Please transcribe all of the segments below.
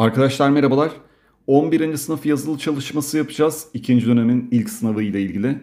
Arkadaşlar merhabalar. 11. sınıf yazılı çalışması yapacağız. İkinci dönemin ilk sınavı ile ilgili.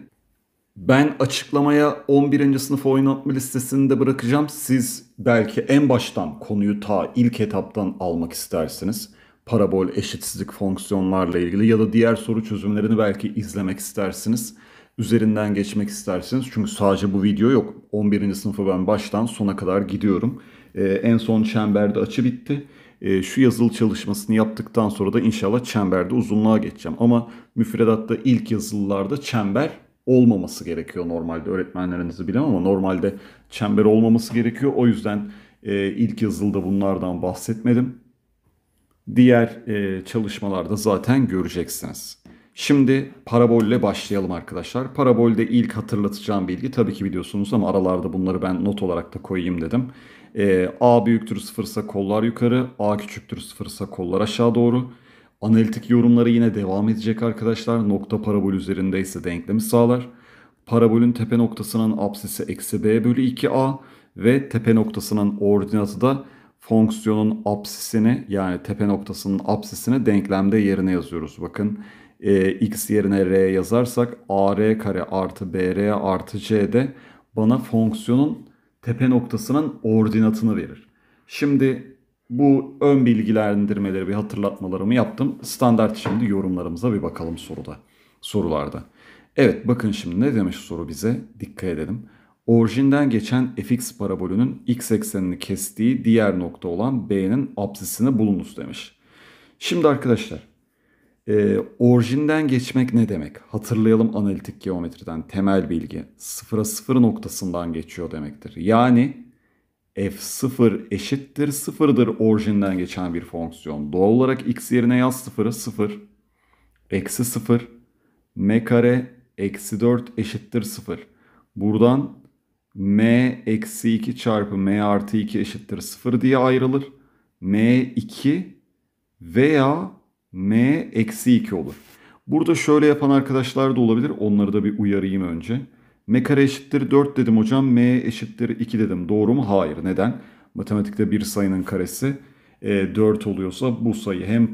Ben açıklamaya 11. sınıf oynatma listesini de bırakacağım. Siz belki en baştan konuyu ta ilk etaptan almak istersiniz. Parabol, eşitsizlik fonksiyonlarla ilgili ya da diğer soru çözümlerini belki izlemek istersiniz. Üzerinden geçmek istersiniz. Çünkü sadece bu video yok. 11. sınıfı ben baştan sona kadar gidiyorum. Ee, en son çemberde açı bitti. Ee, şu yazılı çalışmasını yaptıktan sonra da inşallah çemberde uzunluğa geçeceğim. Ama müfredatta ilk yazılılarda çember olmaması gerekiyor normalde. Öğretmenlerinizi bilemem ama normalde çember olmaması gerekiyor. O yüzden e, ilk yazılıda bunlardan bahsetmedim. Diğer e, çalışmalarda zaten göreceksiniz. Şimdi parabolle başlayalım arkadaşlar. Parabolde ilk hatırlatacağım bilgi tabii ki biliyorsunuz ama aralarda bunları ben not olarak da koyayım dedim. E, A büyüktür sıfırsa kollar yukarı, A küçüktür sıfırsa kollar aşağı doğru. Analitik yorumları yine devam edecek arkadaşlar. Nokta parabol üzerinde ise denklemi sağlar. Parabolün tepe noktasının apsisi eksi b bölü 2a ve tepe noktasının ordinatı da fonksiyonun apsisini yani tepe noktasının apsisini denklemde yerine yazıyoruz. Bakın e, x yerine r yazarsak ar kare artı br artı c de bana fonksiyonun tepe noktasının ordinatını verir. Şimdi bu ön bilgilendirmeleri bir hatırlatmalarımı yaptım. Standart şimdi yorumlarımıza bir bakalım soruda. Sorularda. Evet bakın şimdi ne demiş soru bize? Dikkat edelim. Orijinden geçen fx parabolünün x eksenini kestiği diğer nokta olan b'nin apsisini bulunuz demiş. Şimdi arkadaşlar e, orijinden geçmek ne demek? Hatırlayalım analitik geometriden temel bilgi. Sıfıra sıfır noktasından geçiyor demektir. Yani f0 eşittir sıfırdır orijinden geçen bir fonksiyon. Doğal olarak x yerine yaz sıfırı sıfır. Eksi sıfır. m kare eksi 4 eşittir sıfır. Buradan m eksi 2 çarpı m artı 2 eşittir sıfır diye ayrılır. m2 veya m eksi 2 olur. Burada şöyle yapan arkadaşlar da olabilir. Onları da bir uyarayım önce. m kare eşittir 4 dedim hocam. m eşittir 2 dedim. Doğru mu? Hayır. Neden? Matematikte bir sayının karesi e, 4 oluyorsa bu sayı hem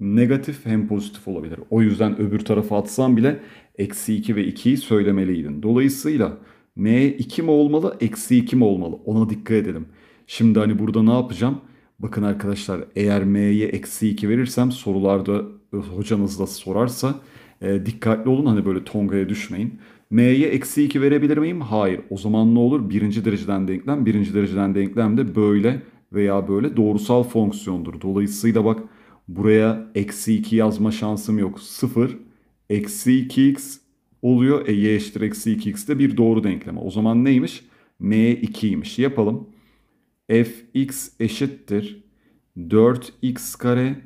negatif hem pozitif olabilir. O yüzden öbür tarafa atsam bile eksi 2 ve 2'yi söylemeliydin. Dolayısıyla m 2 mi olmalı, eksi 2 mi olmalı? Ona dikkat edelim. Şimdi hani burada ne yapacağım? Bakın arkadaşlar eğer m'ye eksi 2 verirsem sorularda e, hocanız da sorarsa e, dikkatli olun hani böyle tongaya düşmeyin. M'ye eksi 2 verebilir miyim? Hayır. O zaman ne olur? Birinci dereceden denklem, birinci dereceden denklem de böyle veya böyle doğrusal fonksiyondur. Dolayısıyla bak buraya eksi 2 yazma şansım yok. 0, eksi 2x oluyor. E y eşittir eksi 2x de bir doğru denkleme. O zaman neymiş? M2'ymiş. Yapalım fx eşittir 4x kare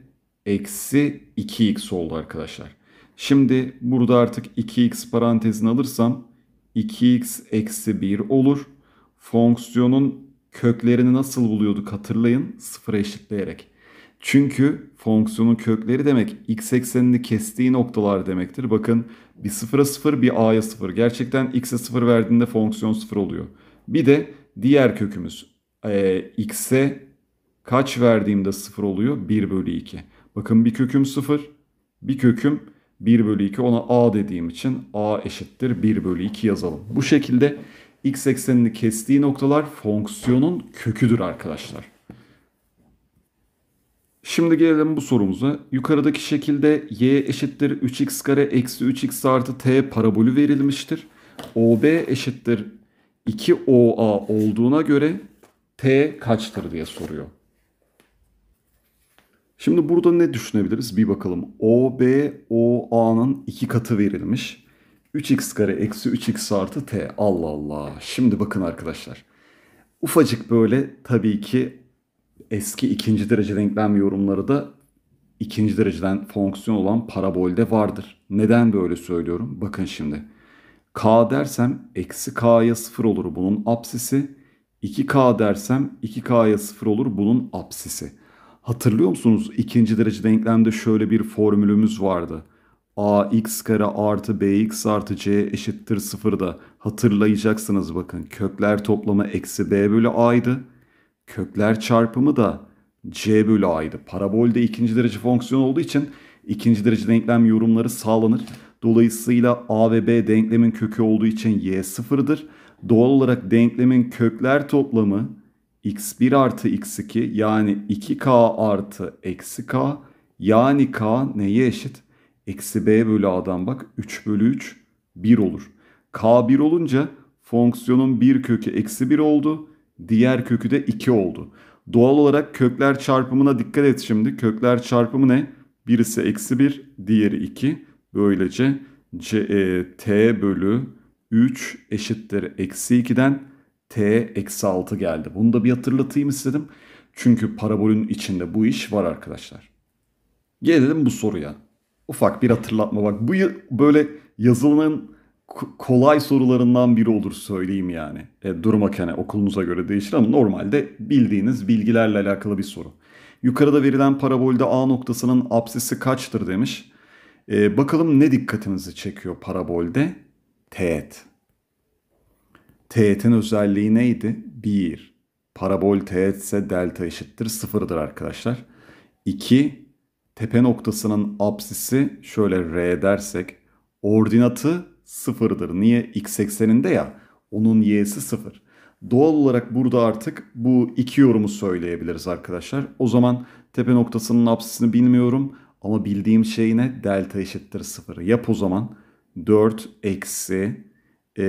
eksi 2x oldu arkadaşlar. Şimdi burada artık 2x parantezini alırsam 2x eksi 1 olur. Fonksiyonun köklerini nasıl buluyorduk hatırlayın sıfıra eşitleyerek. Çünkü fonksiyonun kökleri demek x eksenini kestiği noktalar demektir. Bakın bir sıfıra sıfır bir a'ya sıfır. Gerçekten x'e sıfır verdiğinde fonksiyon sıfır oluyor. Bir de diğer kökümüz e, x'e kaç verdiğimde 0 oluyor? 1 bölü 2. Bakın bir köküm 0, bir köküm 1 bölü 2 ona a dediğim için a eşittir 1 bölü 2 yazalım. Bu şekilde x eksenini kestiği noktalar fonksiyonun köküdür arkadaşlar. Şimdi gelelim bu sorumuza. Yukarıdaki şekilde y eşittir 3x kare eksi 3x artı t parabolü verilmiştir. OB eşittir 2OA olduğuna göre T kaçtır diye soruyor. Şimdi burada ne düşünebiliriz? Bir bakalım. OB, OA'nın iki katı verilmiş. 3x kare eksi 3x artı t. Allah Allah. Şimdi bakın arkadaşlar. Ufacık böyle tabii ki eski ikinci derece denklem yorumları da ikinci dereceden fonksiyon olan parabolde vardır. Neden böyle söylüyorum? Bakın şimdi. K dersem eksi K'ya sıfır olur bunun apsisi. 2K dersem 2K'ya 0 olur bunun apsisi. Hatırlıyor musunuz? İkinci derece denklemde şöyle bir formülümüz vardı. ax kare artı bx artı c eşittir da. Hatırlayacaksınız bakın. Kökler toplamı eksi b bölü a'ydı. Kökler çarpımı da c bölü a'ydı. Parabolde ikinci derece fonksiyon olduğu için ikinci derece denklem yorumları sağlanır. Dolayısıyla a ve b denklemin kökü olduğu için y sıfırdır. Doğal olarak denklemin kökler toplamı x1 artı x2 yani 2k artı eksi k yani k neye eşit? Eksi b bölü a'dan bak 3 bölü 3 1 olur. k 1 olunca fonksiyonun bir kökü eksi 1 oldu. Diğer kökü de 2 oldu. Doğal olarak kökler çarpımına dikkat et şimdi. Kökler çarpımı ne? Birisi eksi 1 diğeri 2. Böylece c, e, t bölü 3 eşittir eksi 2'den t eksi 6 geldi. Bunu da bir hatırlatayım istedim. Çünkü parabolün içinde bu iş var arkadaşlar. Gelelim bu soruya. Ufak bir hatırlatma bak. Bu böyle yazılının kolay sorularından biri olur söyleyeyim yani. E, duruma hani okulunuza göre değişir ama normalde bildiğiniz bilgilerle alakalı bir soru. Yukarıda verilen parabolde A noktasının apsisi kaçtır demiş. E, bakalım ne dikkatimizi çekiyor parabolde teğet. Teğetin özelliği neydi? 1. Parabol teğetse delta eşittir sıfırdır arkadaşlar. 2. Tepe noktasının apsisi şöyle R dersek ordinatı sıfırdır. Niye? X ekseninde ya onun y'si sıfır. Doğal olarak burada artık bu iki yorumu söyleyebiliriz arkadaşlar. O zaman tepe noktasının apsisini bilmiyorum ama bildiğim şey ne? Delta eşittir sıfır. Yap o zaman. 4 eksi e,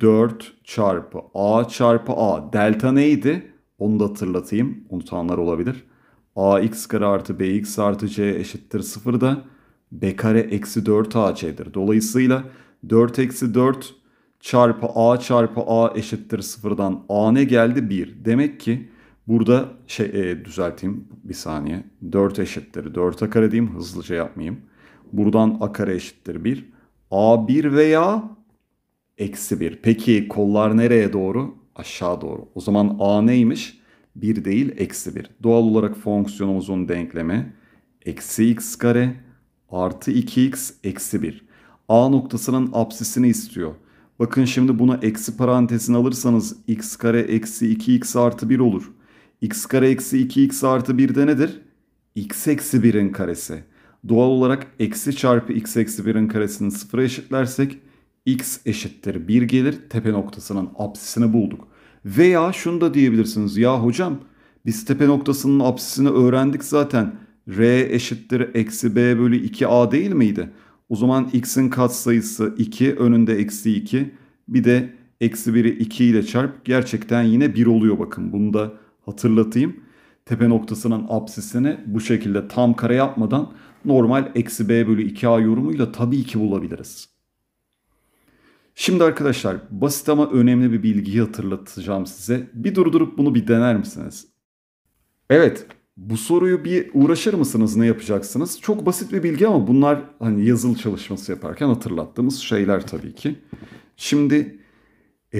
4 çarpı a çarpı a. Delta neydi? Onu da hatırlatayım. Unutanlar olabilir. ax kare artı bx artı c eşittir da b kare eksi 4 ac'dir. Dolayısıyla 4 eksi 4 çarpı a çarpı a eşittir 0'dan a ne geldi? 1. Demek ki burada şey e, düzelteyim bir saniye. 4 eşittir 4 a kare diyeyim hızlıca yapmayayım. Buradan a kare eşittir 1. A1 veya eksi 1. Peki kollar nereye doğru? Aşağı doğru. O zaman A neymiş? 1 değil eksi 1. Doğal olarak fonksiyonumuzun denklemi eksi x kare artı 2x eksi 1. A noktasının apsisini istiyor. Bakın şimdi buna eksi parantezin alırsanız x kare eksi 2x artı 1 olur. x kare eksi 2x artı 1 de nedir? x eksi 1'in karesi. Doğal olarak eksi çarpı x eksi 1'in karesini sıfıra eşitlersek x eşittir 1 gelir. Tepe noktasının apsisini bulduk. Veya şunu da diyebilirsiniz. Ya hocam biz tepe noktasının apsisini öğrendik zaten. R eşittir eksi b bölü 2a değil miydi? O zaman x'in katsayısı 2 önünde eksi 2 bir de eksi 1'i 2 ile çarp gerçekten yine 1 oluyor bakın bunu da hatırlatayım. Tepe noktasının apsisini bu şekilde tam kare yapmadan normal eksi b bölü 2a yorumuyla tabii ki bulabiliriz. Şimdi arkadaşlar basit ama önemli bir bilgiyi hatırlatacağım size. Bir durdurup bunu bir dener misiniz? Evet bu soruyu bir uğraşır mısınız ne yapacaksınız? Çok basit bir bilgi ama bunlar hani yazılı çalışması yaparken hatırlattığımız şeyler tabii ki. Şimdi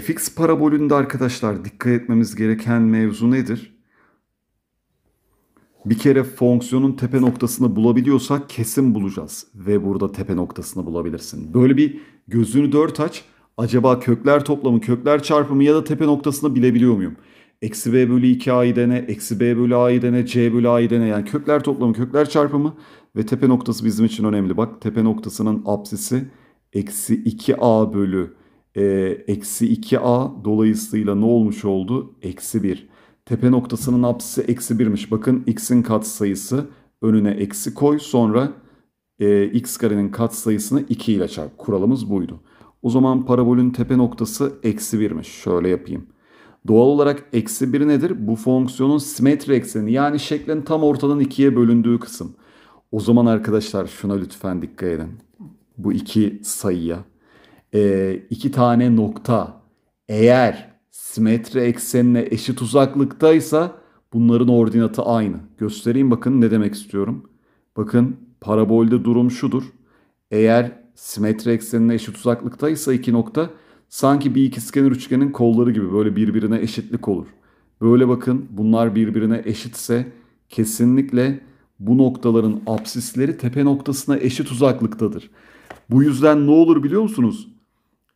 fx parabolünde arkadaşlar dikkat etmemiz gereken mevzu nedir? bir kere fonksiyonun tepe noktasını bulabiliyorsak kesin bulacağız. Ve burada tepe noktasını bulabilirsin. Böyle bir gözünü dört aç. Acaba kökler toplamı, kökler çarpımı ya da tepe noktasını bilebiliyor muyum? Eksi b bölü 2a'yı dene, eksi b bölü a'yı dene, c bölü a'yı dene. Yani kökler toplamı, kökler çarpımı ve tepe noktası bizim için önemli. Bak tepe noktasının apsisi eksi 2a bölü eksi 2a dolayısıyla ne olmuş oldu? Eksi 1. Tepe noktasının apsisi eksi 1'miş. Bakın x'in katsayısı önüne eksi koy. Sonra e, x karenin katsayısını 2 ile çarp. Kuralımız buydu. O zaman parabolün tepe noktası eksi 1'miş. Şöyle yapayım. Doğal olarak eksi 1 nedir? Bu fonksiyonun simetri ekseni yani şeklin tam ortadan ikiye bölündüğü kısım. O zaman arkadaşlar şuna lütfen dikkat edin. Bu iki sayıya. E, iki tane nokta eğer simetri eksenine eşit uzaklıktaysa bunların ordinatı aynı. Göstereyim bakın ne demek istiyorum. Bakın parabolde durum şudur. Eğer simetri eksenine eşit uzaklıktaysa iki nokta sanki bir ikizkenar üçgenin kolları gibi böyle birbirine eşitlik olur. Böyle bakın bunlar birbirine eşitse kesinlikle bu noktaların absisleri tepe noktasına eşit uzaklıktadır. Bu yüzden ne olur biliyor musunuz?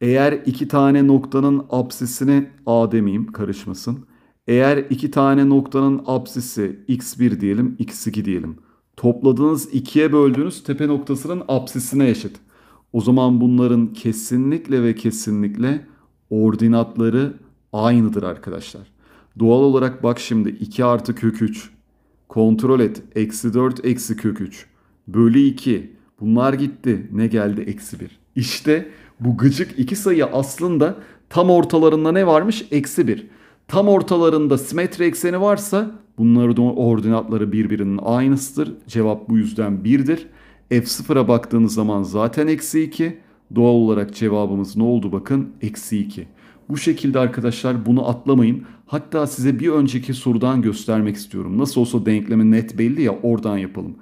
Eğer iki tane noktanın apsisini A demeyeyim karışmasın. Eğer iki tane noktanın apsisi x1 diyelim x2 diyelim. Topladığınız ikiye böldüğünüz tepe noktasının apsisine eşit. O zaman bunların kesinlikle ve kesinlikle ordinatları aynıdır arkadaşlar. Doğal olarak bak şimdi 2 artı kök 3. Kontrol et. Eksi 4 eksi kök 3. Bölü 2. Bunlar gitti. Ne geldi? Eksi 1. İşte bu bu gıcık iki sayı aslında tam ortalarında ne varmış? Eksi bir. Tam ortalarında simetri ekseni varsa bunların ordinatları birbirinin aynısıdır. Cevap bu yüzden birdir. F0'a baktığınız zaman zaten eksi 2. Doğal olarak cevabımız ne oldu bakın? Eksi 2. Bu şekilde arkadaşlar bunu atlamayın. Hatta size bir önceki sorudan göstermek istiyorum. Nasıl olsa denklemin net belli ya oradan yapalım.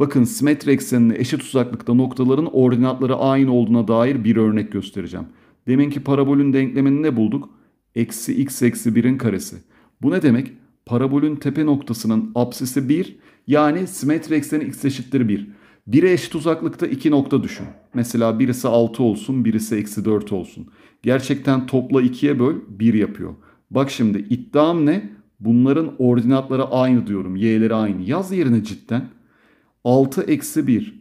Bakın simetri eksenine eşit uzaklıkta noktaların ordinatları aynı olduğuna dair bir örnek göstereceğim. Deminki parabolün denklemini ne bulduk? Eksi x eksi 1'in karesi. Bu ne demek? Parabolün tepe noktasının apsisi 1 yani simetri ekseni x eşittir 1. 1'e eşit uzaklıkta iki nokta düşün. Mesela birisi 6 olsun birisi eksi 4 olsun. Gerçekten topla 2'ye böl 1 yapıyor. Bak şimdi iddiam ne? Bunların ordinatları aynı diyorum. Y'leri aynı. Yaz yerine cidden. 6 eksi 1.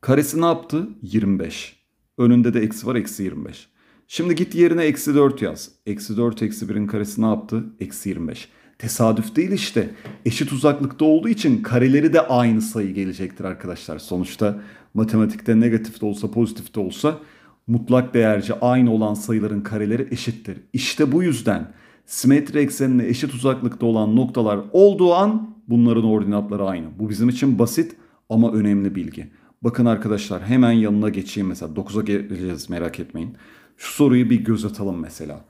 Karesi ne yaptı? 25. Önünde de eksi var eksi 25. Şimdi git yerine eksi 4 yaz. Eksi 4 eksi 1'in karesi ne yaptı? Eksi 25. Tesadüf değil işte. Eşit uzaklıkta olduğu için kareleri de aynı sayı gelecektir arkadaşlar. Sonuçta matematikte negatif de olsa pozitif de olsa mutlak değerce aynı olan sayıların kareleri eşittir. İşte bu yüzden simetri eksenine eşit uzaklıkta olan noktalar olduğu an Bunların ordinatları aynı. Bu bizim için basit ama önemli bilgi. Bakın arkadaşlar hemen yanına geçeyim mesela 9'a geleceğiz merak etmeyin. Şu soruyu bir göz atalım mesela.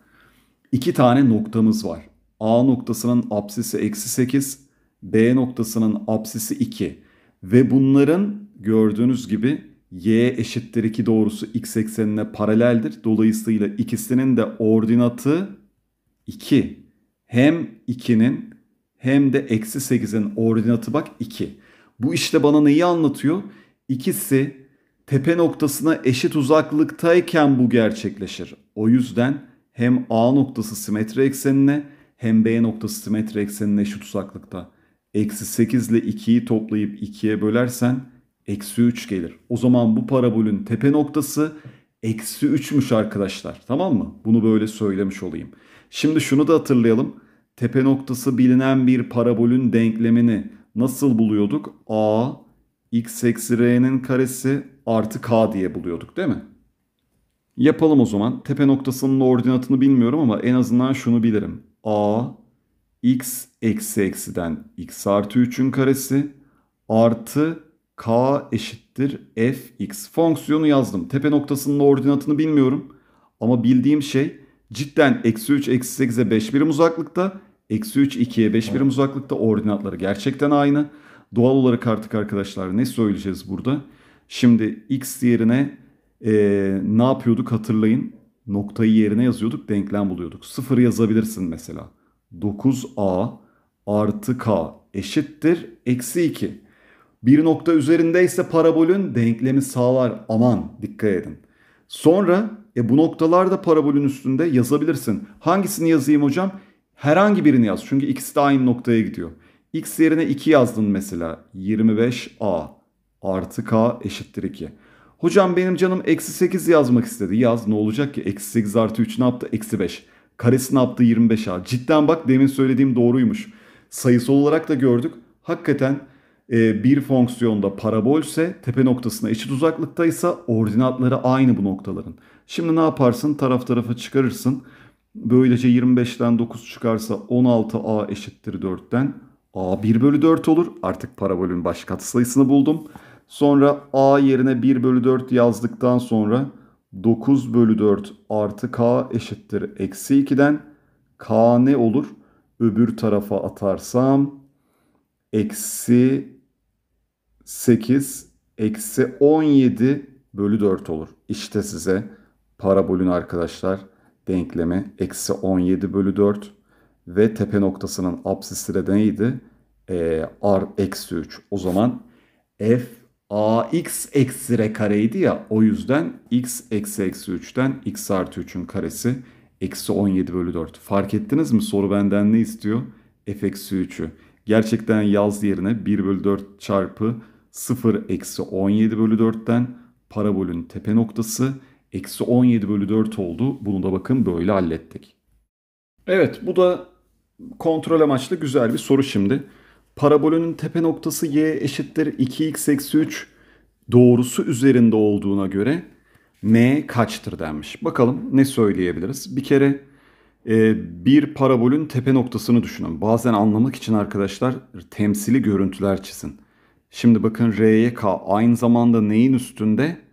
İki tane noktamız var. A noktasının apsisi eksi 8, B noktasının apsisi 2. Ve bunların gördüğünüz gibi y eşittir 2 doğrusu x eksenine paraleldir. Dolayısıyla ikisinin de ordinatı 2. Hem 2'nin hem de eksi 8'in ordinatı bak 2. Bu işte bana neyi anlatıyor? İkisi tepe noktasına eşit uzaklıktayken bu gerçekleşir. O yüzden hem A noktası simetri eksenine hem B noktası simetri eksenine eşit uzaklıkta. Eksi 8 ile 2'yi toplayıp 2'ye bölersen eksi 3 gelir. O zaman bu parabolün tepe noktası eksi 3'müş arkadaşlar. Tamam mı? Bunu böyle söylemiş olayım. Şimdi şunu da hatırlayalım tepe noktası bilinen bir parabolün denklemini nasıl buluyorduk? A x eksi r'nin karesi artı k diye buluyorduk değil mi? Yapalım o zaman. Tepe noktasının ordinatını bilmiyorum ama en azından şunu bilirim. A x eksi eksiden x artı 3'ün karesi artı k eşittir f x fonksiyonu yazdım. Tepe noktasının ordinatını bilmiyorum ama bildiğim şey cidden eksi 3 eksi 8'e 5 birim uzaklıkta Eksi 3 2'ye 5 birim uzaklıkta ordinatları gerçekten aynı. Doğal olarak artık arkadaşlar ne söyleyeceğiz burada? Şimdi x yerine e, ne yapıyorduk hatırlayın. Noktayı yerine yazıyorduk denklem buluyorduk. 0 yazabilirsin mesela. 9a artı k eşittir eksi 2. Bir nokta üzerindeyse parabolün denklemi sağlar. Aman dikkat edin. Sonra e, bu noktalar da parabolün üstünde yazabilirsin. Hangisini yazayım hocam? Herhangi birini yaz. Çünkü ikisi de aynı noktaya gidiyor. X yerine 2 yazdın mesela. 25A artı K eşittir 2. Hocam benim canım eksi 8 yazmak istedi. Yaz ne olacak ki? Eksi 8 artı 3 ne yaptı? Eksi 5. Karesi ne yaptı? 25A. Cidden bak demin söylediğim doğruymuş. Sayısal olarak da gördük. Hakikaten e, bir fonksiyonda parabolse tepe noktasına eşit uzaklıktaysa ordinatları aynı bu noktaların. Şimdi ne yaparsın? Taraf tarafa çıkarırsın. Böylece 25'ten 9 çıkarsa 16a eşittir 4'ten a 1 bölü 4 olur. Artık parabolün baş katsayısını buldum. Sonra a yerine 1 bölü 4 yazdıktan sonra 9 bölü 4 artı k eşittir eksi 2'den k ne olur? Öbür tarafa atarsam eksi 8 eksi 17 bölü 4 olur. İşte size parabolün arkadaşlar denklemi eksi 17 bölü 4 ve tepe noktasının absisi de neydi? E, r eksi 3. O zaman f a x eksi r kareydi ya o yüzden x eksi eksi 3'ten x artı 3'ün karesi eksi 17 bölü 4. Fark ettiniz mi? Soru benden ne istiyor? f eksi 3'ü. Gerçekten yaz yerine 1 bölü 4 çarpı 0 eksi 17 bölü 4'ten parabolün tepe noktası Eksi 17 bölü 4 oldu. Bunu da bakın böyle hallettik. Evet bu da kontrol amaçlı güzel bir soru şimdi. Parabolünün tepe noktası y eşittir 2x eksi 3 doğrusu üzerinde olduğuna göre m kaçtır denmiş. Bakalım ne söyleyebiliriz? Bir kere e, bir parabolün tepe noktasını düşünün. Bazen anlamak için arkadaşlar temsili görüntüler çizin. Şimdi bakın R'ye K aynı zamanda neyin üstünde?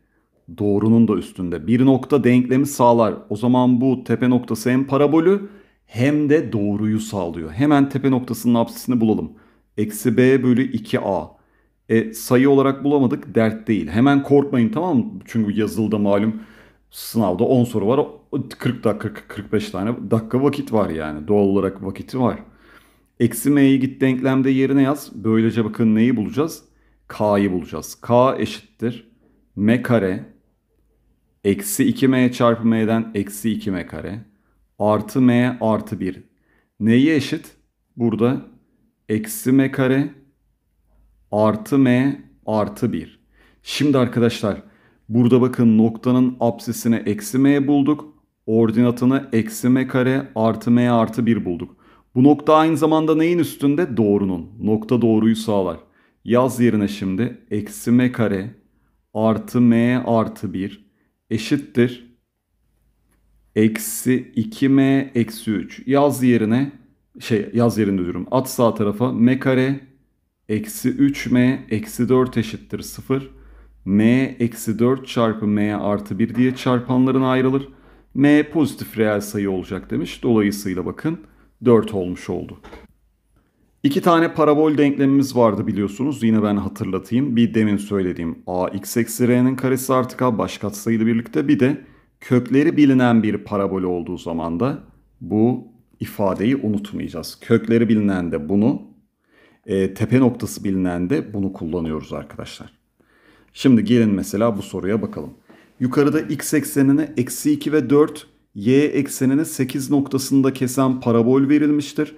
doğrunun da üstünde bir nokta denklemi sağlar. O zaman bu tepe noktası hem parabolü hem de doğruyu sağlıyor. Hemen tepe noktasının apsisini bulalım. Eksi b bölü 2a. E, sayı olarak bulamadık dert değil. Hemen korkmayın tamam mı? Çünkü yazılda malum sınavda 10 soru var. 40 dakika 45 tane dakika vakit var yani. Doğal olarak vakiti var. Eksi m'yi git denklemde yerine yaz. Böylece bakın neyi bulacağız? k'yı bulacağız. k eşittir m kare Eksi 2m çarpı m'den eksi 2m kare. Artı m artı 1. Neyi eşit? Burada eksi m kare artı m artı 1. Şimdi arkadaşlar burada bakın noktanın apsisini eksi m bulduk. Ordinatını eksi m kare artı m artı 1 bulduk. Bu nokta aynı zamanda neyin üstünde? Doğrunun. Nokta doğruyu sağlar. Yaz yerine şimdi eksi m kare artı m artı 1 eşittir. Eksi 2m eksi 3. Yaz yerine şey yaz yerinde diyorum. At sağ tarafa m kare eksi 3m eksi 4 eşittir 0. m eksi 4 çarpı m artı 1 diye çarpanların ayrılır. m pozitif reel sayı olacak demiş. Dolayısıyla bakın 4 olmuş oldu. İki tane parabol denklemimiz vardı biliyorsunuz. Yine ben hatırlatayım. Bir demin söylediğim a x eksi r'nin karesi artı a başkatsayıyla birlikte bir de kökleri bilinen bir parabol olduğu zaman da bu ifadeyi unutmayacağız. Kökleri bilinen de bunu, e, tepe noktası bilinen de bunu kullanıyoruz arkadaşlar. Şimdi gelin mesela bu soruya bakalım. Yukarıda x eksenine eksi 2 ve 4, y eksenine 8 noktasında kesen parabol verilmiştir.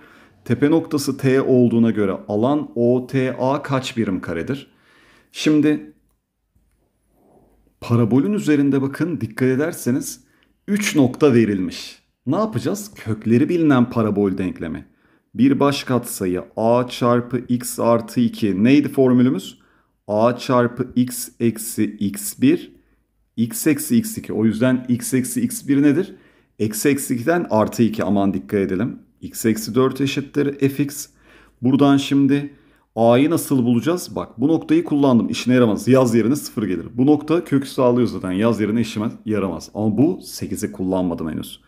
Tepe noktası T olduğuna göre alan OTA kaç birim karedir? Şimdi parabolün üzerinde bakın dikkat ederseniz 3 nokta verilmiş. Ne yapacağız? Kökleri bilinen parabol denklemi. Bir baş katsayı a çarpı x artı 2 neydi formülümüz? a çarpı x eksi x1 x eksi x2 o yüzden x eksi x1 nedir? Eksi eksi 2'den artı 2 aman dikkat edelim x eksi 4 eşittir fx. Buradan şimdi a'yı nasıl bulacağız? Bak bu noktayı kullandım. İşine yaramaz. Yaz yerine 0 gelir. Bu nokta kökü sağlıyor zaten. Yaz yerine işime yaramaz. Ama bu 8'i kullanmadım henüz.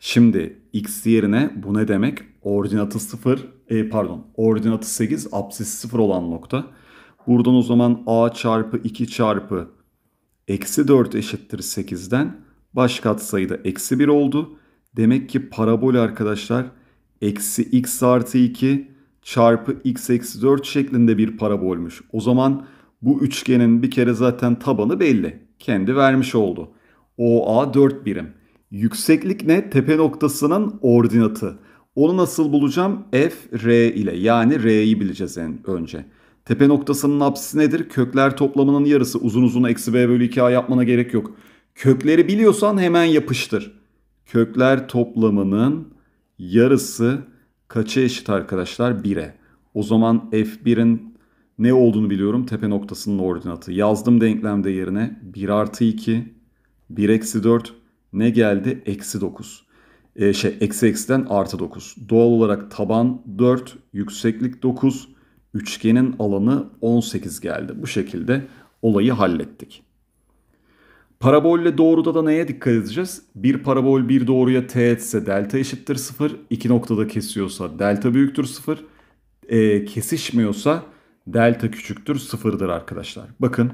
Şimdi x yerine bu ne demek? Ordinatı 0, e, pardon ordinatı 8, apsis 0 olan nokta. Buradan o zaman a çarpı 2 çarpı eksi 4 eşittir 8'den baş katsayı da eksi 1 oldu. Demek ki parabol arkadaşlar eksi x artı 2 çarpı x eksi 4 şeklinde bir parabolmüş. O zaman bu üçgenin bir kere zaten tabanı belli. Kendi vermiş oldu. OA 4 birim. Yükseklik ne? Tepe noktasının ordinatı. Onu nasıl bulacağım? F, R ile. Yani R'yi bileceğiz en önce. Tepe noktasının apsisi nedir? Kökler toplamının yarısı. Uzun uzun eksi B bölü 2A yapmana gerek yok. Kökleri biliyorsan hemen yapıştır. Kökler toplamının yarısı kaça eşit arkadaşlar? 1'e. O zaman f1'in ne olduğunu biliyorum. Tepe noktasının ordinatı. Yazdım denklemde yerine 1 artı 2, 1 eksi 4 ne geldi? Eksi 9. Ee şey eksi eksiden artı 9. Doğal olarak taban 4, yükseklik 9, üçgenin alanı 18 geldi. Bu şekilde olayı hallettik. Parabolle doğruda da neye dikkat edeceğiz? Bir parabol bir doğruya teğetse delta eşittir 0. İki noktada kesiyorsa delta büyüktür 0. E, kesişmiyorsa delta küçüktür 0'dır arkadaşlar. Bakın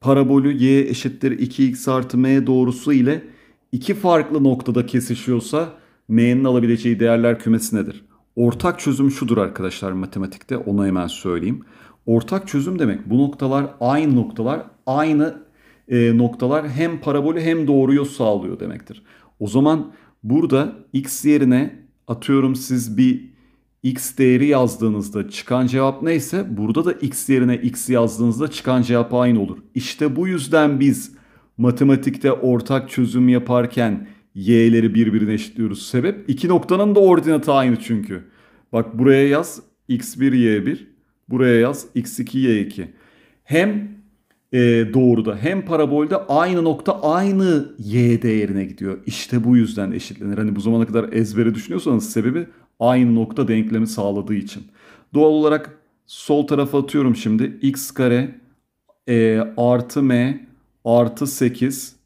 parabolü y eşittir 2x artı m doğrusu ile iki farklı noktada kesişiyorsa m'nin alabileceği değerler kümesi nedir? Ortak çözüm şudur arkadaşlar matematikte onu hemen söyleyeyim. Ortak çözüm demek bu noktalar aynı noktalar aynı e, noktalar hem parabolü hem doğruyu sağlıyor demektir. O zaman burada x yerine atıyorum siz bir x değeri yazdığınızda çıkan cevap neyse burada da x yerine x yazdığınızda çıkan cevap aynı olur. İşte bu yüzden biz matematikte ortak çözüm yaparken y'leri birbirine eşitliyoruz. Sebep iki noktanın da ordinatı aynı çünkü. Bak buraya yaz x1 y1 buraya yaz x2 y2. Hem e, doğruda hem parabolde aynı nokta aynı y değerine gidiyor. İşte bu yüzden eşitlenir. Hani bu zamana kadar ezbere düşünüyorsanız sebebi aynı nokta denklemi sağladığı için. Doğal olarak sol tarafa atıyorum şimdi x kare e, artı m artı 8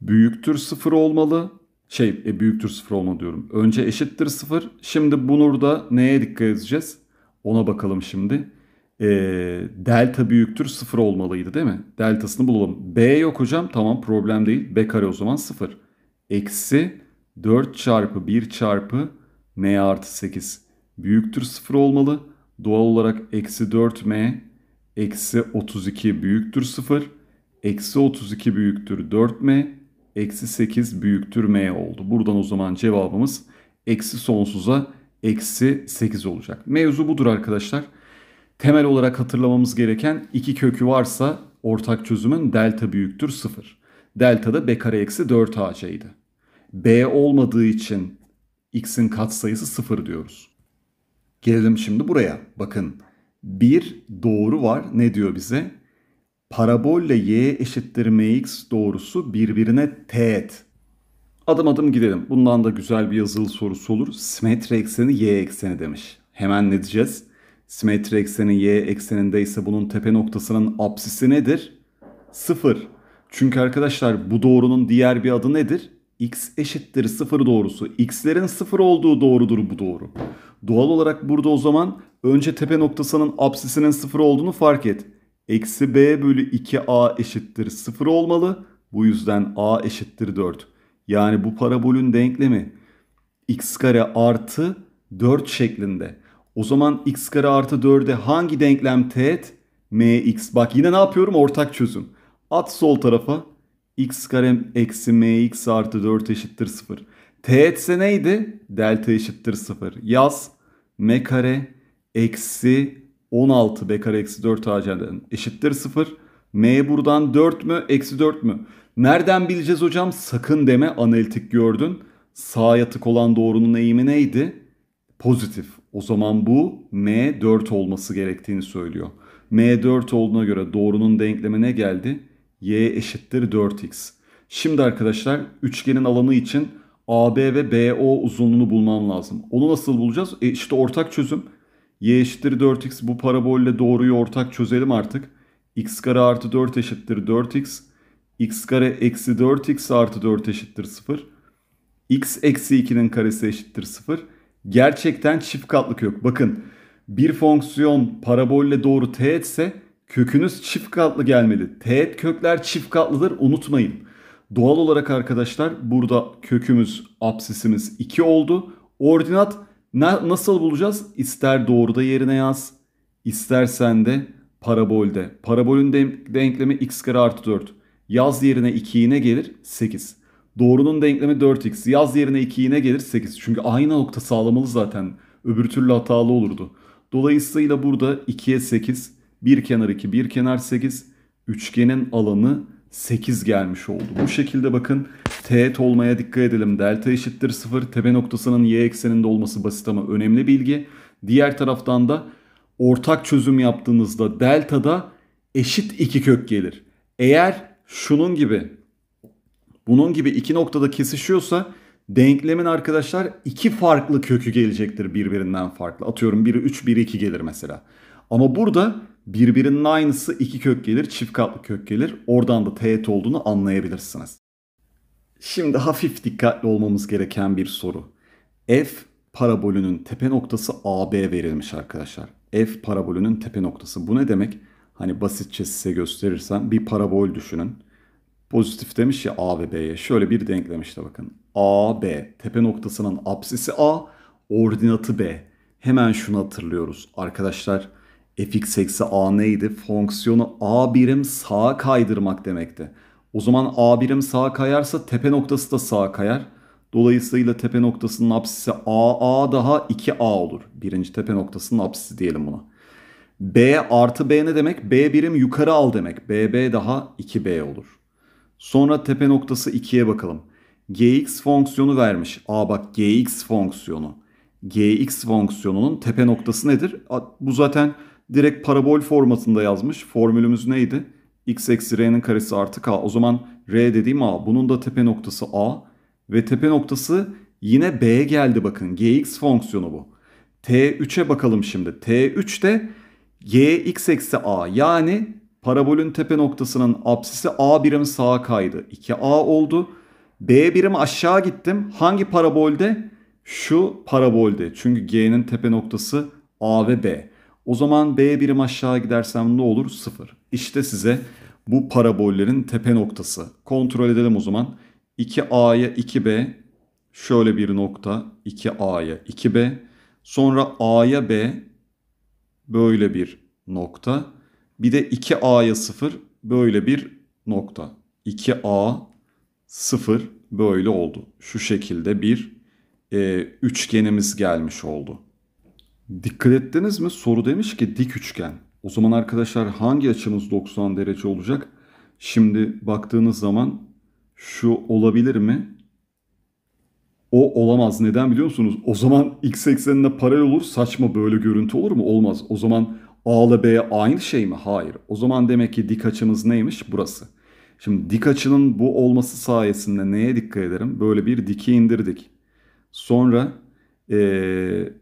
büyüktür 0 olmalı. Şey e, büyüktür 0 olma diyorum. Önce eşittir 0. Şimdi bunu da neye dikkat edeceğiz? Ona bakalım şimdi e, delta büyüktür sıfır olmalıydı değil mi? Deltasını bulalım. B yok hocam tamam problem değil. B kare o zaman sıfır. Eksi 4 çarpı 1 çarpı m artı 8 büyüktür sıfır olmalı. Doğal olarak eksi 4m eksi 32 büyüktür sıfır. Eksi 32 büyüktür 4m. Eksi 8 büyüktür m oldu. Buradan o zaman cevabımız eksi sonsuza eksi 8 olacak. Mevzu budur arkadaşlar temel olarak hatırlamamız gereken iki kökü varsa ortak çözümün delta büyüktür 0. Delta da b kare eksi 4 ac'ydi. b olmadığı için x'in katsayısı 0 diyoruz. Gelelim şimdi buraya. Bakın bir doğru var. Ne diyor bize? Parabolle y eşittir mx doğrusu birbirine teğet. Adım adım gidelim. Bundan da güzel bir yazılı sorusu olur. Simetri ekseni y ekseni demiş. Hemen ne diyeceğiz? Simetri ekseni y ekseninde ise bunun tepe noktasının apsisi nedir? 0. Çünkü arkadaşlar bu doğrunun diğer bir adı nedir? x eşittir 0 doğrusu. x'lerin 0 olduğu doğrudur bu doğru. Doğal olarak burada o zaman önce tepe noktasının apsisinin 0 olduğunu fark et. Eksi b bölü 2a eşittir 0 olmalı. Bu yüzden a eşittir 4. Yani bu parabolün denklemi x kare artı 4 şeklinde. O zaman x kare artı 4'e hangi denklem teğet? mx. Bak yine ne yapıyorum? Ortak çözüm. At sol tarafa. x kare eksi mx artı 4 eşittir 0. Teğetse neydi? Delta eşittir 0. Yaz. m kare eksi 16 b kare eksi 4 acilden eşittir 0. m buradan 4 mü? Eksi 4 mü? Nereden bileceğiz hocam? Sakın deme analitik gördün. Sağ yatık olan doğrunun eğimi neydi? Pozitif. O zaman bu M4 olması gerektiğini söylüyor. M4 olduğuna göre doğrunun denklemi ne geldi? Y eşittir 4x. Şimdi arkadaşlar üçgenin alanı için AB ve BO uzunluğunu bulmam lazım. Onu nasıl bulacağız? E işte ortak çözüm. Y eşittir 4x bu parabolle doğruyu ortak çözelim artık. x kare artı 4 eşittir 4x. x kare eksi 4x artı 4 eşittir 0. x eksi 2'nin karesi eşittir 0 gerçekten çift katlı kök. Bakın bir fonksiyon parabolle doğru teğetse kökünüz çift katlı gelmeli. Teğet kökler çift katlıdır unutmayın. Doğal olarak arkadaşlar burada kökümüz absisimiz 2 oldu. Ordinat nasıl bulacağız? İster doğruda yerine yaz, istersen de parabolde. Parabolün denklemi x kare artı 4. Yaz yerine 2 yine gelir 8. Doğrunun denklemi 4x. Yaz yerine 2 yine gelir 8. Çünkü aynı nokta sağlamalı zaten. Öbür türlü hatalı olurdu. Dolayısıyla burada 2'ye 8, bir kenar 2, bir kenar 8, üçgenin alanı 8 gelmiş oldu. Bu şekilde bakın teğet olmaya dikkat edelim. Delta eşittir 0. Tepe noktasının y ekseninde olması basit ama önemli bilgi. Diğer taraftan da ortak çözüm yaptığınızda delta da eşit 2 kök gelir. Eğer şunun gibi bunun gibi iki noktada kesişiyorsa denklemin arkadaşlar iki farklı kökü gelecektir birbirinden farklı. Atıyorum biri 3 biri 2 gelir mesela. Ama burada birbirinin aynısı iki kök gelir çift katlı kök gelir. Oradan da teğet olduğunu anlayabilirsiniz. Şimdi hafif dikkatli olmamız gereken bir soru. F parabolünün tepe noktası AB verilmiş arkadaşlar. F parabolünün tepe noktası. Bu ne demek? Hani basitçe size gösterirsem bir parabol düşünün pozitif demiş ya A ve B'ye. Şöyle bir denklem işte bakın. A, B. Tepe noktasının apsisi A, ordinatı B. Hemen şunu hatırlıyoruz. Arkadaşlar fx eksi a neydi? Fonksiyonu a birim sağa kaydırmak demekti. O zaman a birim sağa kayarsa tepe noktası da sağa kayar. Dolayısıyla tepe noktasının apsisi a a daha 2a olur. Birinci tepe noktasının apsisi diyelim buna. b artı b ne demek? b birim yukarı al demek. B B daha 2b olur. Sonra tepe noktası 2'ye bakalım. Gx fonksiyonu vermiş. Aa bak Gx fonksiyonu. Gx fonksiyonunun tepe noktası nedir? Bu zaten direkt parabol formatında yazmış. Formülümüz neydi? x eksi r'nin karesi artı k. O zaman r dediğim a. Bunun da tepe noktası a. Ve tepe noktası yine b'ye geldi bakın. Gx fonksiyonu bu. T3'e bakalım şimdi. T3 de gx eksi a yani Parabolün tepe noktasının apsisi A birim sağa kaydı. 2A oldu. B birim aşağı gittim. Hangi parabolde? Şu parabolde. Çünkü G'nin tepe noktası A ve B. O zaman B birim aşağı gidersem ne olur? 0. İşte size bu parabollerin tepe noktası. Kontrol edelim o zaman. 2A'ya 2B şöyle bir nokta 2A'ya 2B sonra A'ya B böyle bir nokta bir de 2A'ya 0 böyle bir nokta. 2A 0 böyle oldu. Şu şekilde bir e, üçgenimiz gelmiş oldu. Dikkat ettiniz mi? Soru demiş ki dik üçgen. O zaman arkadaşlar hangi açımız 90 derece olacak? Şimdi baktığınız zaman şu olabilir mi? O olamaz. Neden biliyor musunuz? O zaman x eksenine paralel olur. Saçma böyle görüntü olur mu? Olmaz. O zaman A ile B aynı şey mi? Hayır. O zaman demek ki dik açımız neymiş? Burası. Şimdi dik açının bu olması sayesinde neye dikkat ederim? Böyle bir diki indirdik. Sonra ee,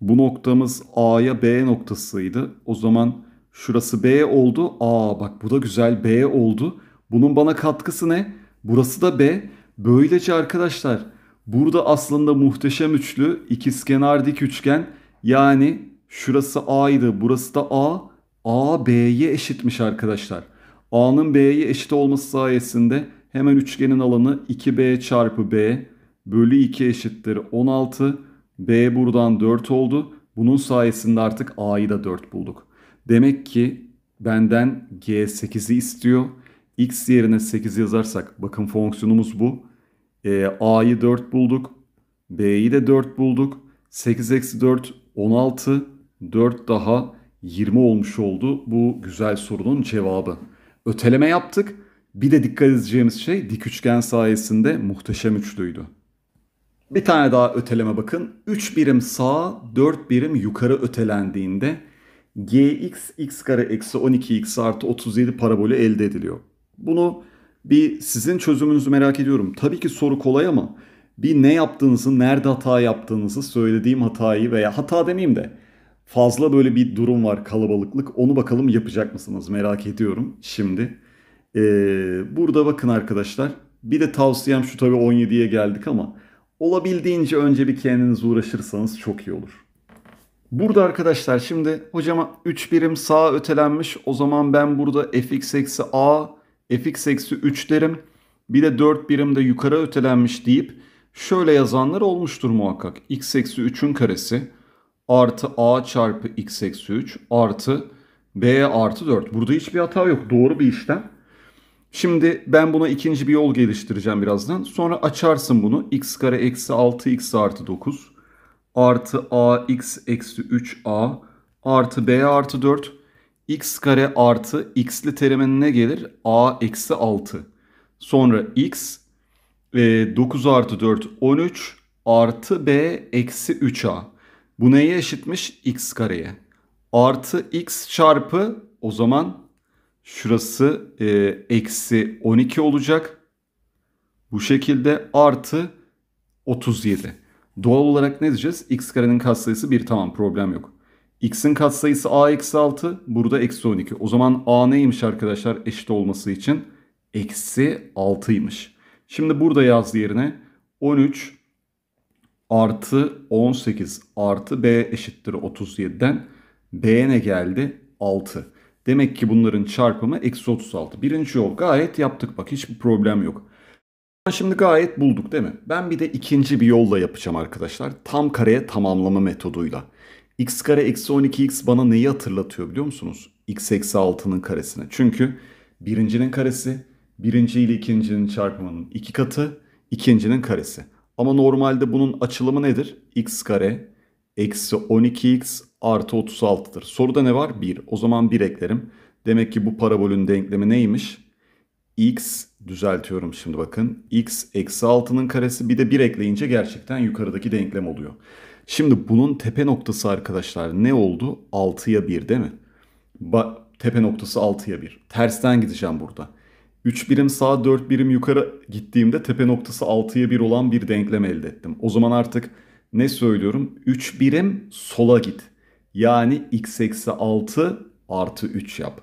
bu noktamız A'ya B noktasıydı. O zaman şurası B oldu. Aa bak bu da güzel B oldu. Bunun bana katkısı ne? Burası da B. Böylece arkadaşlar burada aslında muhteşem üçlü ikizkenar dik üçgen yani Şurası A'ydı burası da A. A B'ye eşitmiş arkadaşlar. A'nın B'ye eşit olması sayesinde hemen üçgenin alanı 2B çarpı B bölü 2 eşittir 16. B buradan 4 oldu. Bunun sayesinde artık A'yı da 4 bulduk. Demek ki benden G8'i istiyor. X yerine 8 yazarsak bakın fonksiyonumuz bu. E, A'yı 4 bulduk. B'yi de 4 bulduk. 8 eksi 4 16. 4 daha 20 olmuş oldu bu güzel sorunun cevabı. Öteleme yaptık. Bir de dikkat edeceğimiz şey dik üçgen sayesinde muhteşem üçlüydü. Bir tane daha öteleme bakın. 3 birim sağa 4 birim yukarı ötelendiğinde gx x kare eksi 12x artı 37 parabolü elde ediliyor. Bunu bir sizin çözümünüzü merak ediyorum. Tabii ki soru kolay ama bir ne yaptığınızı, nerede hata yaptığınızı, söylediğim hatayı veya hata demeyeyim de fazla böyle bir durum var kalabalıklık. Onu bakalım yapacak mısınız merak ediyorum şimdi. Ee, burada bakın arkadaşlar. Bir de tavsiyem şu tabii 17'ye geldik ama olabildiğince önce bir kendiniz uğraşırsanız çok iyi olur. Burada arkadaşlar şimdi hocama 3 birim sağa ötelenmiş. O zaman ben burada fx eksi a, fx eksi 3 derim. Bir de 4 birim de yukarı ötelenmiş deyip şöyle yazanlar olmuştur muhakkak. x eksi 3'ün karesi artı a çarpı x eksi 3 artı b artı 4. Burada hiçbir hata yok. Doğru bir işlem. Şimdi ben buna ikinci bir yol geliştireceğim birazdan. Sonra açarsın bunu. x kare eksi 6 x artı 9 artı a x eksi 3 a artı b artı 4 x kare artı x'li terimin ne gelir? a eksi 6. Sonra x e, 9 artı 4 13 artı b eksi 3a. Bu neye eşitmiş? X kareye. Artı X çarpı o zaman şurası e, eksi 12 olacak. Bu şekilde artı 37. Doğal olarak ne diyeceğiz? X karenin katsayısı 1 tamam problem yok. X'in katsayısı a eksi 6 burada eksi 12. O zaman a neymiş arkadaşlar eşit olması için? Eksi 6'ymış. Şimdi burada yaz yerine 13 artı 18 artı B eşittir 37'den b ne geldi? 6. Demek ki bunların çarpımı eksi 36. Birinci yol gayet yaptık bak hiçbir problem yok. Şimdi gayet bulduk değil mi? Ben bir de ikinci bir yolla yapacağım arkadaşlar. Tam kareye tamamlama metoduyla. x kare eksi 12x bana neyi hatırlatıyor biliyor musunuz? x eksi 6'nın karesine. Çünkü birincinin karesi birinci ile ikincinin çarpımının iki katı ikincinin karesi. Ama normalde bunun açılımı nedir? x kare eksi 12x artı 36'dır. Soruda ne var? 1. O zaman 1 eklerim. Demek ki bu parabolün denklemi neymiş? x düzeltiyorum şimdi bakın. x eksi 6'nın karesi bir de 1 ekleyince gerçekten yukarıdaki denklem oluyor. Şimdi bunun tepe noktası arkadaşlar ne oldu? 6'ya 1 değil mi? Ba tepe noktası 6'ya 1. Tersten gideceğim burada. 3 birim sağa 4 birim yukarı gittiğimde tepe noktası 6'ya 1 olan bir denklem elde ettim. O zaman artık ne söylüyorum? 3 birim sola git. Yani x eksi 6 artı 3 yap.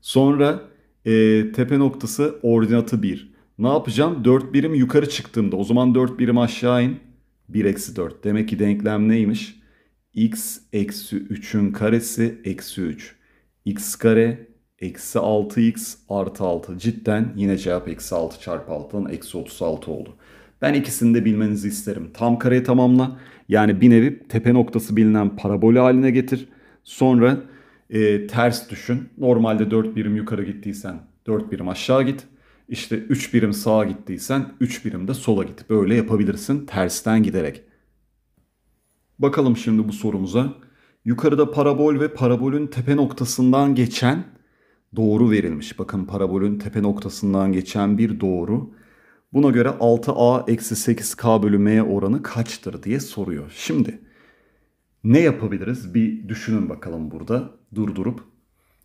Sonra e, tepe noktası ordinatı 1. Ne yapacağım? 4 birim yukarı çıktığımda o zaman 4 birim aşağı in. 1 eksi 4. Demek ki denklem neymiş? x eksi 3'ün karesi eksi 3. x kare Eksi 6x artı 6. Cidden yine cevap eksi 6 çarpı 6'dan eksi 36 oldu. Ben ikisini de bilmenizi isterim. Tam kareyi tamamla. Yani bir nevi tepe noktası bilinen parabol haline getir. Sonra e, ters düşün. Normalde 4 birim yukarı gittiysen 4 birim aşağı git. İşte 3 birim sağa gittiysen 3 birim de sola git. Böyle yapabilirsin tersten giderek. Bakalım şimdi bu sorumuza. Yukarıda parabol ve parabolün tepe noktasından geçen doğru verilmiş. Bakın parabolün tepe noktasından geçen bir doğru. Buna göre 6a eksi 8k bölü m oranı kaçtır diye soruyor. Şimdi ne yapabiliriz? Bir düşünün bakalım burada durdurup.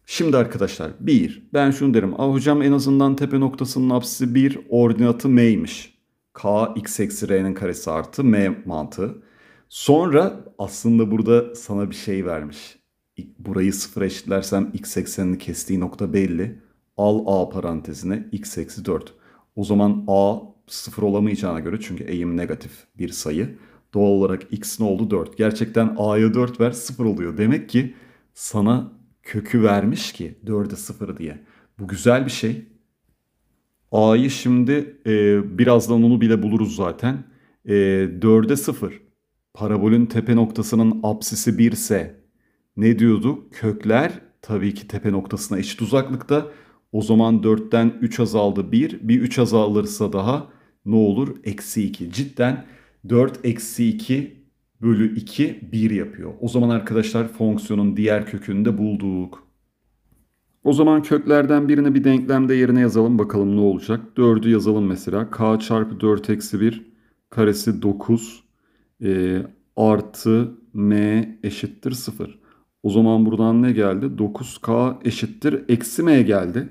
Şimdi arkadaşlar 1. Ben şunu derim. A hocam en azından tepe noktasının apsisi 1 ordinatı m'ymiş. K x eksi r'nin karesi artı m mantığı. Sonra aslında burada sana bir şey vermiş burayı sıfır eşitlersem x eksenini kestiği nokta belli. Al a parantezine x eksi 4. O zaman a sıfır olamayacağına göre çünkü eğim negatif bir sayı. Doğal olarak x ne oldu 4. Gerçekten a'ya 4 ver sıfır oluyor. Demek ki sana kökü vermiş ki 4'e 0 diye. Bu güzel bir şey. A'yı şimdi e, birazdan onu bile buluruz zaten. E, 4'e 0. Parabolün tepe noktasının apsisi 1 ise ne diyorduk? Kökler tabii ki tepe noktasına eşit uzaklıkta. O zaman 4'ten 3 azaldı 1. Bir 3 azalırsa daha ne olur? Eksi 2. Cidden 4 eksi 2 bölü 2 1 yapıyor. O zaman arkadaşlar fonksiyonun diğer kökünü de bulduk. O zaman köklerden birini bir denklemde yerine yazalım bakalım ne olacak. 4'ü yazalım mesela. k çarpı 4 eksi 1 karesi 9 e, artı m eşittir 0. O zaman buradan ne geldi? 9K eşittir. Eksi M geldi.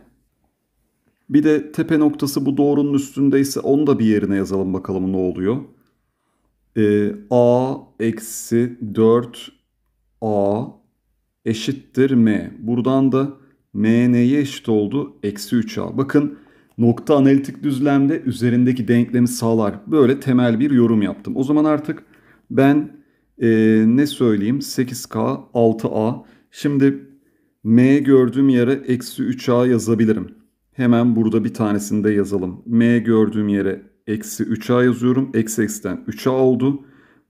Bir de tepe noktası bu doğrunun üstündeyse onu da bir yerine yazalım bakalım ne oluyor. Ee, A eksi 4 A eşittir M. Buradan da M neye eşit oldu? Eksi 3A. Bakın nokta analitik düzlemde üzerindeki denklemi sağlar. Böyle temel bir yorum yaptım. O zaman artık ben e, ne söyleyeyim? 8K, 6A. Şimdi M gördüğüm yere eksi 3A yazabilirim. Hemen burada bir tanesini de yazalım. M gördüğüm yere eksi 3A yazıyorum. Eksi eksiden 3A oldu.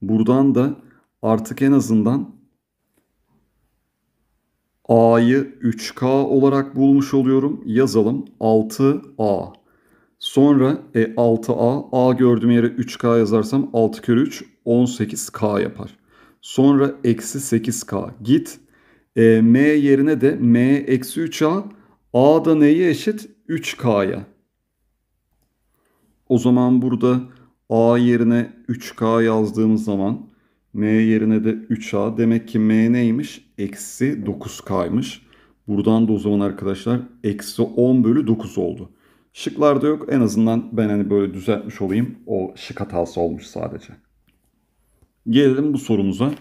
Buradan da artık en azından A'yı 3K olarak bulmuş oluyorum. Yazalım 6A. Sonra e, 6A, A gördüğüm yere 3K yazarsam 6 kere 3, 18K yapar. Sonra eksi 8K git. E, M yerine de M eksi 3A. A da neye eşit? 3K'ya. O zaman burada A yerine 3K yazdığımız zaman M yerine de 3A. Demek ki M neymiş? Eksi 9K'ymış. Buradan da o zaman arkadaşlar eksi 10 bölü 9 oldu. Şıklarda yok. En azından ben hani böyle düzeltmiş olayım. O şık hatası olmuş sadece. Gelelim bu sorumuza.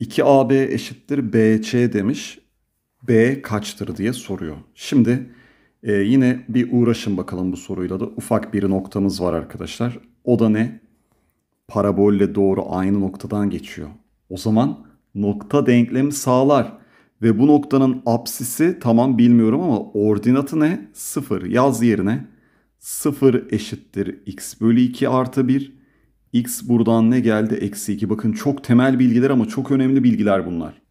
2AB eşittir BC demiş. B kaçtır diye soruyor. Şimdi e, yine bir uğraşın bakalım bu soruyla da. Ufak bir noktamız var arkadaşlar. O da ne? Parabolle doğru aynı noktadan geçiyor. O zaman nokta denklemi sağlar. Ve bu noktanın apsisi tamam bilmiyorum ama ordinatı ne? 0. Yaz yerine 0 eşittir x bölü 2 artı 1. X buradan ne geldi? Eksi 2. Bakın çok temel bilgiler ama çok önemli bilgiler bunlar.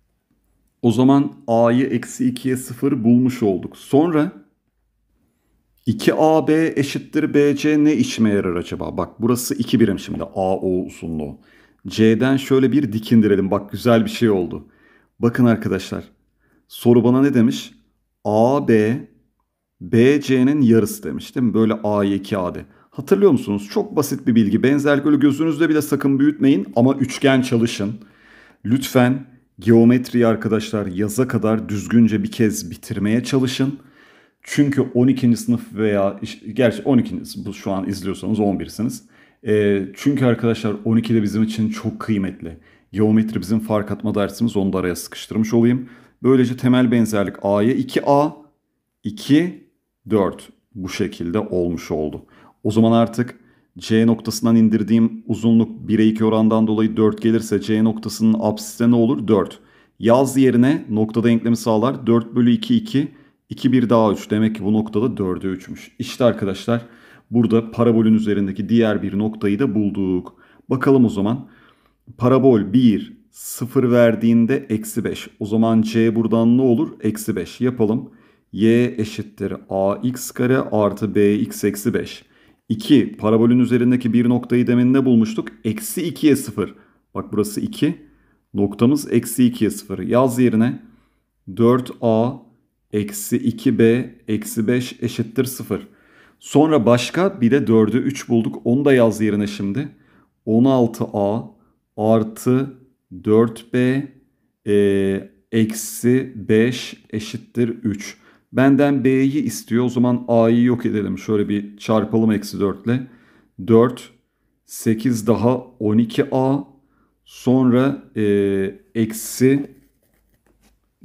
O zaman A'yı eksi 2'ye 0 bulmuş olduk. Sonra 2AB eşittir BC ne işime yarar acaba? Bak burası 2 birim şimdi AO uzunluğu. C'den şöyle bir dikindirelim. Bak güzel bir şey oldu. Bakın arkadaşlar. Soru bana ne demiş? AB BC'nin yarısı demiş değil mi? Böyle A2 AD. Hatırlıyor musunuz? Çok basit bir bilgi. benzerlik öyle gözünüzde bile sakın büyütmeyin ama üçgen çalışın. Lütfen geometri arkadaşlar yaza kadar düzgünce bir kez bitirmeye çalışın. Çünkü 12. sınıf veya gerçi 12. bu şu an izliyorsanız 11'siniz. E, ee, çünkü arkadaşlar 12 de bizim için çok kıymetli. Geometri bizim fark atma dersimiz onu da araya sıkıştırmış olayım. Böylece temel benzerlik A'ya 2A, 2, 4 bu şekilde olmuş oldu. O zaman artık C noktasından indirdiğim uzunluk 1'e 2 orandan dolayı 4 gelirse C noktasının apsisine ne olur? 4. Yaz yerine noktada denklemi sağlar. 4 bölü 2 2. 2 1 daha 3. Demek ki bu noktada 4'e 3'müş. İşte arkadaşlar burada parabolün üzerindeki diğer bir noktayı da bulduk. Bakalım o zaman. Parabol 1 0 verdiğinde eksi 5. O zaman C buradan ne olur? Eksi 5 yapalım y eşittir ax kare artı bx eksi 5. 2 parabolün üzerindeki bir noktayı demin ne bulmuştuk? Eksi 2'ye 0. Bak burası 2. Noktamız eksi 2'ye 0. Yaz yerine 4a eksi 2b eksi 5 eşittir 0. Sonra başka bir de 4'ü 3 bulduk. Onu da yaz yerine şimdi. 16a artı 4b e, eksi 5 eşittir 3. Benden B'yi istiyor. O zaman A'yı yok edelim. Şöyle bir çarpalım eksi 4 ile. 4, 8 daha 12A. Sonra e, eksi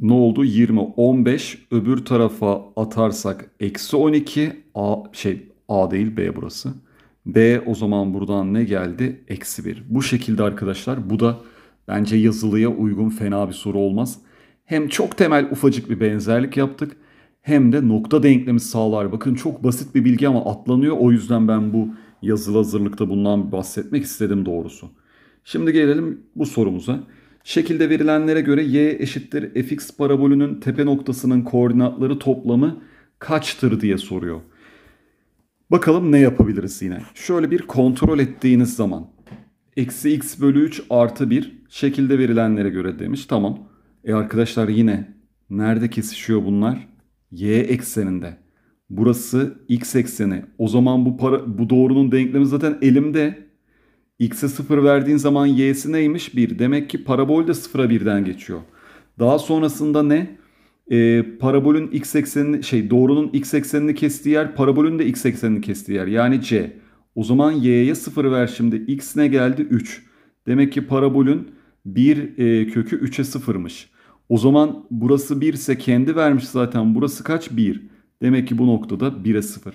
ne oldu? 20, 15. Öbür tarafa atarsak eksi 12. A, şey A değil B burası. B o zaman buradan ne geldi? Eksi 1. Bu şekilde arkadaşlar bu da bence yazılıya uygun fena bir soru olmaz. Hem çok temel ufacık bir benzerlik yaptık hem de nokta denklemi sağlar. Bakın çok basit bir bilgi ama atlanıyor. O yüzden ben bu yazılı hazırlıkta bundan bahsetmek istedim doğrusu. Şimdi gelelim bu sorumuza. Şekilde verilenlere göre y eşittir fx parabolünün tepe noktasının koordinatları toplamı kaçtır diye soruyor. Bakalım ne yapabiliriz yine. Şöyle bir kontrol ettiğiniz zaman. Eksi x bölü 3 artı 1 şekilde verilenlere göre demiş. Tamam. E arkadaşlar yine nerede kesişiyor bunlar? y ekseninde. Burası x ekseni. O zaman bu para, bu doğrunun denklemi zaten elimde. X'e 0 verdiğin zaman y'si neymiş? 1. Demek ki parabol de 0'a 1'den geçiyor. Daha sonrasında ne? Ee, parabolün x eksenini şey doğrunun x eksenini kestiği yer parabolün de x eksenini kestiği yer. Yani c. O zaman y'ye 0 ver şimdi. X ne geldi? 3. Demek ki parabolün 1 e, kökü 3'e 0'mış. O zaman burası 1 ise kendi vermiş zaten. Burası kaç? 1. Demek ki bu noktada 1'e 0.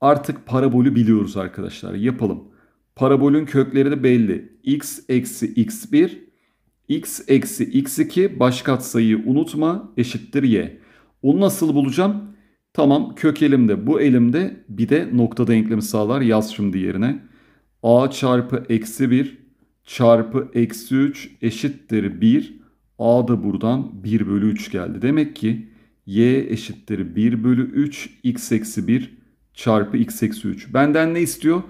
Artık parabolü biliyoruz arkadaşlar. Yapalım. Parabolün kökleri de belli. x eksi x1, x eksi x2 baş katsayıyı unutma eşittir y. Onu nasıl bulacağım? Tamam kök elimde bu elimde bir de nokta denklemi sağlar yaz şimdi yerine. a çarpı eksi 1 çarpı eksi 3 eşittir 1 A da buradan 1 bölü 3 geldi. Demek ki y eşittir 1 bölü 3 x eksi 1 çarpı x eksi 3. Benden ne istiyor?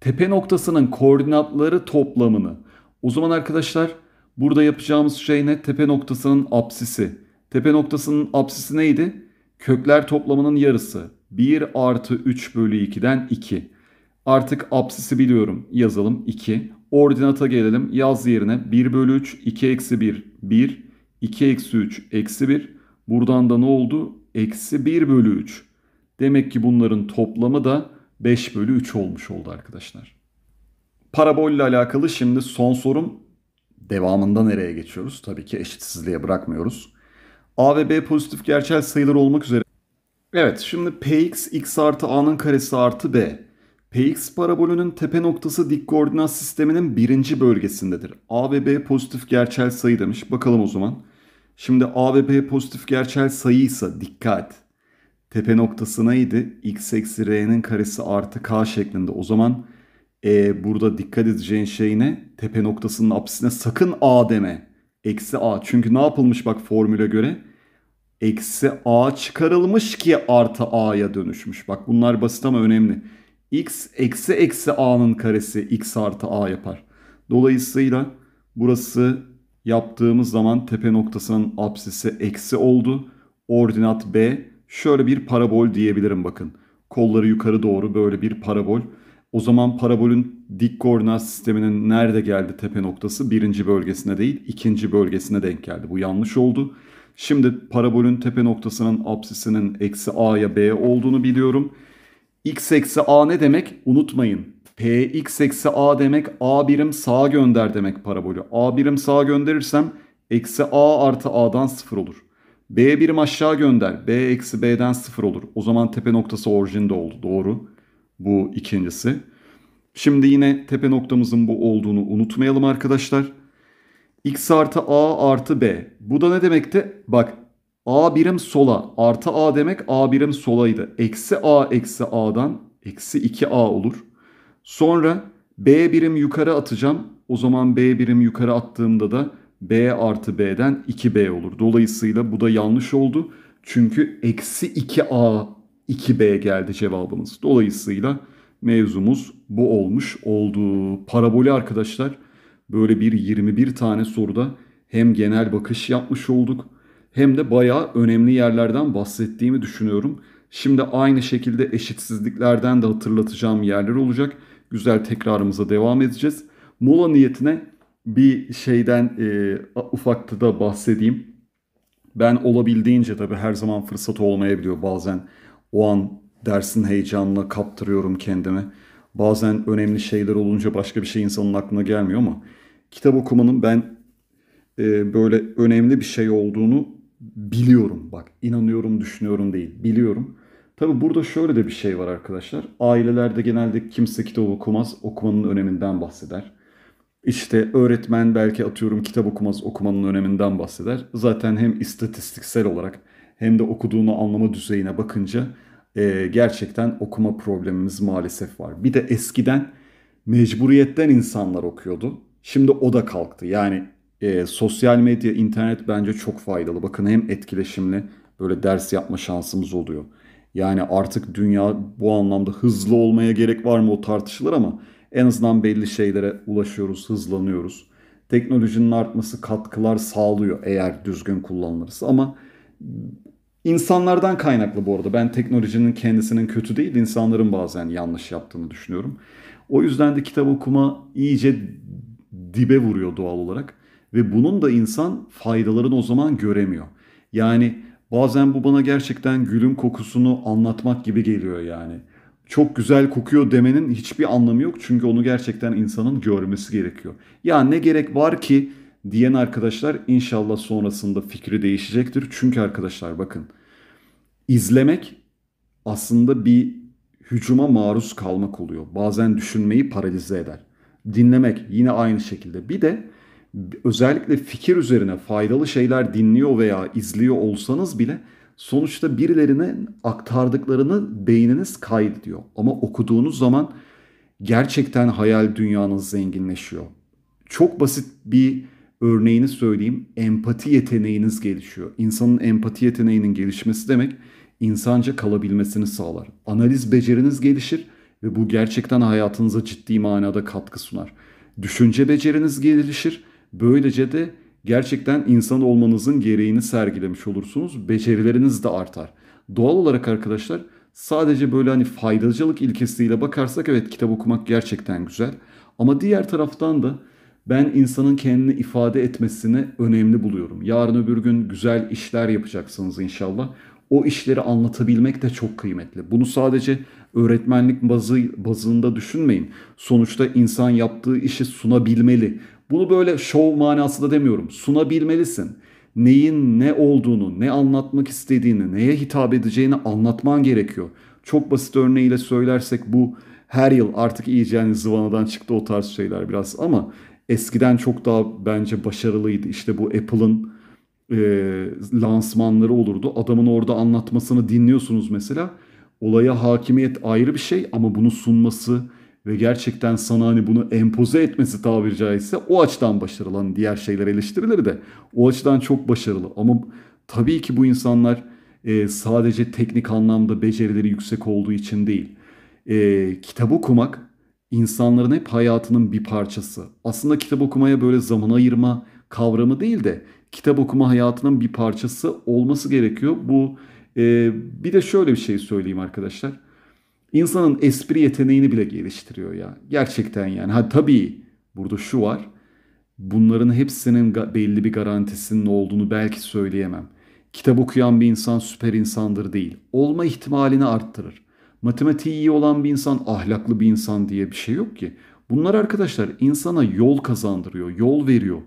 Tepe noktasının koordinatları toplamını. O zaman arkadaşlar burada yapacağımız şey ne? Tepe noktasının apsisi. Tepe noktasının apsisi neydi? Kökler toplamının yarısı. 1 artı 3 bölü 2'den 2. Artık apsisi biliyorum. Yazalım 2. Ordinata gelelim. Yaz yerine 1 bölü 3, 2 eksi 1, 1, 2 eksi 3, eksi 1. Buradan da ne oldu? Eksi 1 bölü 3. Demek ki bunların toplamı da 5 bölü 3 olmuş oldu arkadaşlar. Parabol ile alakalı şimdi son sorum. Devamında nereye geçiyoruz? Tabii ki eşitsizliğe bırakmıyoruz. A ve B pozitif gerçel sayılar olmak üzere. Evet şimdi Px x artı A'nın karesi artı B. PX parabolünün tepe noktası dik koordinat sisteminin birinci bölgesindedir. A ve B pozitif gerçel sayı demiş. Bakalım o zaman. Şimdi A ve B pozitif gerçel sayıysa dikkat. Tepe noktası neydi? X eksi R'nin karesi artı K şeklinde. O zaman e, burada dikkat edeceğin şey ne? Tepe noktasının apsisine sakın A deme. Eksi A. Çünkü ne yapılmış bak formüle göre? Eksi A çıkarılmış ki artı A'ya dönüşmüş. Bak bunlar basit ama önemli x eksi eksi a'nın karesi x artı a yapar. Dolayısıyla burası yaptığımız zaman tepe noktasının apsisi eksi oldu. Ordinat b şöyle bir parabol diyebilirim bakın. Kolları yukarı doğru böyle bir parabol. O zaman parabolün dik koordinat sisteminin nerede geldi tepe noktası? Birinci bölgesine değil ikinci bölgesine denk geldi. Bu yanlış oldu. Şimdi parabolün tepe noktasının apsisinin eksi a'ya b olduğunu biliyorum x eksi a ne demek? Unutmayın. Px eksi a demek a birim sağa gönder demek parabolü. A birim sağa gönderirsem eksi a artı a'dan sıfır olur. B birim aşağı gönder. B eksi b'den sıfır olur. O zaman tepe noktası orijinde oldu. Doğru. Bu ikincisi. Şimdi yine tepe noktamızın bu olduğunu unutmayalım arkadaşlar. X artı a artı b. Bu da ne demekti? Bak A birim sola artı A demek A birim solaydı. Eksi A eksi A'dan eksi 2A olur. Sonra B birim yukarı atacağım. O zaman B birim yukarı attığımda da B artı B'den 2B olur. Dolayısıyla bu da yanlış oldu. Çünkü eksi 2A 2B geldi cevabımız. Dolayısıyla mevzumuz bu olmuş oldu. Paraboli arkadaşlar böyle bir 21 tane soruda hem genel bakış yapmış olduk hem de bayağı önemli yerlerden bahsettiğimi düşünüyorum. Şimdi aynı şekilde eşitsizliklerden de hatırlatacağım yerler olacak. Güzel tekrarımıza devam edeceğiz. Mola niyetine bir şeyden e, ufakta da bahsedeyim. Ben olabildiğince tabii her zaman fırsat olmayabiliyor. Bazen o an dersin heyecanına kaptırıyorum kendimi. Bazen önemli şeyler olunca başka bir şey insanın aklına gelmiyor ama kitap okumanın ben e, böyle önemli bir şey olduğunu biliyorum. Bak inanıyorum, düşünüyorum değil. Biliyorum. Tabi burada şöyle de bir şey var arkadaşlar. Ailelerde genelde kimse kitap okumaz, okumanın öneminden bahseder. İşte öğretmen belki atıyorum kitap okumaz, okumanın öneminden bahseder. Zaten hem istatistiksel olarak hem de okuduğunu anlama düzeyine bakınca e, gerçekten okuma problemimiz maalesef var. Bir de eskiden mecburiyetten insanlar okuyordu. Şimdi o da kalktı. Yani e, sosyal medya, internet bence çok faydalı. Bakın hem etkileşimli böyle ders yapma şansımız oluyor. Yani artık dünya bu anlamda hızlı olmaya gerek var mı o tartışılır ama en azından belli şeylere ulaşıyoruz, hızlanıyoruz. Teknolojinin artması katkılar sağlıyor eğer düzgün kullanılırsa ama insanlardan kaynaklı bu arada. Ben teknolojinin kendisinin kötü değil, insanların bazen yanlış yaptığını düşünüyorum. O yüzden de kitap okuma iyice dibe vuruyor doğal olarak. Ve bunun da insan faydalarını o zaman göremiyor. Yani bazen bu bana gerçekten gülün kokusunu anlatmak gibi geliyor yani. Çok güzel kokuyor demenin hiçbir anlamı yok çünkü onu gerçekten insanın görmesi gerekiyor. Ya ne gerek var ki diyen arkadaşlar inşallah sonrasında fikri değişecektir. Çünkü arkadaşlar bakın izlemek aslında bir hücuma maruz kalmak oluyor. Bazen düşünmeyi paralize eder. Dinlemek yine aynı şekilde. Bir de özellikle fikir üzerine faydalı şeyler dinliyor veya izliyor olsanız bile sonuçta birilerine aktardıklarını beyniniz kaydediyor. Ama okuduğunuz zaman gerçekten hayal dünyanız zenginleşiyor. Çok basit bir örneğini söyleyeyim. Empati yeteneğiniz gelişiyor. İnsanın empati yeteneğinin gelişmesi demek insanca kalabilmesini sağlar. Analiz beceriniz gelişir ve bu gerçekten hayatınıza ciddi manada katkı sunar. Düşünce beceriniz gelişir Böylece de gerçekten insan olmanızın gereğini sergilemiş olursunuz. Becerileriniz de artar. Doğal olarak arkadaşlar sadece böyle hani faydacılık ilkesiyle bakarsak evet kitap okumak gerçekten güzel. Ama diğer taraftan da ben insanın kendini ifade etmesini önemli buluyorum. Yarın öbür gün güzel işler yapacaksınız inşallah. O işleri anlatabilmek de çok kıymetli. Bunu sadece öğretmenlik bazı, bazında düşünmeyin. Sonuçta insan yaptığı işi sunabilmeli. Bunu böyle şov manasında demiyorum. Sunabilmelisin. Neyin ne olduğunu, ne anlatmak istediğini, neye hitap edeceğini anlatman gerekiyor. Çok basit örneğiyle söylersek bu her yıl artık iyice yani zıvanadan çıktı o tarz şeyler biraz ama eskiden çok daha bence başarılıydı. İşte bu Apple'ın e, lansmanları olurdu. Adamın orada anlatmasını dinliyorsunuz mesela. Olaya hakimiyet ayrı bir şey ama bunu sunması, ve gerçekten sana hani bunu empoze etmesi tabiri caizse o açıdan başarılı. Hani diğer şeyler eleştirilir de o açıdan çok başarılı. Ama tabii ki bu insanlar e, sadece teknik anlamda becerileri yüksek olduğu için değil. E, kitap okumak insanların hep hayatının bir parçası. Aslında kitap okumaya böyle zaman ayırma kavramı değil de kitap okuma hayatının bir parçası olması gerekiyor. Bu e, bir de şöyle bir şey söyleyeyim arkadaşlar insanın espri yeteneğini bile geliştiriyor ya. Gerçekten yani. Ha tabii burada şu var. Bunların hepsinin belli bir garantisinin olduğunu belki söyleyemem. Kitap okuyan bir insan süper insandır değil. Olma ihtimalini arttırır. Matematiği iyi olan bir insan ahlaklı bir insan diye bir şey yok ki. Bunlar arkadaşlar insana yol kazandırıyor, yol veriyor.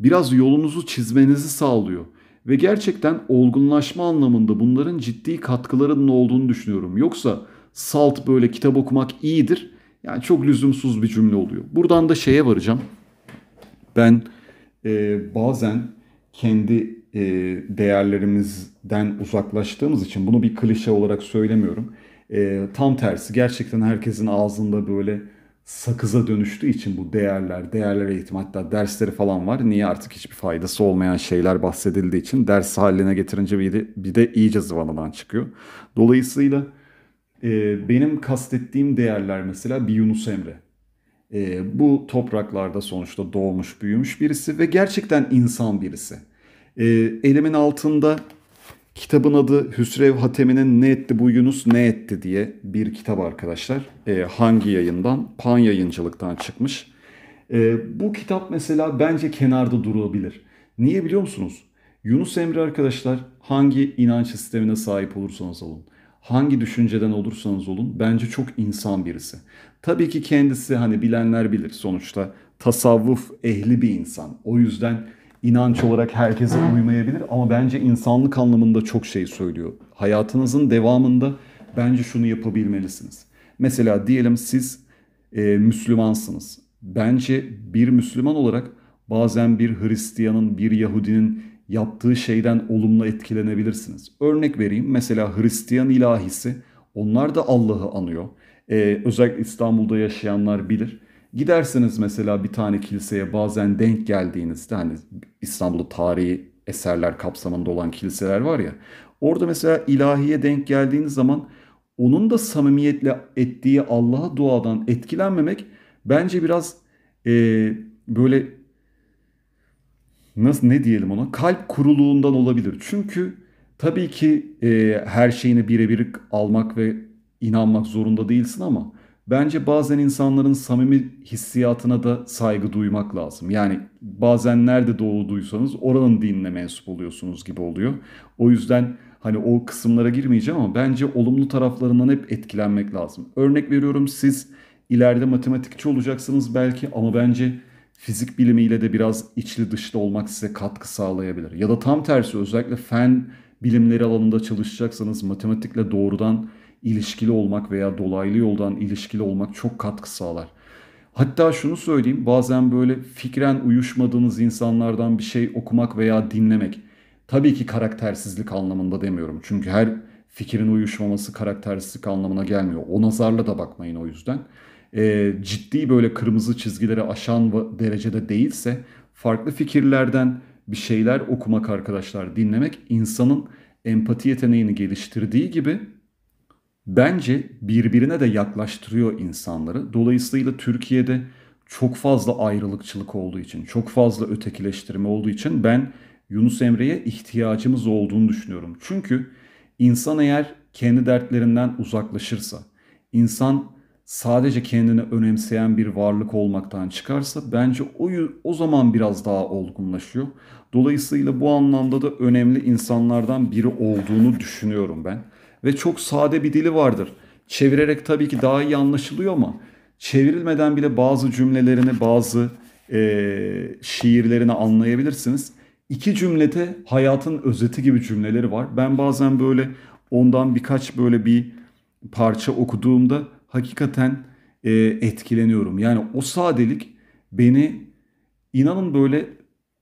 Biraz yolunuzu çizmenizi sağlıyor. Ve gerçekten olgunlaşma anlamında bunların ciddi katkılarının olduğunu düşünüyorum. Yoksa salt böyle kitap okumak iyidir. Yani çok lüzumsuz bir cümle oluyor. Buradan da şeye varacağım. Ben e, bazen kendi e, değerlerimizden uzaklaştığımız için bunu bir klişe olarak söylemiyorum. E, tam tersi gerçekten herkesin ağzında böyle sakıza dönüştüğü için bu değerler, değerler eğitim hatta dersleri falan var. Niye artık hiçbir faydası olmayan şeyler bahsedildiği için ders haline getirince bir de, bir de iyice zıvanadan çıkıyor. Dolayısıyla e, benim kastettiğim değerler mesela bir Yunus Emre. E, bu topraklarda sonuçta doğmuş büyümüş birisi ve gerçekten insan birisi. E, elimin altında kitabın adı Hüsrev Hatemi'nin Ne Etti Bu Yunus Ne Etti diye bir kitap arkadaşlar. E, hangi yayından? Pan yayıncılıktan çıkmış. E, bu kitap mesela bence kenarda durulabilir Niye biliyor musunuz? Yunus Emre arkadaşlar hangi inanç sistemine sahip olursanız olun hangi düşünceden olursanız olun bence çok insan birisi. Tabii ki kendisi hani bilenler bilir sonuçta tasavvuf ehli bir insan. O yüzden inanç olarak herkese uymayabilir ama bence insanlık anlamında çok şey söylüyor. Hayatınızın devamında bence şunu yapabilmelisiniz. Mesela diyelim siz e, Müslümansınız. Bence bir Müslüman olarak bazen bir Hristiyanın, bir Yahudinin yaptığı şeyden olumlu etkilenebilirsiniz. Örnek vereyim mesela Hristiyan ilahisi onlar da Allah'ı anıyor. Ee, özellikle İstanbul'da yaşayanlar bilir. Gidersiniz mesela bir tane kiliseye bazen denk geldiğinizde hani İstanbul'da tarihi eserler kapsamında olan kiliseler var ya. Orada mesela ilahiye denk geldiğiniz zaman onun da samimiyetle ettiği Allah'a duadan etkilenmemek bence biraz e, böyle nasıl ne diyelim ona kalp kuruluğundan olabilir. Çünkü tabii ki e, her şeyini birebir almak ve inanmak zorunda değilsin ama bence bazen insanların samimi hissiyatına da saygı duymak lazım. Yani bazen nerede doğduysanız oranın dinine mensup oluyorsunuz gibi oluyor. O yüzden hani o kısımlara girmeyeceğim ama bence olumlu taraflarından hep etkilenmek lazım. Örnek veriyorum siz ileride matematikçi olacaksınız belki ama bence fizik bilimiyle de biraz içli dışlı olmak size katkı sağlayabilir. Ya da tam tersi özellikle fen bilimleri alanında çalışacaksanız matematikle doğrudan ilişkili olmak veya dolaylı yoldan ilişkili olmak çok katkı sağlar. Hatta şunu söyleyeyim bazen böyle fikren uyuşmadığınız insanlardan bir şey okumak veya dinlemek. Tabii ki karaktersizlik anlamında demiyorum. Çünkü her fikrin uyuşmaması karaktersizlik anlamına gelmiyor. O nazarla da bakmayın o yüzden e, ciddi böyle kırmızı çizgileri aşan derecede değilse farklı fikirlerden bir şeyler okumak arkadaşlar dinlemek insanın empati yeteneğini geliştirdiği gibi bence birbirine de yaklaştırıyor insanları. Dolayısıyla Türkiye'de çok fazla ayrılıkçılık olduğu için, çok fazla ötekileştirme olduğu için ben Yunus Emre'ye ihtiyacımız olduğunu düşünüyorum. Çünkü insan eğer kendi dertlerinden uzaklaşırsa, insan sadece kendini önemseyen bir varlık olmaktan çıkarsa bence o, o zaman biraz daha olgunlaşıyor. Dolayısıyla bu anlamda da önemli insanlardan biri olduğunu düşünüyorum ben. Ve çok sade bir dili vardır. Çevirerek tabii ki daha iyi anlaşılıyor ama çevrilmeden bile bazı cümlelerini, bazı e, şiirlerini anlayabilirsiniz. İki cümlede hayatın özeti gibi cümleleri var. Ben bazen böyle ondan birkaç böyle bir parça okuduğumda hakikaten e, etkileniyorum. Yani o sadelik beni inanın böyle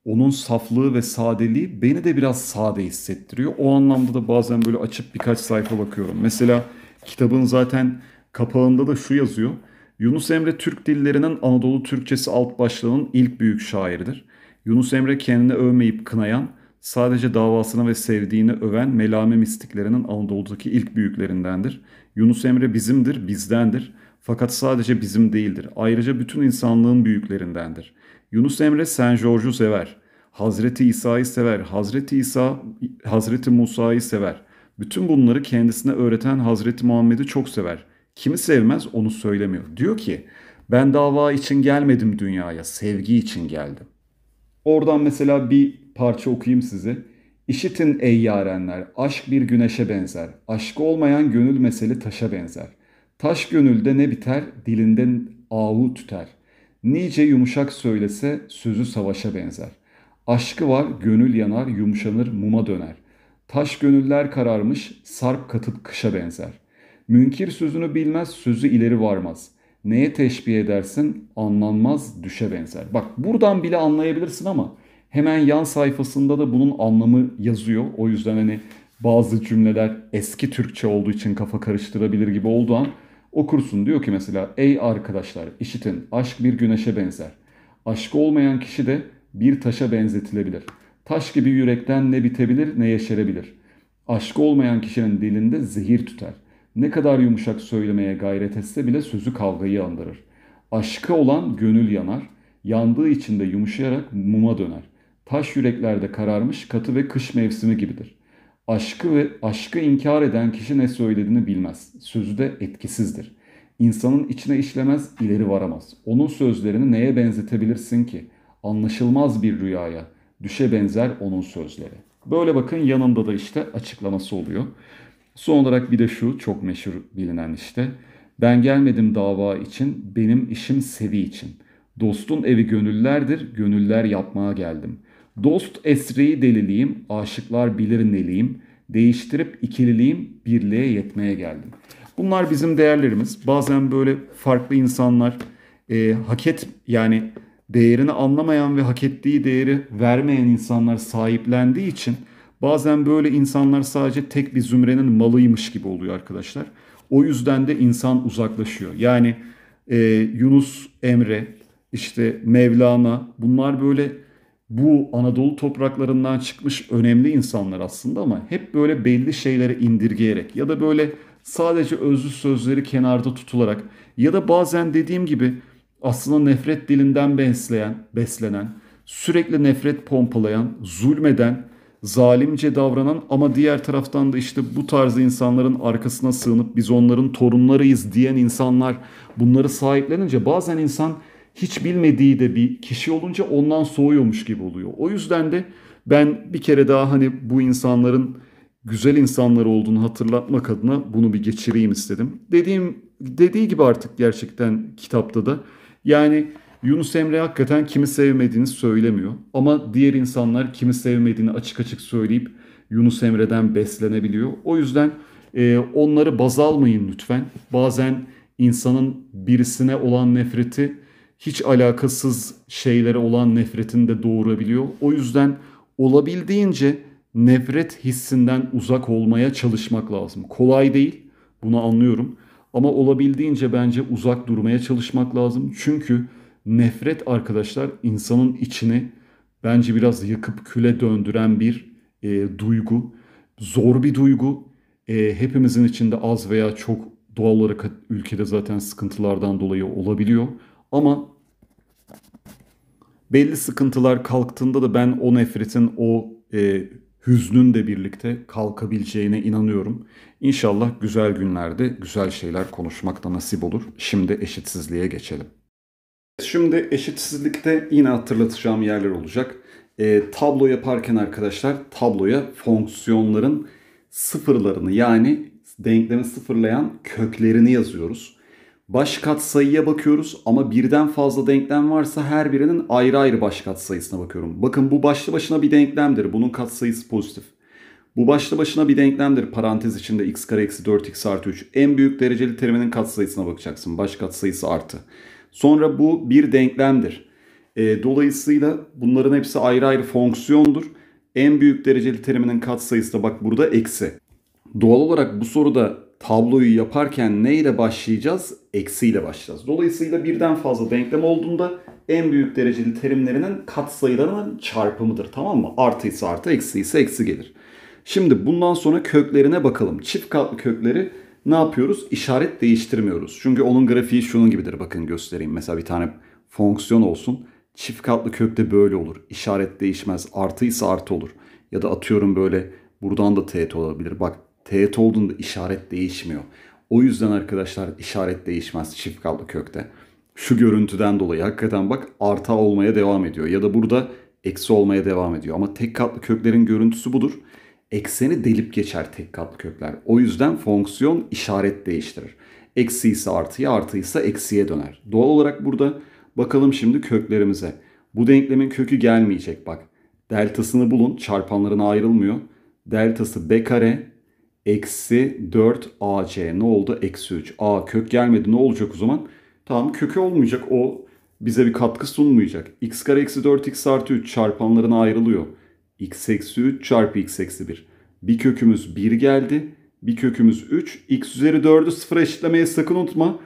onun saflığı ve sadeliği beni de biraz sade hissettiriyor. O anlamda da bazen böyle açıp birkaç sayfa bakıyorum. Mesela kitabın zaten kapağında da şu yazıyor. Yunus Emre Türk dillerinin Anadolu Türkçesi alt başlığının ilk büyük şairidir. Yunus Emre kendini övmeyip kınayan, sadece davasına ve sevdiğini öven Melame mistiklerinin Anadolu'daki ilk büyüklerindendir. Yunus Emre bizimdir, bizdendir. Fakat sadece bizim değildir. Ayrıca bütün insanlığın büyüklerindendir. Yunus Emre Sen George'u sever. Hazreti İsa'yı sever. Hazreti İsa, Hazreti Musa'yı sever. Bütün bunları kendisine öğreten Hazreti Muhammed'i çok sever. Kimi sevmez onu söylemiyor. Diyor ki ben dava için gelmedim dünyaya, sevgi için geldim. Oradan mesela bir parça okuyayım size. İşitin ey yarenler, aşk bir güneşe benzer. Aşkı olmayan gönül meseli taşa benzer. Taş gönülde ne biter, dilinden ağu tüter. Nice yumuşak söylese sözü savaşa benzer. Aşkı var, gönül yanar, yumuşanır, muma döner. Taş gönüller kararmış, sarp katıp kışa benzer. Münkir sözünü bilmez, sözü ileri varmaz. Neye teşbih edersin? Anlanmaz, düşe benzer. Bak buradan bile anlayabilirsin ama Hemen yan sayfasında da bunun anlamı yazıyor. O yüzden hani bazı cümleler eski Türkçe olduğu için kafa karıştırabilir gibi olduğu an okursun. Diyor ki mesela ey arkadaşlar işitin aşk bir güneşe benzer. Aşkı olmayan kişi de bir taşa benzetilebilir. Taş gibi yürekten ne bitebilir ne yeşerebilir. Aşkı olmayan kişinin dilinde zehir tüter. Ne kadar yumuşak söylemeye gayret etse bile sözü kavgayı andırır. Aşkı olan gönül yanar, yandığı için de yumuşayarak muma döner taş yüreklerde kararmış katı ve kış mevsimi gibidir. Aşkı ve aşkı inkar eden kişi ne söylediğini bilmez. Sözü de etkisizdir. İnsanın içine işlemez, ileri varamaz. Onun sözlerini neye benzetebilirsin ki? Anlaşılmaz bir rüyaya. Düşe benzer onun sözleri. Böyle bakın yanında da işte açıklaması oluyor. Son olarak bir de şu çok meşhur bilinen işte. Ben gelmedim dava için, benim işim sevi için. Dostun evi gönüllerdir, gönüller yapmaya geldim.'' Dost esreyi deliliyim, aşıklar bilir neliyim, değiştirip ikililiğim birliğe yetmeye geldim. Bunlar bizim değerlerimiz. Bazen böyle farklı insanlar e, hak et yani değerini anlamayan ve hak ettiği değeri vermeyen insanlar sahiplendiği için bazen böyle insanlar sadece tek bir zümrenin malıymış gibi oluyor arkadaşlar. O yüzden de insan uzaklaşıyor. Yani e, Yunus Emre, işte Mevlana bunlar böyle bu Anadolu topraklarından çıkmış önemli insanlar aslında ama hep böyle belli şeylere indirgeyerek ya da böyle sadece özlü sözleri kenarda tutularak ya da bazen dediğim gibi aslında nefret dilinden besleyen, beslenen, sürekli nefret pompalayan, zulmeden, zalimce davranan ama diğer taraftan da işte bu tarz insanların arkasına sığınıp biz onların torunlarıyız diyen insanlar bunları sahiplenince bazen insan hiç bilmediği de bir kişi olunca ondan soğuyormuş gibi oluyor. O yüzden de ben bir kere daha hani bu insanların güzel insanlar olduğunu hatırlatmak adına bunu bir geçireyim istedim. Dediğim dediği gibi artık gerçekten kitapta da yani Yunus Emre hakikaten kimi sevmediğini söylemiyor ama diğer insanlar kimi sevmediğini açık açık söyleyip Yunus Emre'den beslenebiliyor. O yüzden e, onları baz almayın lütfen. Bazen insanın birisine olan nefreti hiç alakasız şeylere olan nefretini de doğurabiliyor. O yüzden olabildiğince nefret hissinden uzak olmaya çalışmak lazım. Kolay değil, bunu anlıyorum. Ama olabildiğince bence uzak durmaya çalışmak lazım. Çünkü nefret arkadaşlar insanın içini bence biraz yakıp küle döndüren bir e, duygu. Zor bir duygu. E, hepimizin içinde az veya çok doğal olarak ülkede zaten sıkıntılardan dolayı olabiliyor. Ama belli sıkıntılar kalktığında da ben o nefretin, o e, hüznün de birlikte kalkabileceğine inanıyorum. İnşallah güzel günlerde güzel şeyler konuşmak da nasip olur. Şimdi eşitsizliğe geçelim. Şimdi eşitsizlikte yine hatırlatacağım yerler olacak. E, tablo yaparken arkadaşlar tabloya fonksiyonların sıfırlarını yani denklemi sıfırlayan köklerini yazıyoruz. Baş katsayıya bakıyoruz ama birden fazla denklem varsa her birinin ayrı ayrı baş katsayısına bakıyorum. Bakın bu başlı başına bir denklemdir. Bunun katsayısı pozitif. Bu başlı başına bir denklemdir. Parantez içinde x kare eksi 4x artı 3. En büyük dereceli terimin katsayısına bakacaksın. Baş katsayısı artı. Sonra bu bir denklemdir. E, dolayısıyla bunların hepsi ayrı ayrı fonksiyondur. En büyük dereceli teriminin katsayısı da bak burada eksi. Doğal olarak bu soruda tabloyu yaparken neyle başlayacağız? Eksiyle başlayacağız. Dolayısıyla birden fazla denklem olduğunda en büyük dereceli terimlerinin katsayılarının çarpımıdır. Tamam mı? Artı ise artı, eksi ise eksi gelir. Şimdi bundan sonra köklerine bakalım. Çift katlı kökleri ne yapıyoruz? İşaret değiştirmiyoruz. Çünkü onun grafiği şunun gibidir. Bakın göstereyim. Mesela bir tane fonksiyon olsun. Çift katlı kökte böyle olur. İşaret değişmez. Artı ise artı olur. Ya da atıyorum böyle buradan da teğet olabilir. Bak Teğet olduğunda işaret değişmiyor. O yüzden arkadaşlar işaret değişmez çift kaldı kökte. Şu görüntüden dolayı hakikaten bak arta olmaya devam ediyor. Ya da burada eksi olmaya devam ediyor. Ama tek katlı köklerin görüntüsü budur. Ekseni delip geçer tek katlı kökler. O yüzden fonksiyon işaret değiştirir. Eksi ise artıya, artı ise eksiye döner. Doğal olarak burada bakalım şimdi köklerimize. Bu denklemin kökü gelmeyecek bak. Deltasını bulun. Çarpanların ayrılmıyor. Deltası b kare eksi 4ac ne oldu? Eksi 3. a kök gelmedi ne olacak o zaman? Tamam kökü olmayacak o bize bir katkı sunmayacak. x kare eksi 4x artı 3 çarpanlarına ayrılıyor. x eksi 3 çarpı x eksi 1. Bir kökümüz 1 geldi. Bir kökümüz 3. x üzeri 4'ü 0 eşitlemeye sakın unutma.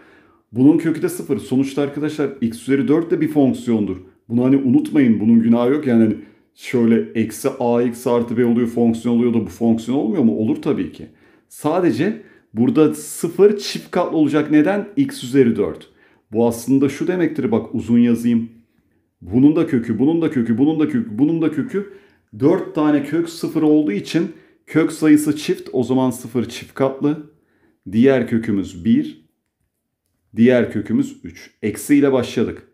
Bunun kökü de 0. Sonuçta arkadaşlar x üzeri 4 de bir fonksiyondur. Bunu hani unutmayın. Bunun günahı yok. Yani hani şöyle eksi a x artı b oluyor fonksiyon oluyor da bu fonksiyon olmuyor mu? Olur tabii ki. Sadece burada sıfır çift katlı olacak. Neden? x üzeri 4. Bu aslında şu demektir bak uzun yazayım. Bunun da kökü, bunun da kökü, bunun da kökü, bunun da kökü. 4 tane kök sıfır olduğu için kök sayısı çift o zaman sıfır çift katlı. Diğer kökümüz 1. Diğer kökümüz 3. Eksi ile başladık.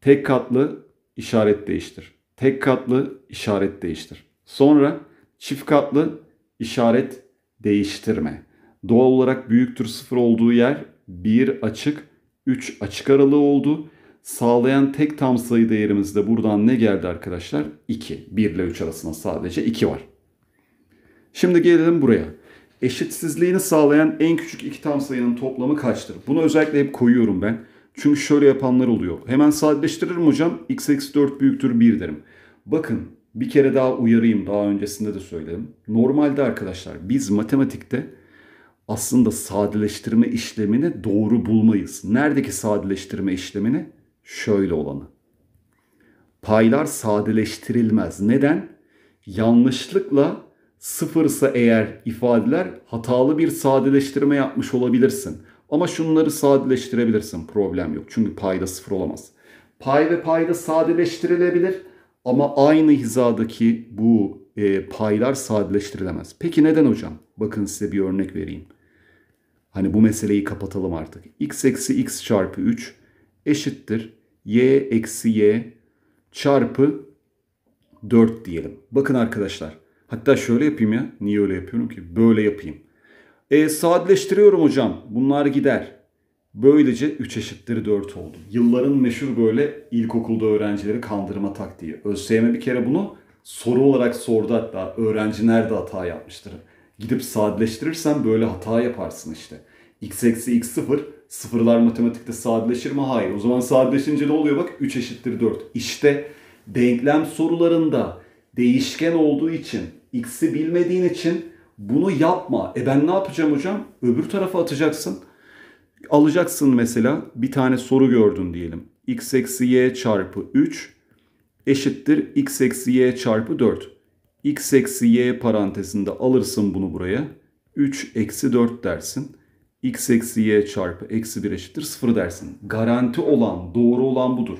Tek katlı işaret değiştir tek katlı işaret değiştir. Sonra çift katlı işaret değiştirme. Doğal olarak büyüktür sıfır olduğu yer 1 açık 3 açık aralığı oldu. Sağlayan tek tam sayı değerimiz de buradan ne geldi arkadaşlar? 2. 1 ile 3 arasında sadece 2 var. Şimdi gelelim buraya. Eşitsizliğini sağlayan en küçük iki tam sayının toplamı kaçtır? Bunu özellikle hep koyuyorum ben. Çünkü şöyle yapanlar oluyor. Hemen sadeleştiririm hocam. x eksi 4 büyüktür 1 derim. Bakın bir kere daha uyarayım. Daha öncesinde de söyledim. Normalde arkadaşlar biz matematikte aslında sadeleştirme işlemini doğru bulmayız. Neredeki sadeleştirme işlemini? Şöyle olanı. Paylar sadeleştirilmez. Neden? Yanlışlıkla sıfırsa eğer ifadeler hatalı bir sadeleştirme yapmış olabilirsin. Ama şunları sadeleştirebilirsin problem yok. Çünkü payda sıfır olamaz. Pay ve payda sadeleştirilebilir ama aynı hizadaki bu e, paylar sadeleştirilemez. Peki neden hocam? Bakın size bir örnek vereyim. Hani bu meseleyi kapatalım artık. x eksi x çarpı 3 eşittir y eksi y çarpı 4 diyelim. Bakın arkadaşlar. Hatta şöyle yapayım ya. Niye öyle yapıyorum ki? Böyle yapayım. E, sadeleştiriyorum hocam. Bunlar gider. Böylece 3 eşittir 4 oldu. Yılların meşhur böyle ilkokulda öğrencileri kandırma taktiği. ÖSYM bir kere bunu soru olarak sordu hatta. Öğrenci nerede hata yapmıştır? Gidip sadeleştirirsen böyle hata yaparsın işte. x eksi x sıfır. Sıfırlar matematikte sadeleşir mi? Hayır. O zaman sadeleşince ne oluyor? Bak 3 eşittir 4. İşte denklem sorularında değişken olduğu için, x'i bilmediğin için bunu yapma. E ben ne yapacağım hocam? Öbür tarafa atacaksın. Alacaksın mesela bir tane soru gördün diyelim. x eksi y çarpı 3 eşittir x eksi y çarpı 4. x eksi y parantezinde alırsın bunu buraya. 3 eksi 4 dersin. x eksi y çarpı eksi 1 eşittir 0 dersin. Garanti olan, doğru olan budur.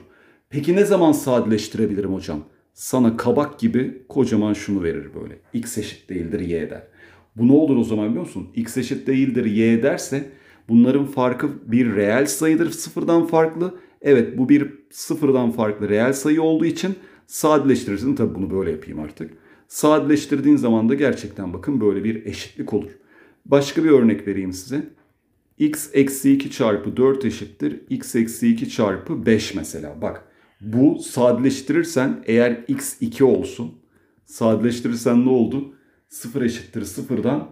Peki ne zaman sadeleştirebilirim hocam? Sana kabak gibi kocaman şunu verir böyle. x eşit değildir y der. Bu ne olur o zaman biliyor musun? X eşit değildir Y derse bunların farkı bir reel sayıdır sıfırdan farklı. Evet bu bir sıfırdan farklı reel sayı olduğu için sadeleştirirsin. Tabi bunu böyle yapayım artık. Sadeleştirdiğin zaman da gerçekten bakın böyle bir eşitlik olur. Başka bir örnek vereyim size. x eksi 2 çarpı 4 eşittir. x eksi 2 çarpı 5 mesela. Bak bu sadeleştirirsen eğer x 2 olsun. Sadeleştirirsen ne oldu? 0 eşittir 0'dan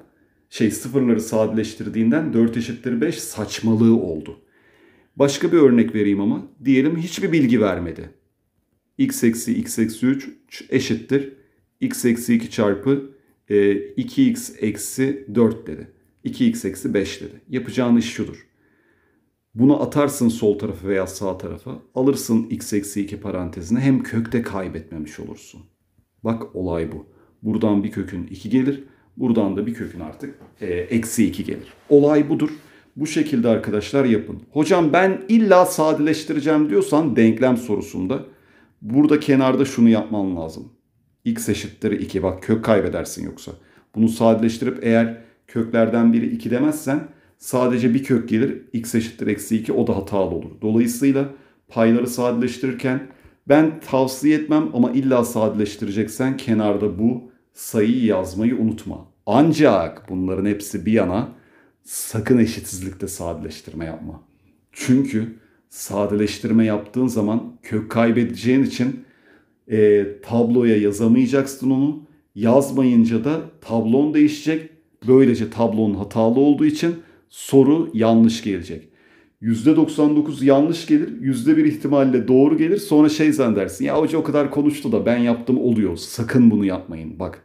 şey sıfırları sadeleştirdiğinden 4 eşittir 5 saçmalığı oldu. Başka bir örnek vereyim ama diyelim hiçbir bilgi vermedi. x eksi x eksi 3 eşittir x eksi 2 çarpı e, 2x eksi 4 dedi. 2x eksi 5 dedi. Yapacağın iş şudur. Bunu atarsın sol tarafa veya sağ tarafa. Alırsın x eksi 2 parantezine hem kökte kaybetmemiş olursun. Bak olay bu. Buradan bir kökün 2 gelir. Buradan da bir kökün artık e, eksi 2 gelir. Olay budur. Bu şekilde arkadaşlar yapın. Hocam ben illa sadeleştireceğim diyorsan denklem sorusunda burada kenarda şunu yapman lazım. x eşittir 2 bak kök kaybedersin yoksa. Bunu sadeleştirip eğer köklerden biri 2 demezsen sadece bir kök gelir x eşittir eksi 2 o da hatalı olur. Dolayısıyla payları sadeleştirirken ben tavsiye etmem ama illa sadeleştireceksen kenarda bu sayıyı yazmayı unutma. Ancak bunların hepsi bir yana sakın eşitsizlikte sadeleştirme yapma. Çünkü sadeleştirme yaptığın zaman kök kaybedeceğin için e, tabloya yazamayacaksın onu. Yazmayınca da tablon değişecek. Böylece tablonun hatalı olduğu için soru yanlış gelecek. %99 yanlış gelir, %1 ihtimalle doğru gelir. Sonra şey zannedersin. Ya hoca o kadar konuştu da ben yaptım oluyor. Sakın bunu yapmayın. Bak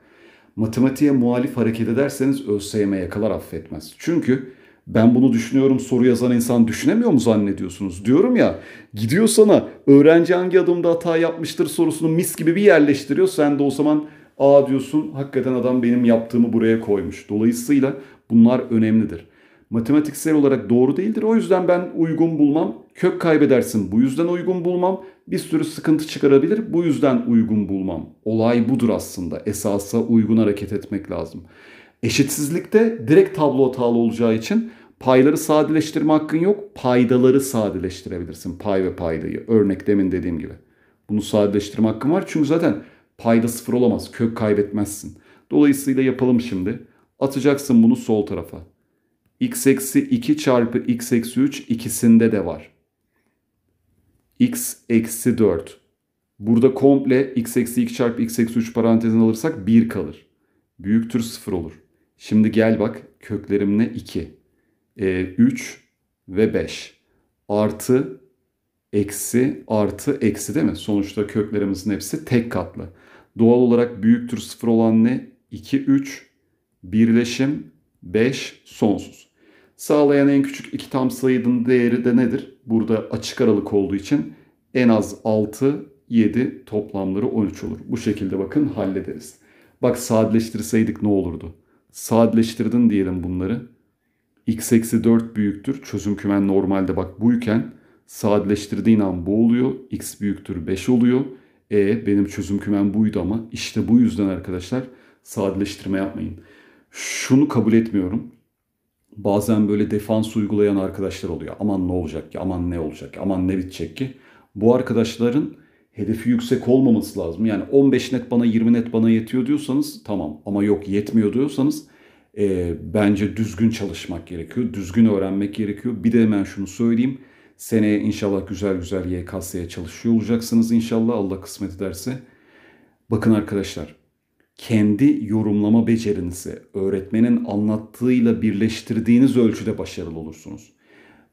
matematiğe muhalif hareket ederseniz ÖSYM yakalar affetmez. Çünkü ben bunu düşünüyorum soru yazan insan düşünemiyor mu zannediyorsunuz? Diyorum ya gidiyor sana öğrenci hangi adımda hata yapmıştır sorusunu mis gibi bir yerleştiriyor. Sen de o zaman aa diyorsun hakikaten adam benim yaptığımı buraya koymuş. Dolayısıyla bunlar önemlidir matematiksel olarak doğru değildir. O yüzden ben uygun bulmam. Kök kaybedersin. Bu yüzden uygun bulmam. Bir sürü sıkıntı çıkarabilir. Bu yüzden uygun bulmam. Olay budur aslında. Esasa uygun hareket etmek lazım. Eşitsizlikte direkt tablo hatalı olacağı için payları sadeleştirme hakkın yok. Paydaları sadeleştirebilirsin. Pay ve paydayı. Örnek demin dediğim gibi. Bunu sadeleştirme hakkın var. Çünkü zaten payda sıfır olamaz. Kök kaybetmezsin. Dolayısıyla yapalım şimdi. Atacaksın bunu sol tarafa x eksi 2 çarpı x eksi 3 ikisinde de var. x eksi 4. Burada komple x eksi 2 çarpı x eksi 3 parantezini alırsak 1 kalır. Büyüktür 0 olur. Şimdi gel bak köklerim ne? 2, e, ee, 3 ve 5. Artı, eksi, artı, eksi değil mi? Sonuçta köklerimizin hepsi tek katlı. Doğal olarak büyüktür 0 olan ne? 2, 3, birleşim 5 sonsuz. Sağlayan en küçük iki tam sayının değeri de nedir? Burada açık aralık olduğu için en az 6, 7 toplamları 13 olur. Bu şekilde bakın hallederiz. Bak sadeleştirseydik ne olurdu? Sadeleştirdin diyelim bunları. x eksi 4 büyüktür. Çözüm kümen normalde bak buyken sadeleştirdiğin an bu oluyor. x büyüktür 5 oluyor. E benim çözüm kümen buydu ama işte bu yüzden arkadaşlar sadeleştirme yapmayın. Şunu kabul etmiyorum bazen böyle defans uygulayan arkadaşlar oluyor. Aman ne olacak ki, aman ne olacak ki, aman ne bitecek ki. Bu arkadaşların hedefi yüksek olmaması lazım. Yani 15 net bana 20 net bana yetiyor diyorsanız tamam ama yok yetmiyor diyorsanız e, bence düzgün çalışmak gerekiyor. Düzgün öğrenmek gerekiyor. Bir de hemen şunu söyleyeyim. Seneye inşallah güzel güzel YKS'ye çalışıyor olacaksınız inşallah Allah kısmet ederse. Bakın arkadaşlar kendi yorumlama becerinizi öğretmenin anlattığıyla birleştirdiğiniz ölçüde başarılı olursunuz.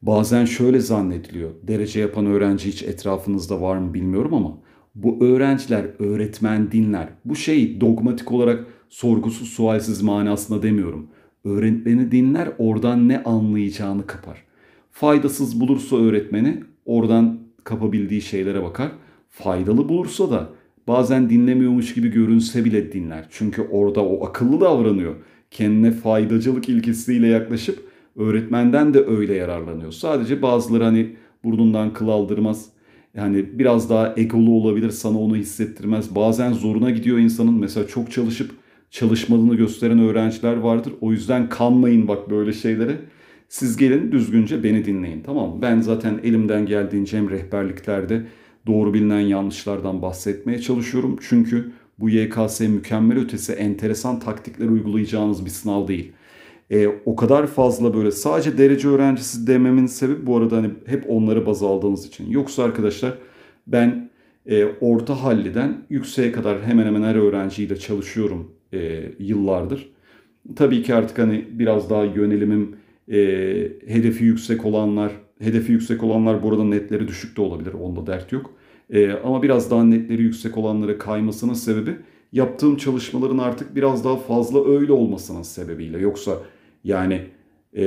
Bazen şöyle zannediliyor. Derece yapan öğrenci hiç etrafınızda var mı bilmiyorum ama bu öğrenciler öğretmen dinler. Bu şey dogmatik olarak sorgusuz sualsiz manasında demiyorum. Öğretmeni dinler oradan ne anlayacağını kapar. Faydasız bulursa öğretmeni oradan kapabildiği şeylere bakar. Faydalı bulursa da bazen dinlemiyormuş gibi görünse bile dinler. Çünkü orada o akıllı davranıyor. Kendine faydacılık ilgisiyle yaklaşıp öğretmenden de öyle yararlanıyor. Sadece bazıları hani burnundan kıl aldırmaz. Yani biraz daha egolu olabilir sana onu hissettirmez. Bazen zoruna gidiyor insanın. Mesela çok çalışıp çalışmadığını gösteren öğrenciler vardır. O yüzden kanmayın bak böyle şeylere. Siz gelin düzgünce beni dinleyin tamam mı? Ben zaten elimden geldiğince hem rehberliklerde doğru bilinen yanlışlardan bahsetmeye çalışıyorum. Çünkü bu YKS mükemmel ötesi enteresan taktikler uygulayacağınız bir sınav değil. E, o kadar fazla böyle sadece derece öğrencisi dememin sebebi bu arada hani hep onları baz aldığınız için. Yoksa arkadaşlar ben e, orta halliden yükseğe kadar hemen hemen her öğrenciyle çalışıyorum e, yıllardır. Tabii ki artık hani biraz daha yönelimim e, hedefi yüksek olanlar hedefi yüksek olanlar bu netleri düşük de olabilir. Onda dert yok. E, ama biraz daha netleri yüksek olanlara kaymasının sebebi yaptığım çalışmaların artık biraz daha fazla öyle olmasının sebebiyle. Yoksa yani e,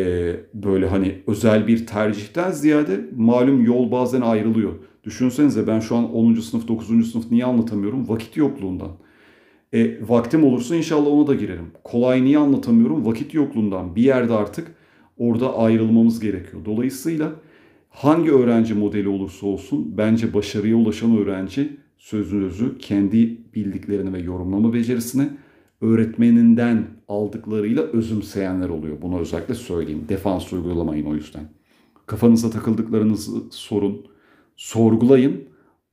böyle hani özel bir tercihten ziyade malum yol bazen ayrılıyor. Düşünsenize ben şu an 10. sınıf 9. sınıf niye anlatamıyorum? Vakit yokluğundan. E, vaktim olursa inşallah ona da girerim. Kolay niye anlatamıyorum? Vakit yokluğundan. Bir yerde artık orada ayrılmamız gerekiyor. Dolayısıyla hangi öğrenci modeli olursa olsun bence başarıya ulaşan öğrenci sözünüzü kendi bildiklerini ve yorumlama becerisini öğretmeninden aldıklarıyla özümseyenler oluyor. Bunu özellikle söyleyeyim. Defans uygulamayın o yüzden. Kafanıza takıldıklarınızı sorun, sorgulayın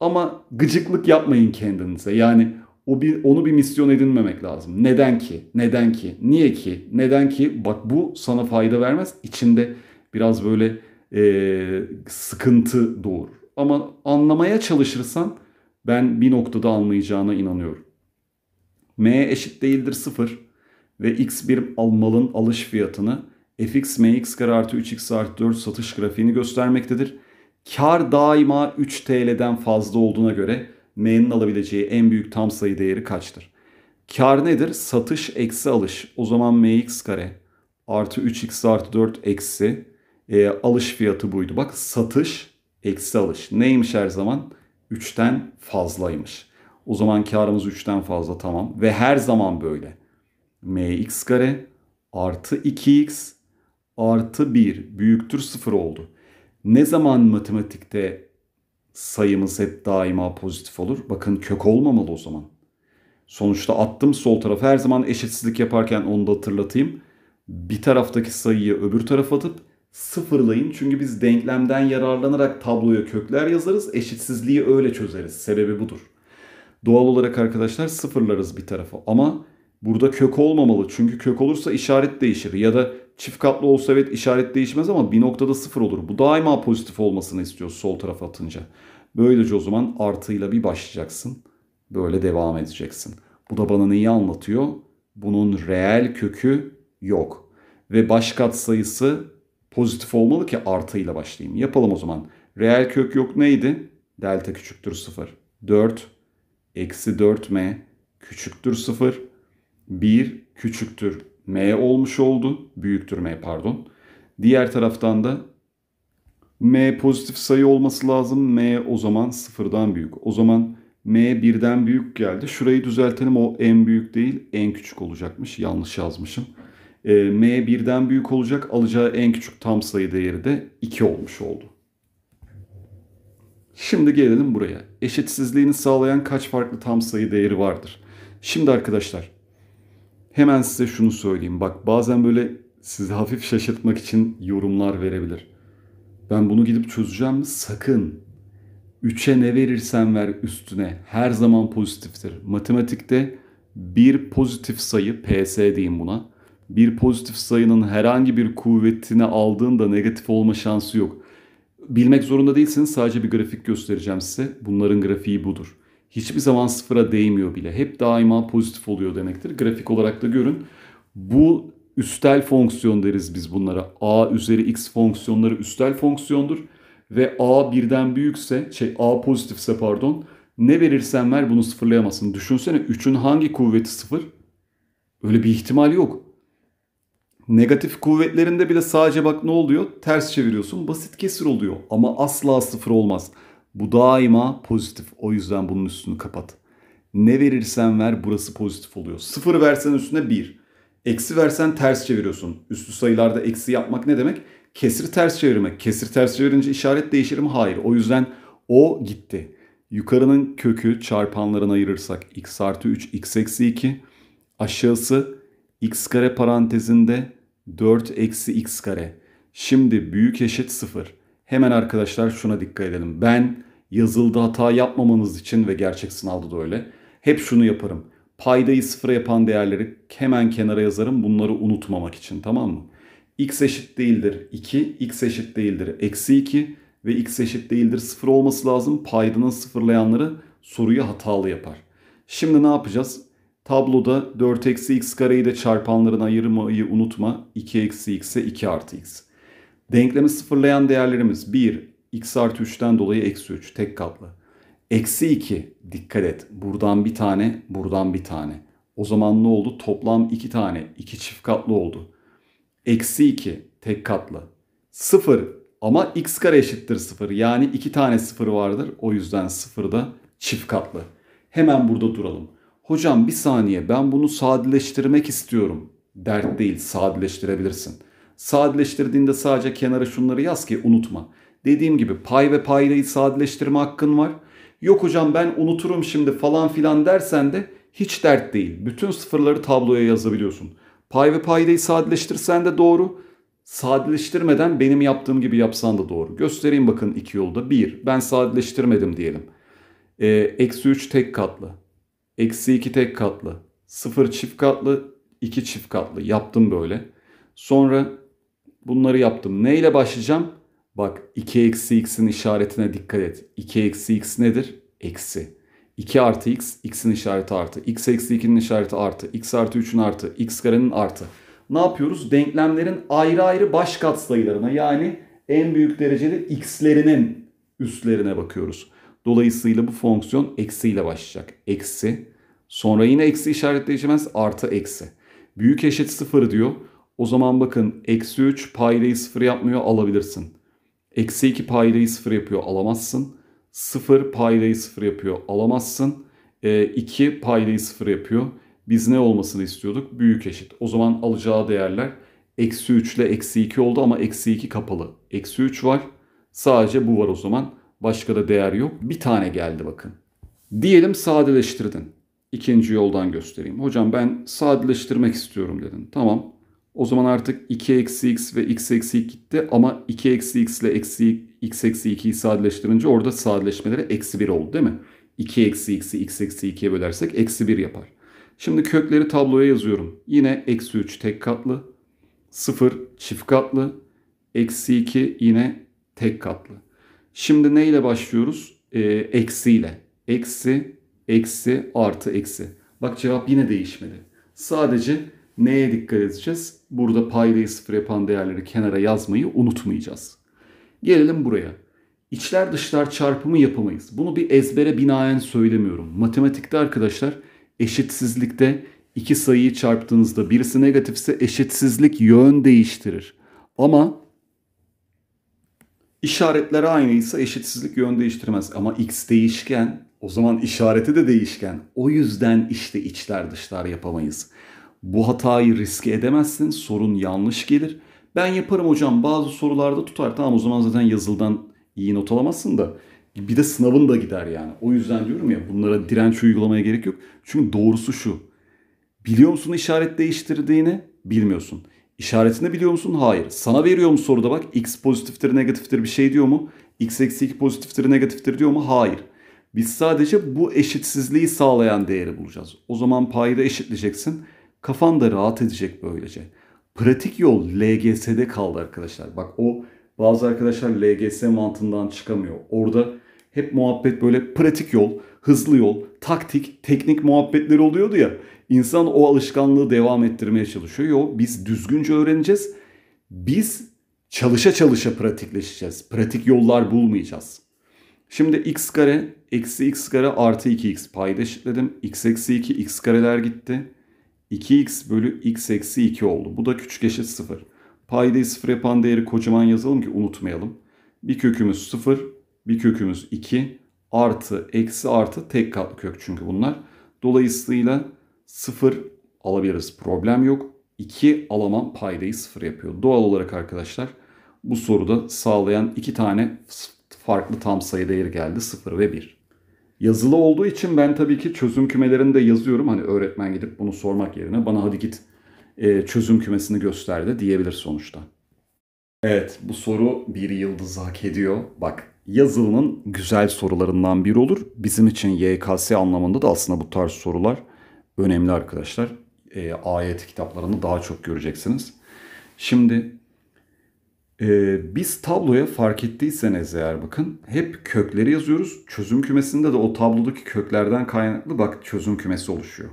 ama gıcıklık yapmayın kendinize. Yani o bir onu bir misyon edinmemek lazım. Neden ki? Neden ki? Niye ki? Neden ki? Bak bu sana fayda vermez. İçinde biraz böyle e, sıkıntı doğur. Ama anlamaya çalışırsan ben bir noktada anlayacağına inanıyorum. M eşit değildir 0 ve x bir malın alış fiyatını fx mx kare artı 3x artı 4 satış grafiğini göstermektedir. Kar daima 3 TL'den fazla olduğuna göre M'nin alabileceği en büyük tam sayı değeri kaçtır? Kar nedir? Satış eksi alış. O zaman mx kare artı 3x artı 4 eksi e, alış fiyatı buydu. Bak satış eksi alış. Neymiş her zaman? 3'ten fazlaymış. O zaman karımız 3'ten fazla tamam. Ve her zaman böyle. mx kare artı 2x artı 1 büyüktür 0 oldu. Ne zaman matematikte sayımız hep daima pozitif olur. Bakın kök olmamalı o zaman. Sonuçta attım sol tarafa her zaman eşitsizlik yaparken onu da hatırlatayım. Bir taraftaki sayıyı öbür tarafa atıp sıfırlayın. Çünkü biz denklemden yararlanarak tabloya kökler yazarız. Eşitsizliği öyle çözeriz. Sebebi budur. Doğal olarak arkadaşlar sıfırlarız bir tarafı. Ama burada kök olmamalı. Çünkü kök olursa işaret değişir. Ya da Çift katlı olsa evet işaret değişmez ama bir noktada sıfır olur. Bu daima pozitif olmasını istiyoruz sol tarafa atınca. Böylece o zaman artıyla bir başlayacaksın. Böyle devam edeceksin. Bu da bana neyi anlatıyor? Bunun reel kökü yok. Ve baş kat sayısı pozitif olmalı ki artıyla başlayayım. Yapalım o zaman. Reel kök yok neydi? Delta küçüktür 0. 4 eksi 4m küçüktür 0. 1 küçüktür M olmuş oldu. Büyüktür M pardon. Diğer taraftan da M pozitif sayı olması lazım. M o zaman sıfırdan büyük. O zaman M birden büyük geldi. Şurayı düzeltelim. O en büyük değil en küçük olacakmış. Yanlış yazmışım. E, M birden büyük olacak. Alacağı en küçük tam sayı değeri de 2 olmuş oldu. Şimdi gelelim buraya. Eşitsizliğini sağlayan kaç farklı tam sayı değeri vardır? Şimdi arkadaşlar hemen size şunu söyleyeyim. Bak bazen böyle sizi hafif şaşırtmak için yorumlar verebilir. Ben bunu gidip çözeceğim Sakın. Üçe ne verirsen ver üstüne. Her zaman pozitiftir. Matematikte bir pozitif sayı, PS diyeyim buna. Bir pozitif sayının herhangi bir kuvvetini aldığında negatif olma şansı yok. Bilmek zorunda değilsiniz. Sadece bir grafik göstereceğim size. Bunların grafiği budur hiçbir zaman sıfıra değmiyor bile. Hep daima pozitif oluyor demektir. Grafik olarak da görün. Bu üstel fonksiyon deriz biz bunlara. A üzeri x fonksiyonları üstel fonksiyondur. Ve a birden büyükse, şey a pozitifse pardon, ne verirsen ver bunu sıfırlayamazsın. Düşünsene 3'ün hangi kuvveti sıfır? Öyle bir ihtimal yok. Negatif kuvvetlerinde bile sadece bak ne oluyor? Ters çeviriyorsun. Basit kesir oluyor. Ama asla sıfır olmaz. Bu daima pozitif. O yüzden bunun üstünü kapat. Ne verirsen ver burası pozitif oluyor. Sıfır versen üstüne bir. Eksi versen ters çeviriyorsun. Üstü sayılarda eksi yapmak ne demek? Kesir ters çevirmek. Kesir ters çevirince işaret değişir mi? Hayır. O yüzden o gitti. Yukarının kökü çarpanlarına ayırırsak x artı 3, x eksi 2. Aşağısı x kare parantezinde 4 eksi x kare. Şimdi büyük eşit 0. Hemen arkadaşlar şuna dikkat edelim. Ben Yazılda hata yapmamanız için ve gerçek sınavda da öyle. Hep şunu yaparım. Paydayı sıfıra yapan değerleri hemen kenara yazarım bunları unutmamak için tamam mı? x eşit değildir 2, x eşit değildir eksi 2 ve x eşit değildir 0 olması lazım. Paydanın sıfırlayanları soruyu hatalı yapar. Şimdi ne yapacağız? Tabloda 4 eksi x kareyi de çarpanların ayırmayı unutma. 2 eksi x'e 2 artı x. Denklemi sıfırlayan değerlerimiz 1, x artı 3'ten dolayı eksi 3 tek katlı. Eksi 2 dikkat et buradan bir tane buradan bir tane. O zaman ne oldu? Toplam 2 tane 2 çift katlı oldu. Eksi 2 tek katlı. 0 ama x kare eşittir 0. Yani 2 tane 0 vardır. O yüzden 0 da çift katlı. Hemen burada duralım. Hocam bir saniye ben bunu sadeleştirmek istiyorum. Dert değil sadeleştirebilirsin. Sadeleştirdiğinde sadece kenara şunları yaz ki unutma. Dediğim gibi pay ve paydayı sadeleştirme hakkın var. Yok hocam ben unuturum şimdi falan filan dersen de hiç dert değil. Bütün sıfırları tabloya yazabiliyorsun. Pay ve paydayı sadeleştirsen de doğru. Sadeleştirmeden benim yaptığım gibi yapsan da doğru. Göstereyim bakın iki yolda. Bir, ben sadeleştirmedim diyelim. Ee, eksi 3 tek katlı. Eksi 2 tek katlı. 0 çift katlı. 2 çift katlı. Yaptım böyle. Sonra bunları yaptım. Neyle başlayacağım? Bak 2 eksi x'in işaretine dikkat et. 2 eksi x nedir? Eksi. 2 artı x, x'in işareti artı. x eksi 2'nin işareti artı. x artı 3'ün artı. x karenin artı. Ne yapıyoruz? Denklemlerin ayrı ayrı baş sayılarına, yani en büyük dereceli x'lerinin üstlerine bakıyoruz. Dolayısıyla bu fonksiyon eksiyle başlayacak. Eksi. Sonra yine eksi işaretleyeceğimiz Artı eksi. Büyük eşit 0 diyor. O zaman bakın eksi 3 payda 0 yapmıyor alabilirsin. Eksi 2 paydayı 0 yapıyor alamazsın. 0 paydayı 0 yapıyor alamazsın. E, 2 paydayı 0 yapıyor. Biz ne olmasını istiyorduk? Büyük eşit. O zaman alacağı değerler eksi 3 ile eksi 2 oldu ama eksi 2 kapalı. Eksi 3 var. Sadece bu var o zaman. Başka da değer yok. Bir tane geldi bakın. Diyelim sadeleştirdin. İkinci yoldan göstereyim. Hocam ben sadeleştirmek istiyorum dedin. Tamam o zaman artık 2 eksi x ve x eksi 2 gitti ama 2 eksi x ile eksi x eksi 2'yi sadeleştirince orada sadeleşmeleri eksi 1 oldu değil mi? 2 eksi x'i x eksi 2'ye bölersek eksi 1 yapar. Şimdi kökleri tabloya yazıyorum. Yine eksi 3 tek katlı, 0 çift katlı, eksi 2 yine tek katlı. Şimdi ne ile başlıyoruz? Ee, eksiyle. Eksi, eksi, artı, eksi. Bak cevap yine değişmedi. Sadece Neye dikkat edeceğiz? Burada paydayı sıfır yapan değerleri kenara yazmayı unutmayacağız. Gelelim buraya. İçler dışlar çarpımı yapamayız. Bunu bir ezbere binaen söylemiyorum. Matematikte arkadaşlar eşitsizlikte iki sayıyı çarptığınızda birisi negatifse eşitsizlik yön değiştirir. Ama işaretler aynıysa eşitsizlik yön değiştirmez. Ama x değişken o zaman işareti de değişken. O yüzden işte içler dışlar yapamayız. Bu hatayı riske edemezsin. Sorun yanlış gelir. Ben yaparım hocam bazı sorularda tutar. Tamam o zaman zaten yazıldan iyi not alamazsın da. Bir de sınavın da gider yani. O yüzden diyorum ya bunlara direnç uygulamaya gerek yok. Çünkü doğrusu şu. Biliyor musun işaret değiştirdiğini? Bilmiyorsun. İşaretini biliyor musun? Hayır. Sana veriyor mu soruda bak x pozitiftir negatiftir bir şey diyor mu? x eksi 2 pozitiftir negatiftir diyor mu? Hayır. Biz sadece bu eşitsizliği sağlayan değeri bulacağız. O zaman payı da eşitleyeceksin. Kafan da rahat edecek böylece. Pratik yol LGS'de kaldı arkadaşlar. Bak o bazı arkadaşlar LGS mantığından çıkamıyor. Orada hep muhabbet böyle pratik yol, hızlı yol, taktik, teknik muhabbetleri oluyordu ya. İnsan o alışkanlığı devam ettirmeye çalışıyor. Yo biz düzgünce öğreneceğiz. Biz çalışa çalışa pratikleşeceğiz. Pratik yollar bulmayacağız. Şimdi x kare eksi x kare artı 2x payda eşitledim. x eksi 2 x kareler gitti. 2x bölü x eksi 2 oldu. Bu da küçük eşit 0. Paydayı 0 yapan değeri kocaman yazalım ki unutmayalım. Bir kökümüz 0, bir kökümüz 2 artı eksi artı tek katlı kök çünkü bunlar. Dolayısıyla 0 alabiliriz problem yok. 2 alamam paydayı 0 yapıyor. Doğal olarak arkadaşlar bu soruda sağlayan iki tane farklı tam sayı değeri geldi 0 ve 1. Yazılı olduğu için ben tabii ki çözüm kümelerinde yazıyorum. Hani öğretmen gidip bunu sormak yerine bana hadi git e, çözüm kümesini göster de diyebilir sonuçta. Evet bu soru bir yıldız hak ediyor. Bak yazılının güzel sorularından biri olur. Bizim için YKS anlamında da aslında bu tarz sorular önemli arkadaşlar. E, ayet kitaplarını daha çok göreceksiniz. Şimdi ee, biz tabloya fark ettiyseniz eğer bakın hep kökleri yazıyoruz. Çözüm kümesinde de o tablodaki köklerden kaynaklı bak çözüm kümesi oluşuyor.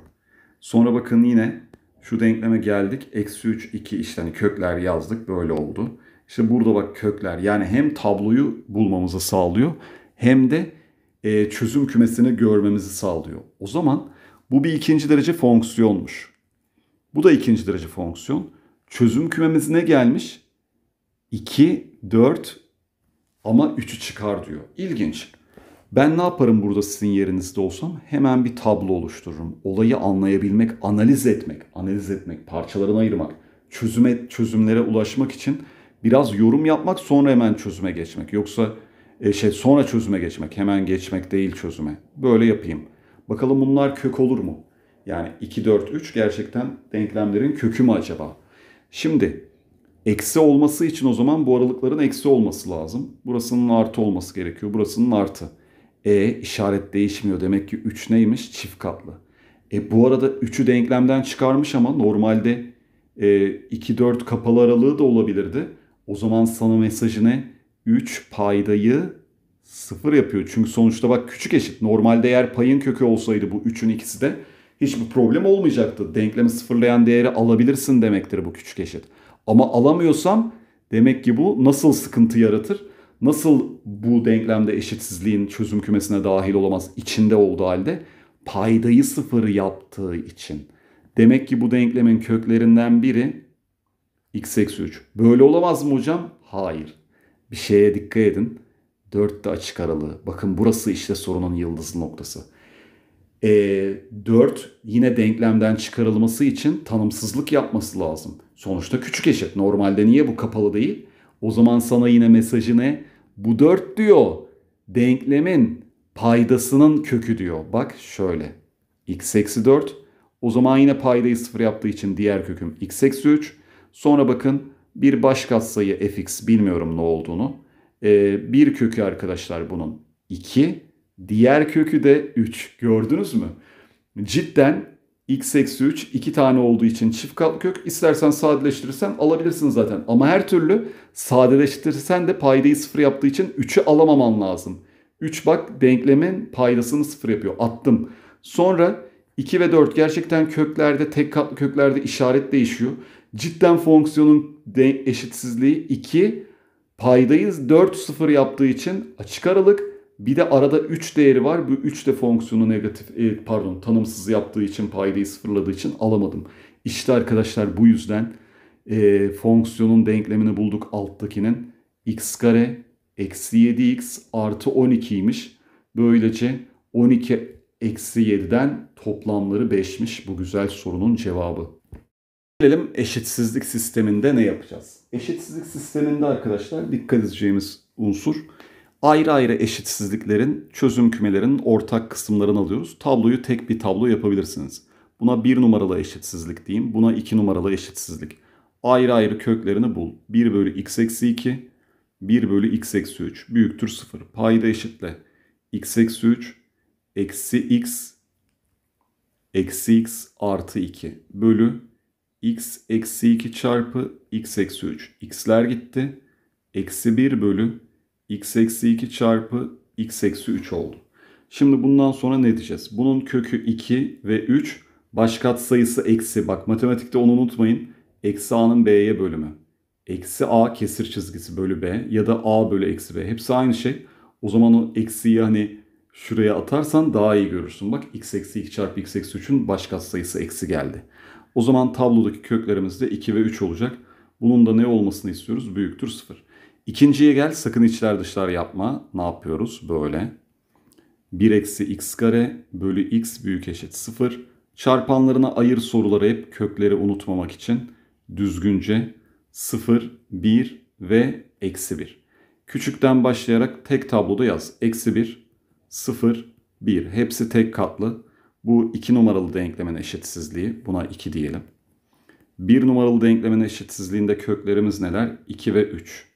Sonra bakın yine şu denkleme geldik. Eksi 3, 2 işte hani kökler yazdık böyle oldu. İşte burada bak kökler yani hem tabloyu bulmamızı sağlıyor hem de e, çözüm kümesini görmemizi sağlıyor. O zaman bu bir ikinci derece fonksiyonmuş. Bu da ikinci derece fonksiyon. Çözüm kümemiz ne gelmiş? 2, 4 ama 3'ü çıkar diyor. İlginç. Ben ne yaparım burada sizin yerinizde olsam? Hemen bir tablo oluştururum. Olayı anlayabilmek, analiz etmek, analiz etmek, parçalarını ayırmak, çözüme, çözümlere ulaşmak için biraz yorum yapmak sonra hemen çözüme geçmek. Yoksa e, şey sonra çözüme geçmek, hemen geçmek değil çözüme. Böyle yapayım. Bakalım bunlar kök olur mu? Yani 2, 4, 3 gerçekten denklemlerin kökü mü acaba? Şimdi Eksi olması için o zaman bu aralıkların eksi olması lazım. Burasının artı olması gerekiyor. Burasının artı. E işaret değişmiyor. Demek ki 3 neymiş? Çift katlı. E bu arada 3'ü denklemden çıkarmış ama normalde e, 2-4 kapalı aralığı da olabilirdi. O zaman sana mesajını ne? 3 paydayı 0 yapıyor. Çünkü sonuçta bak küçük eşit. Normalde eğer payın kökü olsaydı bu 3'ün ikisi de hiçbir problem olmayacaktı. Denklemi sıfırlayan değeri alabilirsin demektir bu küçük eşit. Ama alamıyorsam demek ki bu nasıl sıkıntı yaratır? Nasıl bu denklemde eşitsizliğin çözüm kümesine dahil olamaz içinde olduğu halde? Paydayı sıfır yaptığı için. Demek ki bu denklemin köklerinden biri x eksi 3. Böyle olamaz mı hocam? Hayır. Bir şeye dikkat edin. 4'te açık aralığı. Bakın burası işte sorunun yıldız noktası. E, ee, 4 yine denklemden çıkarılması için tanımsızlık yapması lazım. Sonuçta küçük eşit. Normalde niye bu kapalı değil? O zaman sana yine mesajı ne? Bu 4 diyor. Denklemin paydasının kökü diyor. Bak şöyle. x eksi 4. O zaman yine paydayı 0 yaptığı için diğer köküm x eksi 3. Sonra bakın bir başkatsayı fx bilmiyorum ne olduğunu. Ee, bir kökü arkadaşlar bunun 2. Diğer kökü de 3. Gördünüz mü? Cidden x eksi 3 iki tane olduğu için çift katlı kök. İstersen sadeleştirirsen alabilirsin zaten. Ama her türlü sadeleştirirsen de paydayı sıfır yaptığı için 3'ü alamaman lazım. 3 bak denklemin paydasını sıfır yapıyor. Attım. Sonra 2 ve 4 gerçekten köklerde tek katlı köklerde işaret değişiyor. Cidden fonksiyonun eşitsizliği 2 paydayız 4 sıfır yaptığı için açık aralık bir de arada 3 değeri var. Bu 3 de fonksiyonu negatif e, pardon tanımsız yaptığı için paydayı sıfırladığı için alamadım. İşte arkadaşlar bu yüzden e, fonksiyonun denklemini bulduk alttakinin. x kare eksi 7x artı 12'ymiş. Böylece 12 eksi 7'den toplamları 5'miş bu güzel sorunun cevabı. Gelelim eşitsizlik sisteminde ne yapacağız? Eşitsizlik sisteminde arkadaşlar dikkat edeceğimiz unsur ayrı ayrı eşitsizliklerin, çözüm kümelerinin ortak kısımlarını alıyoruz. Tabloyu tek bir tablo yapabilirsiniz. Buna bir numaralı eşitsizlik diyeyim. Buna iki numaralı eşitsizlik. Ayrı ayrı köklerini bul. 1 bölü x eksi 2, 1 bölü x eksi 3 büyüktür 0. Payda eşitle. x eksi 3, eksi x, eksi x artı 2 bölü x eksi 2 çarpı x eksi 3. x'ler gitti. Eksi 1 bölü x eksi 2 çarpı x eksi 3 oldu. Şimdi bundan sonra ne diyeceğiz? Bunun kökü 2 ve 3 başkat sayısı eksi. Bak matematikte onu unutmayın. Eksi a'nın b'ye bölümü. Eksi a kesir çizgisi bölü b ya da a bölü eksi b. Hepsi aynı şey. O zaman o eksiyi hani şuraya atarsan daha iyi görürsün. Bak x eksi 2 çarpı x eksi 3'ün başkat sayısı eksi geldi. O zaman tablodaki köklerimiz de 2 ve 3 olacak. Bunun da ne olmasını istiyoruz? Büyüktür 0. İkinciye gel sakın içler dışlar yapma. Ne yapıyoruz? Böyle. 1 eksi x kare bölü x büyük eşit 0. Çarpanlarına ayır soruları hep kökleri unutmamak için düzgünce 0, 1 ve eksi 1. Küçükten başlayarak tek tabloda yaz. Eksi 1, 0, 1. Hepsi tek katlı. Bu 2 numaralı denklemin eşitsizliği. Buna 2 diyelim. 1 numaralı denklemin eşitsizliğinde köklerimiz neler? 2 ve 3.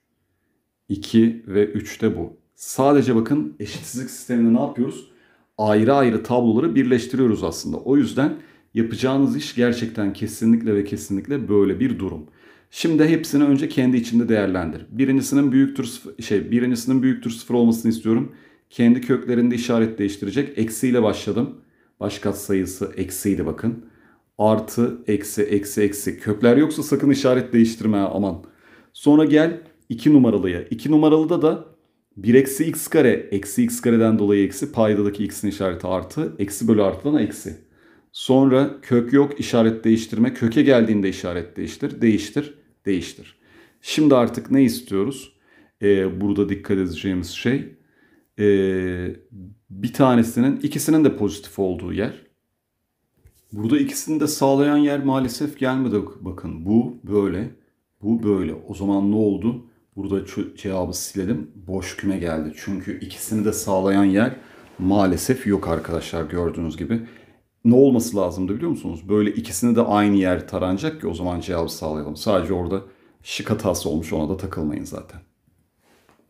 2 ve 3'te bu. Sadece bakın eşitsizlik sisteminde ne yapıyoruz? Ayrı ayrı tabloları birleştiriyoruz aslında. O yüzden yapacağınız iş gerçekten kesinlikle ve kesinlikle böyle bir durum. Şimdi hepsini önce kendi içinde değerlendir. Birincisinin büyüktür şey birincisinin büyüktür sıfır olmasını istiyorum. Kendi köklerinde işaret değiştirecek. Eksiyle başladım. Başka sayısı eksiydi bakın. Artı, eksi, eksi, eksi. Kökler yoksa sakın işaret değiştirme aman. Sonra gel 2 numaralıya. 2 numaralıda da 1 eksi x kare eksi x kareden dolayı eksi paydadaki x'in işareti artı eksi bölü artıdan eksi. Sonra kök yok işaret değiştirme köke geldiğinde işaret değiştir değiştir değiştir. Şimdi artık ne istiyoruz? Ee, burada dikkat edeceğimiz şey ee, bir tanesinin ikisinin de pozitif olduğu yer. Burada ikisini de sağlayan yer maalesef gelmedi. Bakın bu böyle, bu böyle. O zaman ne oldu? Burada cevabı şey silelim. Boş küme geldi. Çünkü ikisini de sağlayan yer maalesef yok arkadaşlar gördüğünüz gibi. Ne olması lazımdı biliyor musunuz? Böyle ikisini de aynı yer taranacak ki o zaman cevabı sağlayalım. Sadece orada şık hatası olmuş ona da takılmayın zaten.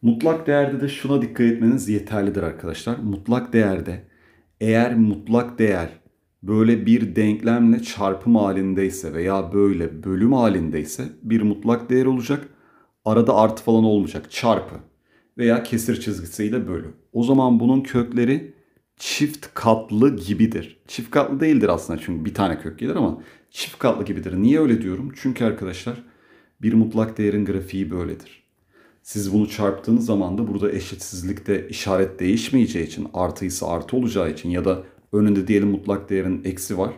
Mutlak değerde de şuna dikkat etmeniz yeterlidir arkadaşlar. Mutlak değerde eğer mutlak değer böyle bir denklemle çarpım halindeyse veya böyle bölüm halindeyse bir mutlak değer olacak. Arada artı falan olmayacak. Çarpı veya kesir çizgisiyle bölü. O zaman bunun kökleri çift katlı gibidir. Çift katlı değildir aslında çünkü bir tane kök gelir ama çift katlı gibidir. Niye öyle diyorum? Çünkü arkadaşlar bir mutlak değerin grafiği böyledir. Siz bunu çarptığınız zaman da burada eşitsizlikte işaret değişmeyeceği için artıysa artı olacağı için ya da önünde diyelim mutlak değerin eksi var.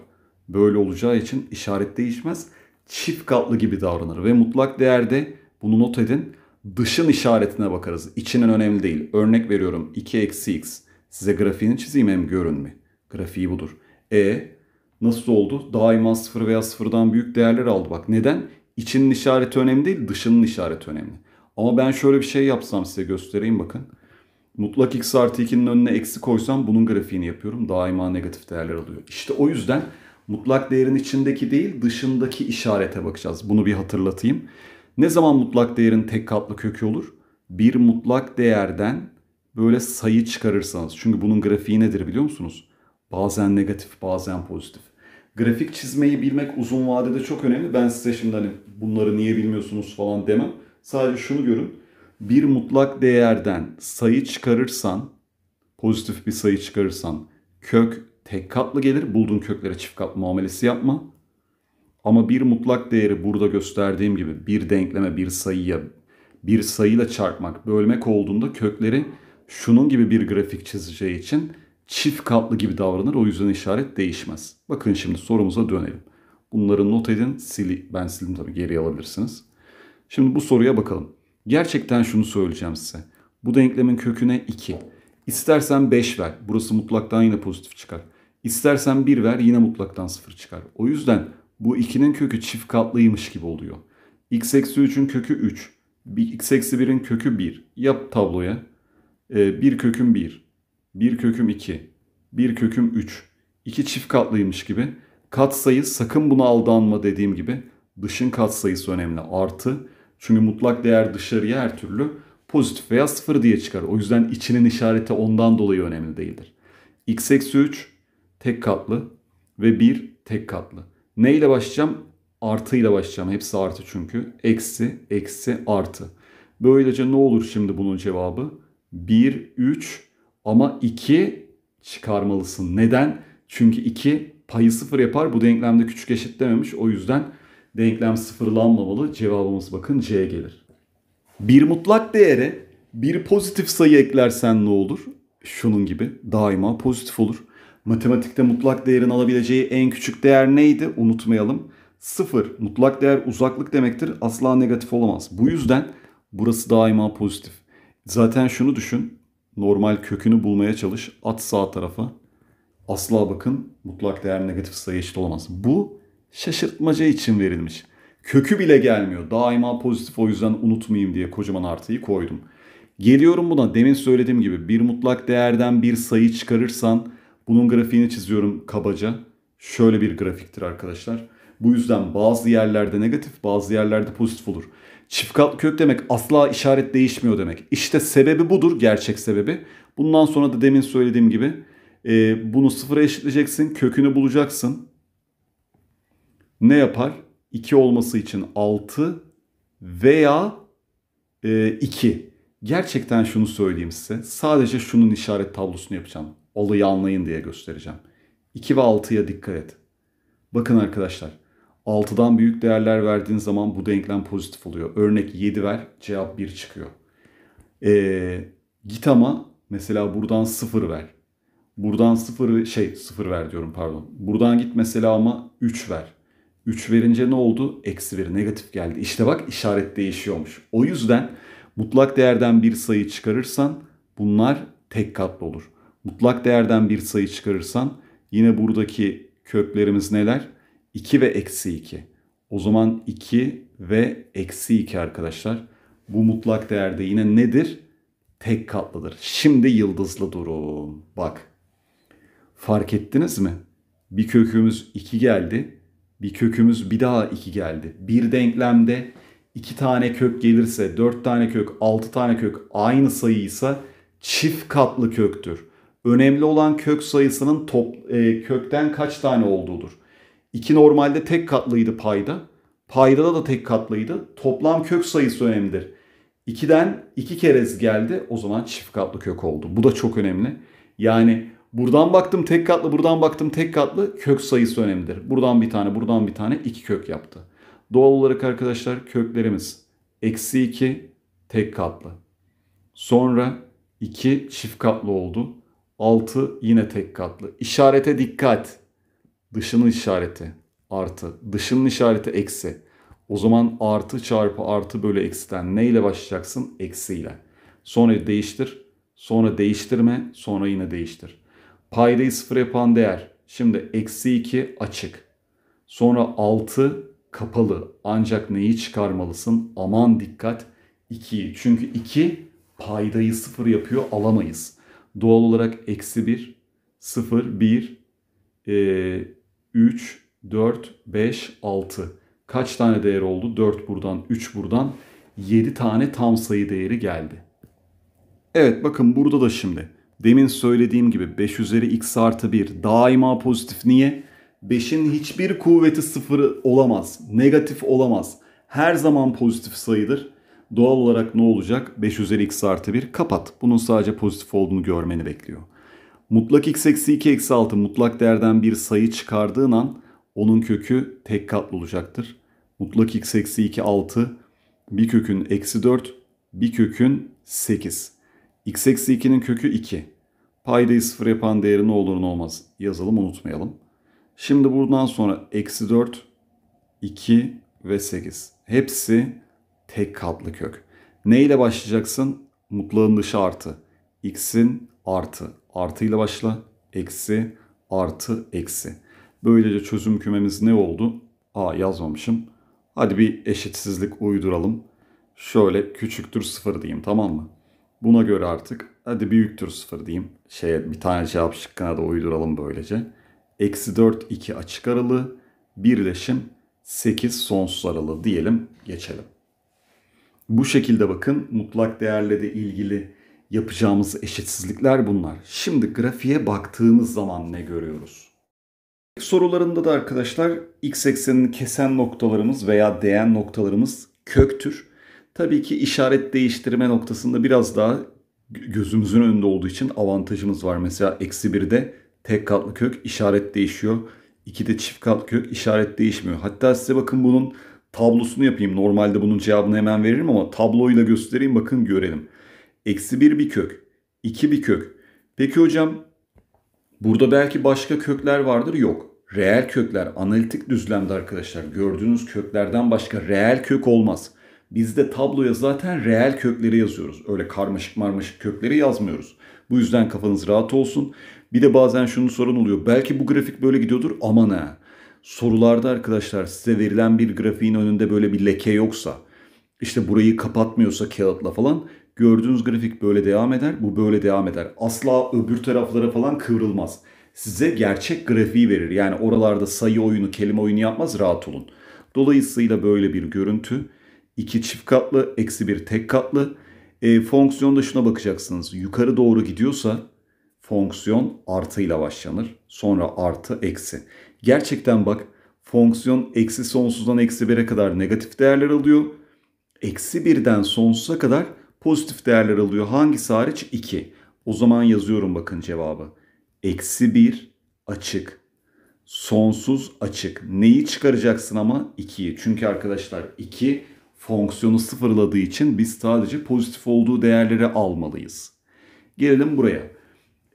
Böyle olacağı için işaret değişmez. Çift katlı gibi davranır ve mutlak değerde bunu not edin. Dışın işaretine bakarız. İçinin önemli değil. Örnek veriyorum 2 eksi x. Size grafiğini çizeyim hem görün mü? Grafiği budur. E nasıl oldu? Daima 0 veya 0'dan büyük değerler aldı. Bak neden? İçinin işareti önemli değil, dışının işareti önemli. Ama ben şöyle bir şey yapsam size göstereyim bakın. Mutlak x artı 2'nin önüne eksi koysam bunun grafiğini yapıyorum. Daima negatif değerler alıyor. İşte o yüzden mutlak değerin içindeki değil dışındaki işarete bakacağız. Bunu bir hatırlatayım. Ne zaman mutlak değerin tek katlı kökü olur? Bir mutlak değerden böyle sayı çıkarırsanız. Çünkü bunun grafiği nedir biliyor musunuz? Bazen negatif, bazen pozitif. Grafik çizmeyi bilmek uzun vadede çok önemli. Ben size şimdi hani bunları niye bilmiyorsunuz falan demem. Sadece şunu görün. Bir mutlak değerden sayı çıkarırsan, pozitif bir sayı çıkarırsan kök tek katlı gelir. Bulduğun köklere çift katlı muamelesi yapma. Ama bir mutlak değeri burada gösterdiğim gibi bir denkleme, bir sayıya, bir sayıyla çarpmak, bölmek olduğunda kökleri şunun gibi bir grafik çizeceği için çift katlı gibi davranır. O yüzden işaret değişmez. Bakın şimdi sorumuza dönelim. Bunları not edin. Sili, ben sildim tabii geri alabilirsiniz. Şimdi bu soruya bakalım. Gerçekten şunu söyleyeceğim size. Bu denklemin köküne 2. İstersen 5 ver. Burası mutlaktan yine pozitif çıkar. İstersen 1 ver yine mutlaktan 0 çıkar. O yüzden bu 2'nin kökü çift katlıymış gibi oluyor. x eksi 3'ün kökü 3. x eksi 1'in kökü 1. Yap tabloya. E, ee, 1 köküm 1. 1 köküm 2. 1 köküm 3. 2 çift katlıymış gibi. Katsayı sakın buna aldanma dediğim gibi dışın katsayısı önemli. Artı çünkü mutlak değer dışarıya her türlü pozitif veya sıfır diye çıkar. O yüzden içinin işareti ondan dolayı önemli değildir. x eksi 3 tek katlı ve 1 tek katlı. Neyle ile başlayacağım? Artıyla başlayacağım. Hepsi artı çünkü. Eksi, eksi, artı. Böylece ne olur şimdi bunun cevabı? 1, 3 ama 2 çıkarmalısın. Neden? Çünkü 2 payı 0 yapar. Bu denklemde küçük eşitlememiş. O yüzden denklem sıfırlanmamalı. Cevabımız bakın C gelir. Bir mutlak değere bir pozitif sayı eklersen ne olur? Şunun gibi daima pozitif olur. Matematikte mutlak değerin alabileceği en küçük değer neydi? Unutmayalım. Sıfır. Mutlak değer uzaklık demektir. Asla negatif olamaz. Bu yüzden burası daima pozitif. Zaten şunu düşün. Normal kökünü bulmaya çalış. At sağ tarafa. Asla bakın mutlak değer negatif sayı eşit olamaz. Bu şaşırtmaca için verilmiş. Kökü bile gelmiyor. Daima pozitif o yüzden unutmayayım diye kocaman artıyı koydum. Geliyorum buna. Demin söylediğim gibi bir mutlak değerden bir sayı çıkarırsan bunun grafiğini çiziyorum kabaca. Şöyle bir grafiktir arkadaşlar. Bu yüzden bazı yerlerde negatif, bazı yerlerde pozitif olur. Çift katlı kök demek asla işaret değişmiyor demek. İşte sebebi budur, gerçek sebebi. Bundan sonra da demin söylediğim gibi e, bunu sıfıra eşitleyeceksin, kökünü bulacaksın. Ne yapar? 2 olması için 6 veya e, 2. Gerçekten şunu söyleyeyim size. Sadece şunun işaret tablosunu yapacağım olayı anlayın diye göstereceğim. 2 ve 6'ya dikkat et. Bakın arkadaşlar 6'dan büyük değerler verdiğin zaman bu denklem pozitif oluyor. Örnek 7 ver cevap 1 çıkıyor. Ee, git ama mesela buradan 0 ver. Buradan 0 şey 0 ver diyorum pardon. Buradan git mesela ama 3 ver. 3 verince ne oldu? Eksi veri negatif geldi. İşte bak işaret değişiyormuş. O yüzden mutlak değerden bir sayı çıkarırsan bunlar tek katlı olur mutlak değerden bir sayı çıkarırsan yine buradaki köklerimiz neler? 2 ve eksi 2. O zaman 2 ve eksi 2 arkadaşlar. Bu mutlak değerde yine nedir? Tek katlıdır. Şimdi yıldızlı durum. Bak. Fark ettiniz mi? Bir kökümüz 2 geldi. Bir kökümüz bir daha 2 geldi. Bir denklemde 2 tane kök gelirse, 4 tane kök, 6 tane kök aynı sayıysa çift katlı köktür önemli olan kök sayısının top, e, kökten kaç tane olduğudur. 2 normalde tek katlıydı payda. payda da tek katlıydı. Toplam kök sayısı önemlidir. 2'den 2 kerez geldi. O zaman çift katlı kök oldu. Bu da çok önemli. Yani buradan baktım tek katlı, buradan baktım tek katlı kök sayısı önemlidir. Buradan bir tane, buradan bir tane 2 kök yaptı. Doğal olarak arkadaşlar köklerimiz eksi 2 tek katlı. Sonra 2 çift katlı oldu. 6 yine tek katlı. İşarete dikkat. Dışının işareti artı. Dışının işareti eksi. O zaman artı çarpı artı bölü eksiden ne ile başlayacaksın? Eksiyle. Sonra değiştir. Sonra değiştirme. Sonra yine değiştir. Paydayı sıfır yapan değer. Şimdi eksi 2 açık. Sonra 6 kapalı. Ancak neyi çıkarmalısın? Aman dikkat 2'yi. Çünkü 2 paydayı sıfır yapıyor alamayız. Doğal olarak eksi 1, 0, 1, e, 3, 4, 5, 6. Kaç tane değer oldu? 4 buradan, 3 buradan. 7 tane tam sayı değeri geldi. Evet bakın burada da şimdi. Demin söylediğim gibi 5 üzeri x artı 1 daima pozitif. Niye? 5'in hiçbir kuvveti sıfır olamaz. Negatif olamaz. Her zaman pozitif sayıdır doğal olarak ne olacak? 5 üzeri x artı 1 kapat. Bunun sadece pozitif olduğunu görmeni bekliyor. Mutlak x eksi 2 eksi 6 mutlak değerden bir sayı çıkardığın an onun kökü tek katlı olacaktır. Mutlak x eksi 2 6 bir kökün eksi 4 bir kökün 8. x eksi 2'nin kökü 2. Paydayı sıfır yapan değeri ne olur ne olmaz yazalım unutmayalım. Şimdi buradan sonra eksi 4, 2 ve 8. Hepsi Tek katlı kök. Ne ile başlayacaksın? Mutluluğun dışı artı. X'in artı. Artı ile başla. Eksi artı eksi. Böylece çözüm kümemiz ne oldu? A yazmamışım. Hadi bir eşitsizlik uyduralım. Şöyle küçüktür sıfır diyeyim tamam mı? Buna göre artık hadi büyüktür sıfır diyeyim. Şeye bir tane cevap şıkkına da uyduralım böylece. Eksi 4 2 açık aralığı birleşim 8 sonsuz aralığı diyelim geçelim. Bu şekilde bakın mutlak değerle de ilgili yapacağımız eşitsizlikler bunlar. Şimdi grafiğe baktığımız zaman ne görüyoruz? Sorularında da arkadaşlar x eksenini kesen noktalarımız veya değen noktalarımız köktür. Tabii ki işaret değiştirme noktasında biraz daha gözümüzün önünde olduğu için avantajımız var. Mesela eksi 1'de tek katlı kök işaret değişiyor. 2'de çift katlı kök işaret değişmiyor. Hatta size bakın bunun tablosunu yapayım. Normalde bunun cevabını hemen veririm ama tabloyla göstereyim bakın görelim. Eksi 1 bir kök. 2 bir kök. Peki hocam burada belki başka kökler vardır. Yok. Reel kökler analitik düzlemde arkadaşlar gördüğünüz köklerden başka reel kök olmaz. Biz de tabloya zaten reel kökleri yazıyoruz. Öyle karmaşık marmaşık kökleri yazmıyoruz. Bu yüzden kafanız rahat olsun. Bir de bazen şunu soran oluyor. Belki bu grafik böyle gidiyordur aman ha sorularda arkadaşlar size verilen bir grafiğin önünde böyle bir leke yoksa işte burayı kapatmıyorsa kağıtla falan gördüğünüz grafik böyle devam eder, bu böyle devam eder. Asla öbür taraflara falan kıvrılmaz. Size gerçek grafiği verir. Yani oralarda sayı oyunu, kelime oyunu yapmaz rahat olun. Dolayısıyla böyle bir görüntü. iki çift katlı, eksi bir tek katlı. E, fonksiyonda şuna bakacaksınız. Yukarı doğru gidiyorsa fonksiyon artıyla başlanır. Sonra artı eksi. Gerçekten bak fonksiyon eksi sonsuzdan eksi bire kadar negatif değerler alıyor. Eksi birden sonsuza kadar pozitif değerler alıyor. Hangisi hariç? 2. O zaman yazıyorum bakın cevabı. Eksi 1 açık. Sonsuz açık. Neyi çıkaracaksın ama? 2'yi. Çünkü arkadaşlar 2 fonksiyonu sıfırladığı için biz sadece pozitif olduğu değerleri almalıyız. Gelelim buraya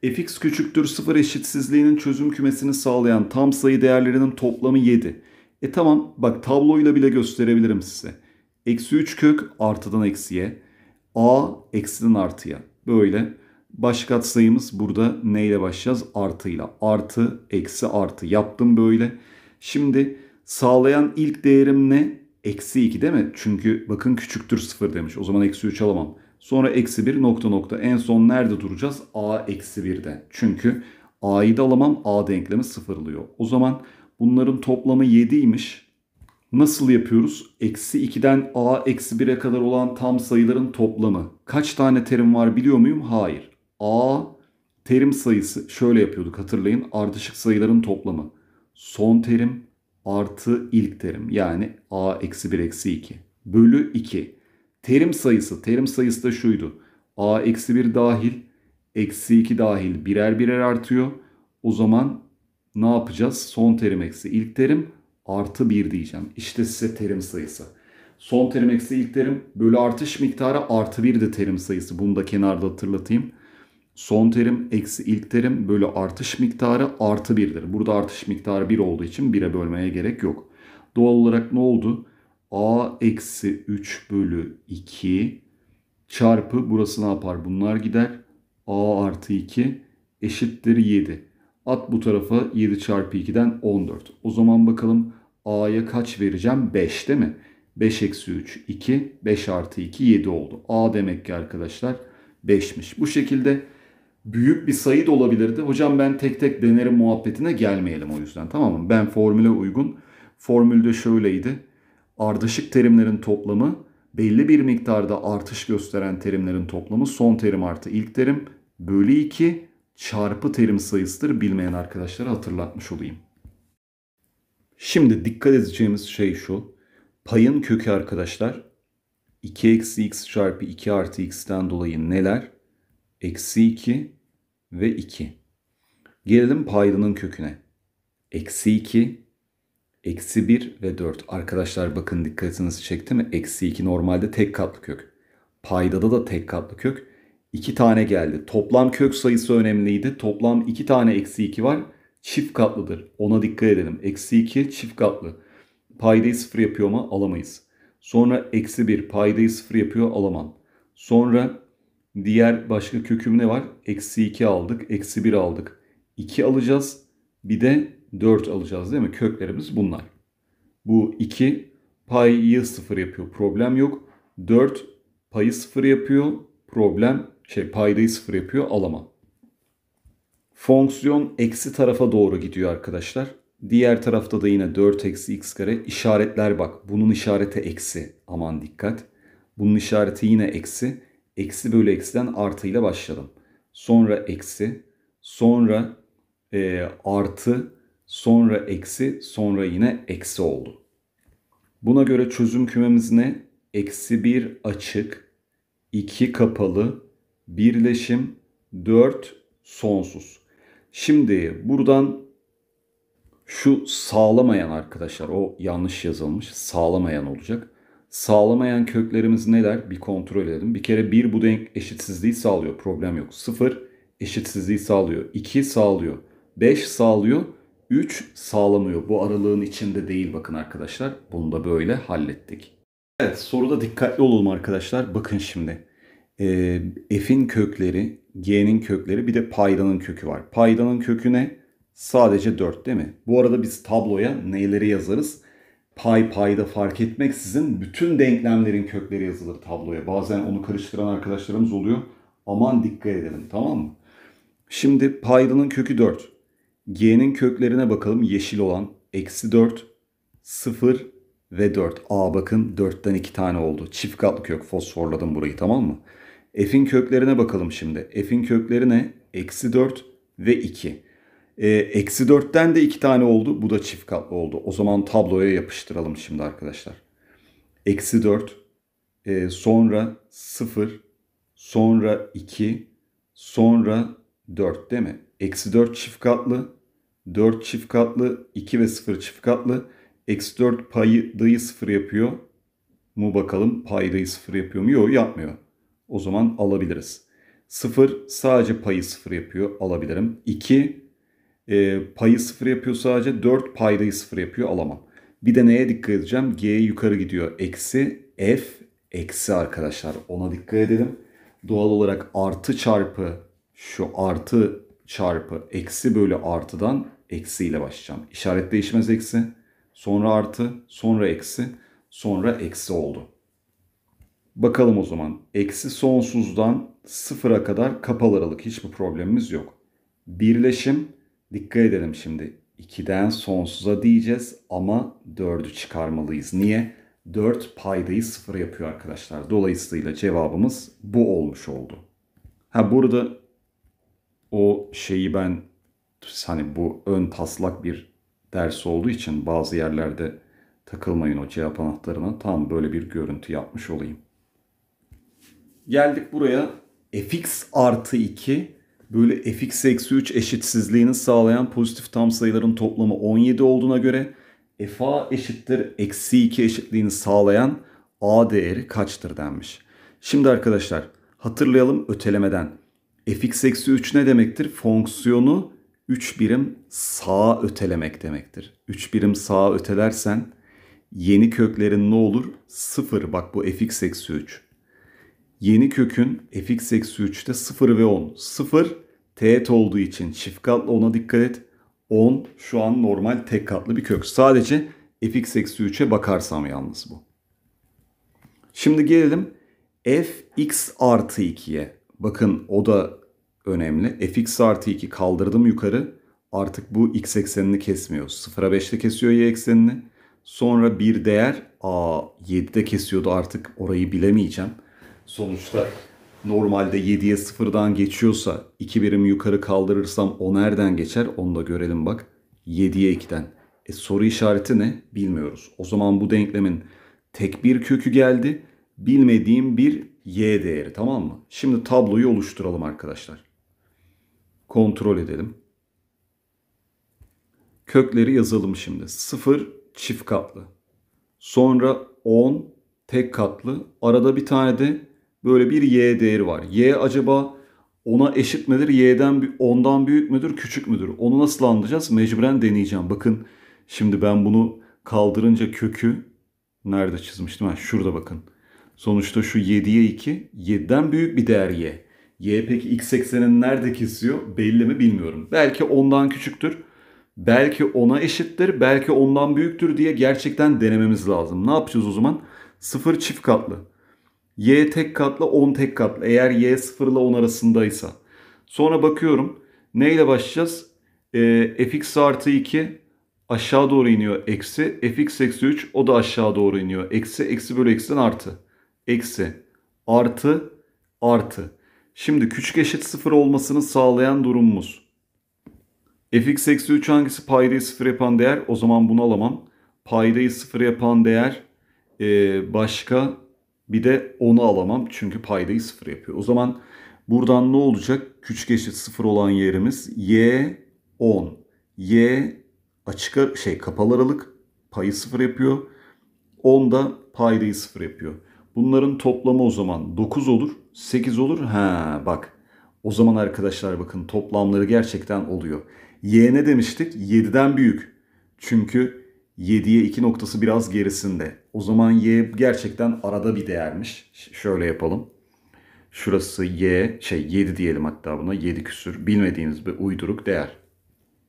fx küçüktür 0 eşitsizliğinin çözüm kümesini sağlayan tam sayı değerlerinin toplamı 7. E tamam bak tabloyla bile gösterebilirim size. Eksi 3 kök artıdan eksiye. A eksiden artıya. Böyle baş katsayımız burada neyle başlayacağız? Artıyla. Artı eksi artı yaptım böyle. Şimdi sağlayan ilk değerim ne? Eksi 2 değil mi? Çünkü bakın küçüktür 0 demiş. O zaman eksi 3 alamam. Sonra eksi 1 nokta nokta. En son nerede duracağız? A eksi 1'de. Çünkü A'yı da alamam. A denklemi sıfırlıyor. O zaman bunların toplamı 7'ymiş. Nasıl yapıyoruz? Eksi 2'den A eksi 1'e kadar olan tam sayıların toplamı. Kaç tane terim var biliyor muyum? Hayır. A terim sayısı şöyle yapıyorduk hatırlayın. Ardışık sayıların toplamı. Son terim artı ilk terim. Yani A eksi 1 eksi 2. Bölü 2. Terim sayısı. Terim sayısı da şuydu. A eksi 1 dahil, eksi 2 dahil birer birer artıyor. O zaman ne yapacağız? Son terim eksi ilk terim artı 1 diyeceğim. İşte size terim sayısı. Son terim eksi ilk terim bölü artış miktarı artı 1 de terim sayısı. Bunu da kenarda hatırlatayım. Son terim eksi ilk terim bölü artış miktarı artı 1'dir. Burada artış miktarı 1 olduğu için 1'e bölmeye gerek yok. Doğal olarak ne oldu? a eksi 3 bölü 2 çarpı burası ne yapar? Bunlar gider. a artı 2 eşittir 7. At bu tarafa 7 çarpı 2'den 14. O zaman bakalım a'ya kaç vereceğim? 5 değil mi? 5 eksi 3 2 5 artı 2 7 oldu. A demek ki arkadaşlar 5'miş. Bu şekilde büyük bir sayı da olabilirdi. Hocam ben tek tek denerim muhabbetine gelmeyelim o yüzden tamam mı? Ben formüle uygun. Formülde şöyleydi ardışık terimlerin toplamı belli bir miktarda artış gösteren terimlerin toplamı son terim artı ilk terim bölü 2 çarpı terim sayısıdır. Bilmeyen arkadaşlara hatırlatmış olayım. Şimdi dikkat edeceğimiz şey şu. Payın kökü arkadaşlar 2 eksi x çarpı 2 artı x'ten dolayı neler? Eksi 2 ve 2. Gelelim paydanın köküne. Eksi 2 Eksi 1 ve 4. Arkadaşlar bakın dikkatinizi çekti mi? Eksi 2 normalde tek katlı kök. Paydada da tek katlı kök. 2 tane geldi. Toplam kök sayısı önemliydi. Toplam 2 tane eksi 2 var. Çift katlıdır. Ona dikkat edelim. Eksi 2 çift katlı. Paydayı sıfır yapıyor mu alamayız. Sonra eksi 1 paydayı sıfır yapıyor alamam. Sonra diğer başka köküm ne var? Eksi 2 aldık. Eksi 1 aldık. 2 alacağız. Bir de 4 alacağız değil mi? Köklerimiz bunlar. Bu 2 payı 0 yapıyor. Problem yok. 4 payı 0 yapıyor. Problem şey paydayı 0 yapıyor. Alamam. Fonksiyon eksi tarafa doğru gidiyor arkadaşlar. Diğer tarafta da yine 4 eksi x kare. İşaretler bak. Bunun işareti eksi. Aman dikkat. Bunun işareti yine eksi. Eksi bölü eksiden artıyla başladım. Sonra eksi. Sonra e, artı sonra eksi, sonra yine eksi oldu. Buna göre çözüm kümemiz ne? Eksi 1 açık, 2 kapalı, birleşim 4 sonsuz. Şimdi buradan şu sağlamayan arkadaşlar o yanlış yazılmış sağlamayan olacak. Sağlamayan köklerimiz neler bir kontrol edelim. Bir kere 1 bu denk eşitsizliği sağlıyor problem yok. 0 eşitsizliği sağlıyor. 2 sağlıyor. 5 sağlıyor. 3 sağlamıyor. Bu aralığın içinde değil bakın arkadaşlar. Bunu da böyle hallettik. Evet soruda dikkatli olalım arkadaşlar. Bakın şimdi. E, F'in kökleri, G'nin kökleri bir de paydanın kökü var. Paydanın kökü ne? Sadece 4 değil mi? Bu arada biz tabloya neyleri yazarız? Pay payda fark etmeksizin bütün denklemlerin kökleri yazılır tabloya. Bazen onu karıştıran arkadaşlarımız oluyor. Aman dikkat edelim tamam mı? Şimdi paydanın kökü 4. G'nin köklerine bakalım yeşil olan. Eksi 4, 0 ve 4. A bakın 4'ten 2 tane oldu. Çift katlı kök fosforladım burayı tamam mı? F'in köklerine bakalım şimdi. F'in köklerine Eksi 4 ve 2. Ee, eksi 4'ten de 2 tane oldu. Bu da çift katlı oldu. O zaman tabloya yapıştıralım şimdi arkadaşlar. Eksi 4, e, sonra 0, sonra 2, sonra 4 değil mi? Eksi 4 çift katlı, 4 çift katlı, 2 ve 0 çift katlı. Eksi 4 paydayı 0 yapıyor mu bakalım payı paydayı 0 yapıyor mu? Yok yapmıyor. O zaman alabiliriz. 0 sadece payı 0 yapıyor alabilirim. 2 e, payı 0 yapıyor sadece 4 paydayı 0 yapıyor alamam. Bir de neye dikkat edeceğim? G yukarı gidiyor. Eksi F eksi arkadaşlar ona dikkat edelim. Doğal olarak artı çarpı şu artı çarpı eksi bölü artıdan eksiyle başlayacağım. İşaret değişmez eksi, sonra artı, sonra eksi, sonra eksi oldu. Bakalım o zaman. Eksi sonsuzdan sıfıra kadar kapalı aralık. Hiçbir problemimiz yok. Birleşim. Dikkat edelim şimdi. 2'den sonsuza diyeceğiz ama 4'ü çıkarmalıyız. Niye? 4 paydayı sıfır yapıyor arkadaşlar. Dolayısıyla cevabımız bu olmuş oldu. Ha burada o şeyi ben hani bu ön taslak bir ders olduğu için bazı yerlerde takılmayın o cevap anahtarına tam böyle bir görüntü yapmış olayım. Geldik buraya fx artı 2 bölü fx eksi 3 eşitsizliğini sağlayan pozitif tam sayıların toplamı 17 olduğuna göre fa eşittir eksi 2 eşitliğini sağlayan a değeri kaçtır denmiş. Şimdi arkadaşlar hatırlayalım ötelemeden fx eksi 3 ne demektir? Fonksiyonu 3 birim sağa ötelemek demektir. 3 birim sağa ötelersen yeni köklerin ne olur? 0 bak bu fx eksi 3. Yeni kökün fx eksi 3'te 0 ve 10. 0 teğet olduğu için çift katlı ona dikkat et. 10 şu an normal tek katlı bir kök. Sadece fx eksi 3'e bakarsam yalnız bu. Şimdi gelelim fx artı 2'ye. Bakın o da önemli. fx artı 2 kaldırdım yukarı. Artık bu x eksenini kesmiyor. 0'a 5'te kesiyor y eksenini. Sonra bir değer a 7'de kesiyordu artık orayı bilemeyeceğim. Sonuçta normalde 7'ye 0'dan geçiyorsa 2 birim yukarı kaldırırsam o nereden geçer onu da görelim bak. 7'ye 2'den. E, soru işareti ne? Bilmiyoruz. O zaman bu denklemin tek bir kökü geldi. Bilmediğim bir y değeri tamam mı? Şimdi tabloyu oluşturalım arkadaşlar. Kontrol edelim. Kökleri yazalım şimdi. 0 çift katlı. Sonra 10 tek katlı. Arada bir tane de böyle bir y değeri var. Y acaba ona eşit midir? Y'den ondan büyük müdür, küçük müdür? Onu nasıl anlayacağız? Mecburen deneyeceğim. Bakın şimdi ben bunu kaldırınca kökü nerede çizmiştim? Ha, şurada bakın. Sonuçta şu 7'ye 2, 7'den büyük bir değer y. Y peki x eksenini nerede kesiyor belli mi bilmiyorum. Belki ondan küçüktür, belki ona eşittir, belki ondan büyüktür diye gerçekten denememiz lazım. Ne yapacağız o zaman? 0 çift katlı. Y tek katlı, 10 tek katlı. Eğer y 0 ile 10 arasındaysa. Sonra bakıyorum. Neyle başlayacağız? E, fx artı 2 aşağı doğru iniyor eksi. fx eksi 3 o da aşağı doğru iniyor eksi. Eksi bölü eksiden artı eksi, artı, artı. Şimdi küçük eşit sıfır olmasını sağlayan durumumuz. fx eksi 3 hangisi paydayı sıfır yapan değer? O zaman bunu alamam. Paydayı sıfır yapan değer e, başka bir de onu alamam. Çünkü paydayı sıfır yapıyor. O zaman buradan ne olacak? Küçük eşit sıfır olan yerimiz y 10. Y açık şey kapalı aralık payı sıfır yapıyor. 10 da paydayı sıfır yapıyor. Bunların toplamı o zaman 9 olur. 8 olur. Ha bak. O zaman arkadaşlar bakın toplamları gerçekten oluyor. Y ne demiştik? 7'den büyük. Çünkü 7'ye 2 noktası biraz gerisinde. O zaman Y gerçekten arada bir değermiş. Şöyle yapalım. Şurası Y, şey 7 diyelim hatta buna 7 küsür. Bilmediğiniz bir uyduruk değer.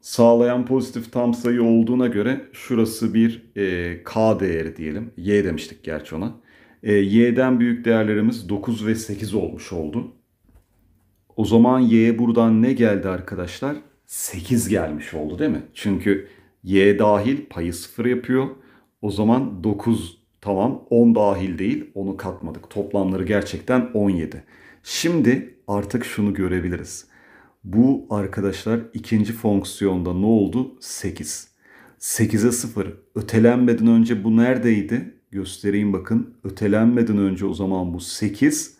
Sağlayan pozitif tam sayı olduğuna göre şurası bir e, K değeri diyelim. Y demiştik gerçi ona. E, y'den büyük değerlerimiz 9 ve 8 olmuş oldu. O zaman y'ye buradan ne geldi arkadaşlar? 8 gelmiş oldu değil mi? Çünkü y dahil payı 0 yapıyor. O zaman 9 tamam 10 dahil değil onu katmadık. Toplamları gerçekten 17. Şimdi artık şunu görebiliriz. Bu arkadaşlar ikinci fonksiyonda ne oldu? 8. 8'e 0 ötelenmeden önce bu neredeydi? göstereyim bakın. Ötelenmeden önce o zaman bu 8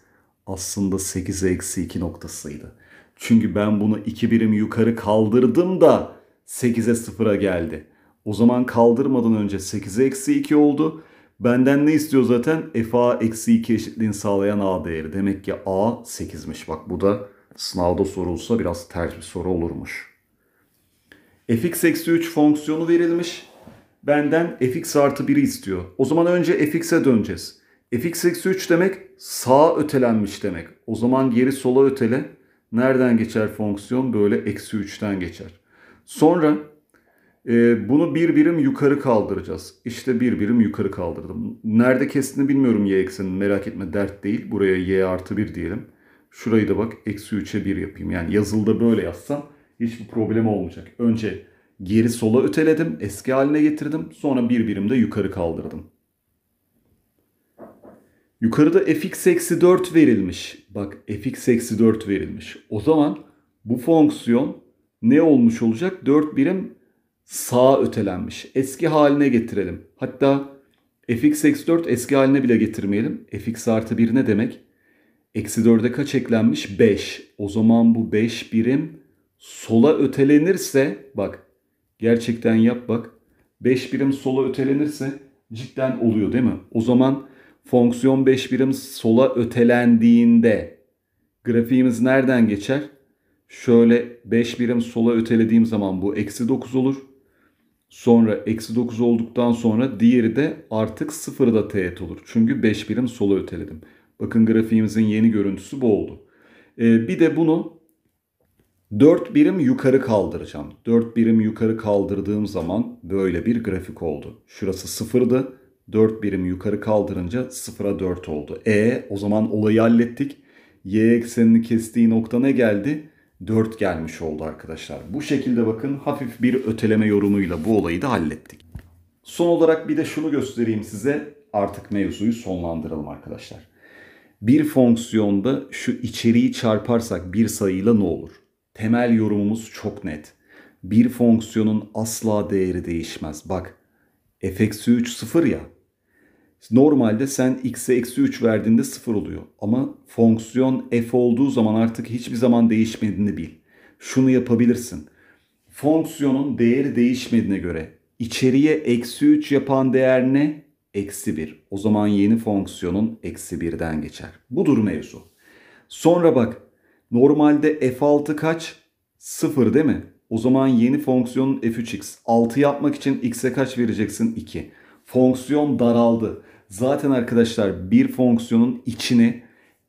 aslında 8'e eksi 2 noktasıydı. Çünkü ben bunu 2 birim yukarı kaldırdım da 8'e 0'a geldi. O zaman kaldırmadan önce 8'e eksi 2 oldu. Benden ne istiyor zaten? f a eksi 2 eşitliğini sağlayan a değeri. Demek ki a 8'miş. Bak bu da sınavda sorulsa biraz ters bir soru olurmuş. fx eksi 3 fonksiyonu verilmiş benden fx artı 1'i istiyor. O zaman önce fx'e döneceğiz. fx eksi 3 demek sağa ötelenmiş demek. O zaman geri sola ötele. Nereden geçer fonksiyon? Böyle eksi 3'ten geçer. Sonra e, bunu bir birim yukarı kaldıracağız. İşte bir birim yukarı kaldırdım. Nerede kestiğini bilmiyorum y eksenini merak etme dert değil. Buraya y artı 1 diyelim. Şurayı da bak eksi 3'e 1 yapayım. Yani yazılıda böyle yazsam hiçbir problem olmayacak. Önce geri sola öteledim, eski haline getirdim. Sonra bir birim de yukarı kaldırdım. Yukarıda fx eksi 4 verilmiş. Bak fx eksi 4 verilmiş. O zaman bu fonksiyon ne olmuş olacak? 4 birim sağa ötelenmiş. Eski haline getirelim. Hatta fx eksi 4 eski haline bile getirmeyelim. fx artı 1 ne demek? Eksi 4'e kaç eklenmiş? 5. O zaman bu 5 birim sola ötelenirse bak Gerçekten yap bak. 5 birim sola ötelenirse cidden oluyor değil mi? O zaman fonksiyon 5 birim sola ötelendiğinde grafiğimiz nereden geçer? Şöyle 5 birim sola ötelediğim zaman bu eksi 9 olur. Sonra eksi 9 olduktan sonra diğeri de artık sıfırda teğet olur. Çünkü 5 birim sola öteledim. Bakın grafiğimizin yeni görüntüsü bu oldu. Ee, bir de bunu 4 birim yukarı kaldıracağım. 4 birim yukarı kaldırdığım zaman böyle bir grafik oldu. Şurası 0'dı. 4 birim yukarı kaldırınca 0'a 4 oldu. E o zaman olayı hallettik. Y eksenini kestiği nokta ne geldi? 4 gelmiş oldu arkadaşlar. Bu şekilde bakın hafif bir öteleme yorumuyla bu olayı da hallettik. Son olarak bir de şunu göstereyim size. Artık mevzuyu sonlandıralım arkadaşlar. Bir fonksiyonda şu içeriği çarparsak bir sayıyla ne olur? temel yorumumuz çok net. Bir fonksiyonun asla değeri değişmez. Bak f eksi 3 sıfır ya. Normalde sen x'e eksi 3 verdiğinde sıfır oluyor. Ama fonksiyon f olduğu zaman artık hiçbir zaman değişmediğini bil. Şunu yapabilirsin. Fonksiyonun değeri değişmediğine göre içeriye eksi 3 yapan değer ne? Eksi 1. O zaman yeni fonksiyonun eksi 1'den geçer. Budur mevzu. Sonra bak Normalde f6 kaç? 0 değil mi? O zaman yeni fonksiyonun f3x. 6 yapmak için x'e kaç vereceksin? 2. Fonksiyon daraldı. Zaten arkadaşlar bir fonksiyonun içini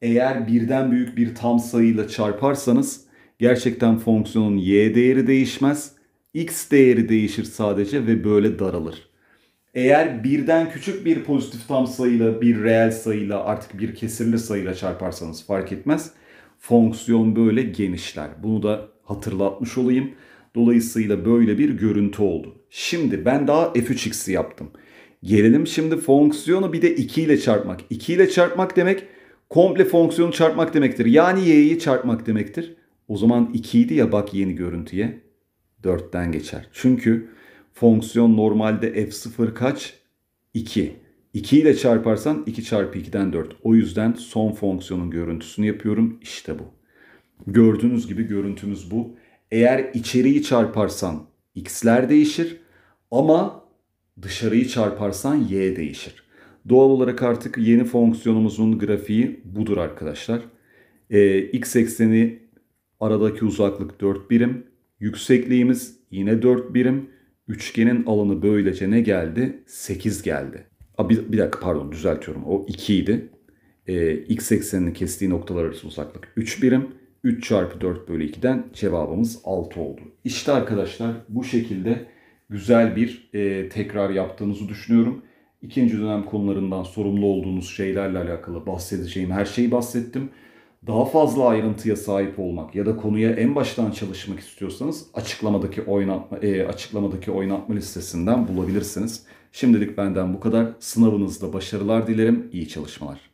eğer birden büyük bir tam sayıyla çarparsanız gerçekten fonksiyonun y değeri değişmez. x değeri değişir sadece ve böyle daralır. Eğer birden küçük bir pozitif tam sayıyla, bir reel sayıyla, artık bir kesirli sayıyla çarparsanız fark etmez fonksiyon böyle genişler. Bunu da hatırlatmış olayım. Dolayısıyla böyle bir görüntü oldu. Şimdi ben daha f3x'i yaptım. Gelelim şimdi fonksiyonu bir de 2 ile çarpmak. 2 ile çarpmak demek komple fonksiyonu çarpmak demektir. Yani y'yi çarpmak demektir. O zaman 2 idi ya bak yeni görüntüye. 4'ten geçer. Çünkü fonksiyon normalde f0 kaç? 2. 2 ile çarparsan 2 çarpı 2'den 4. O yüzden son fonksiyonun görüntüsünü yapıyorum. İşte bu. Gördüğünüz gibi görüntümüz bu. Eğer içeriği çarparsan x'ler değişir ama dışarıyı çarparsan y değişir. Doğal olarak artık yeni fonksiyonumuzun grafiği budur arkadaşlar. Ee, x ekseni aradaki uzaklık 4 birim. Yüksekliğimiz yine 4 birim. Üçgenin alanı böylece ne geldi? 8 geldi bir, bir dakika pardon düzeltiyorum. O 2 idi. E, ee, x eksenini kestiği noktalar arası uzaklık 3 birim. 3 çarpı 4 bölü 2'den cevabımız 6 oldu. İşte arkadaşlar bu şekilde güzel bir e, tekrar yaptığınızı düşünüyorum. İkinci dönem konularından sorumlu olduğunuz şeylerle alakalı bahsedeceğim her şeyi bahsettim. Daha fazla ayrıntıya sahip olmak ya da konuya en baştan çalışmak istiyorsanız açıklamadaki oynatma e, açıklamadaki oynatma listesinden bulabilirsiniz. Şimdilik benden bu kadar. Sınavınızda başarılar dilerim. İyi çalışmalar.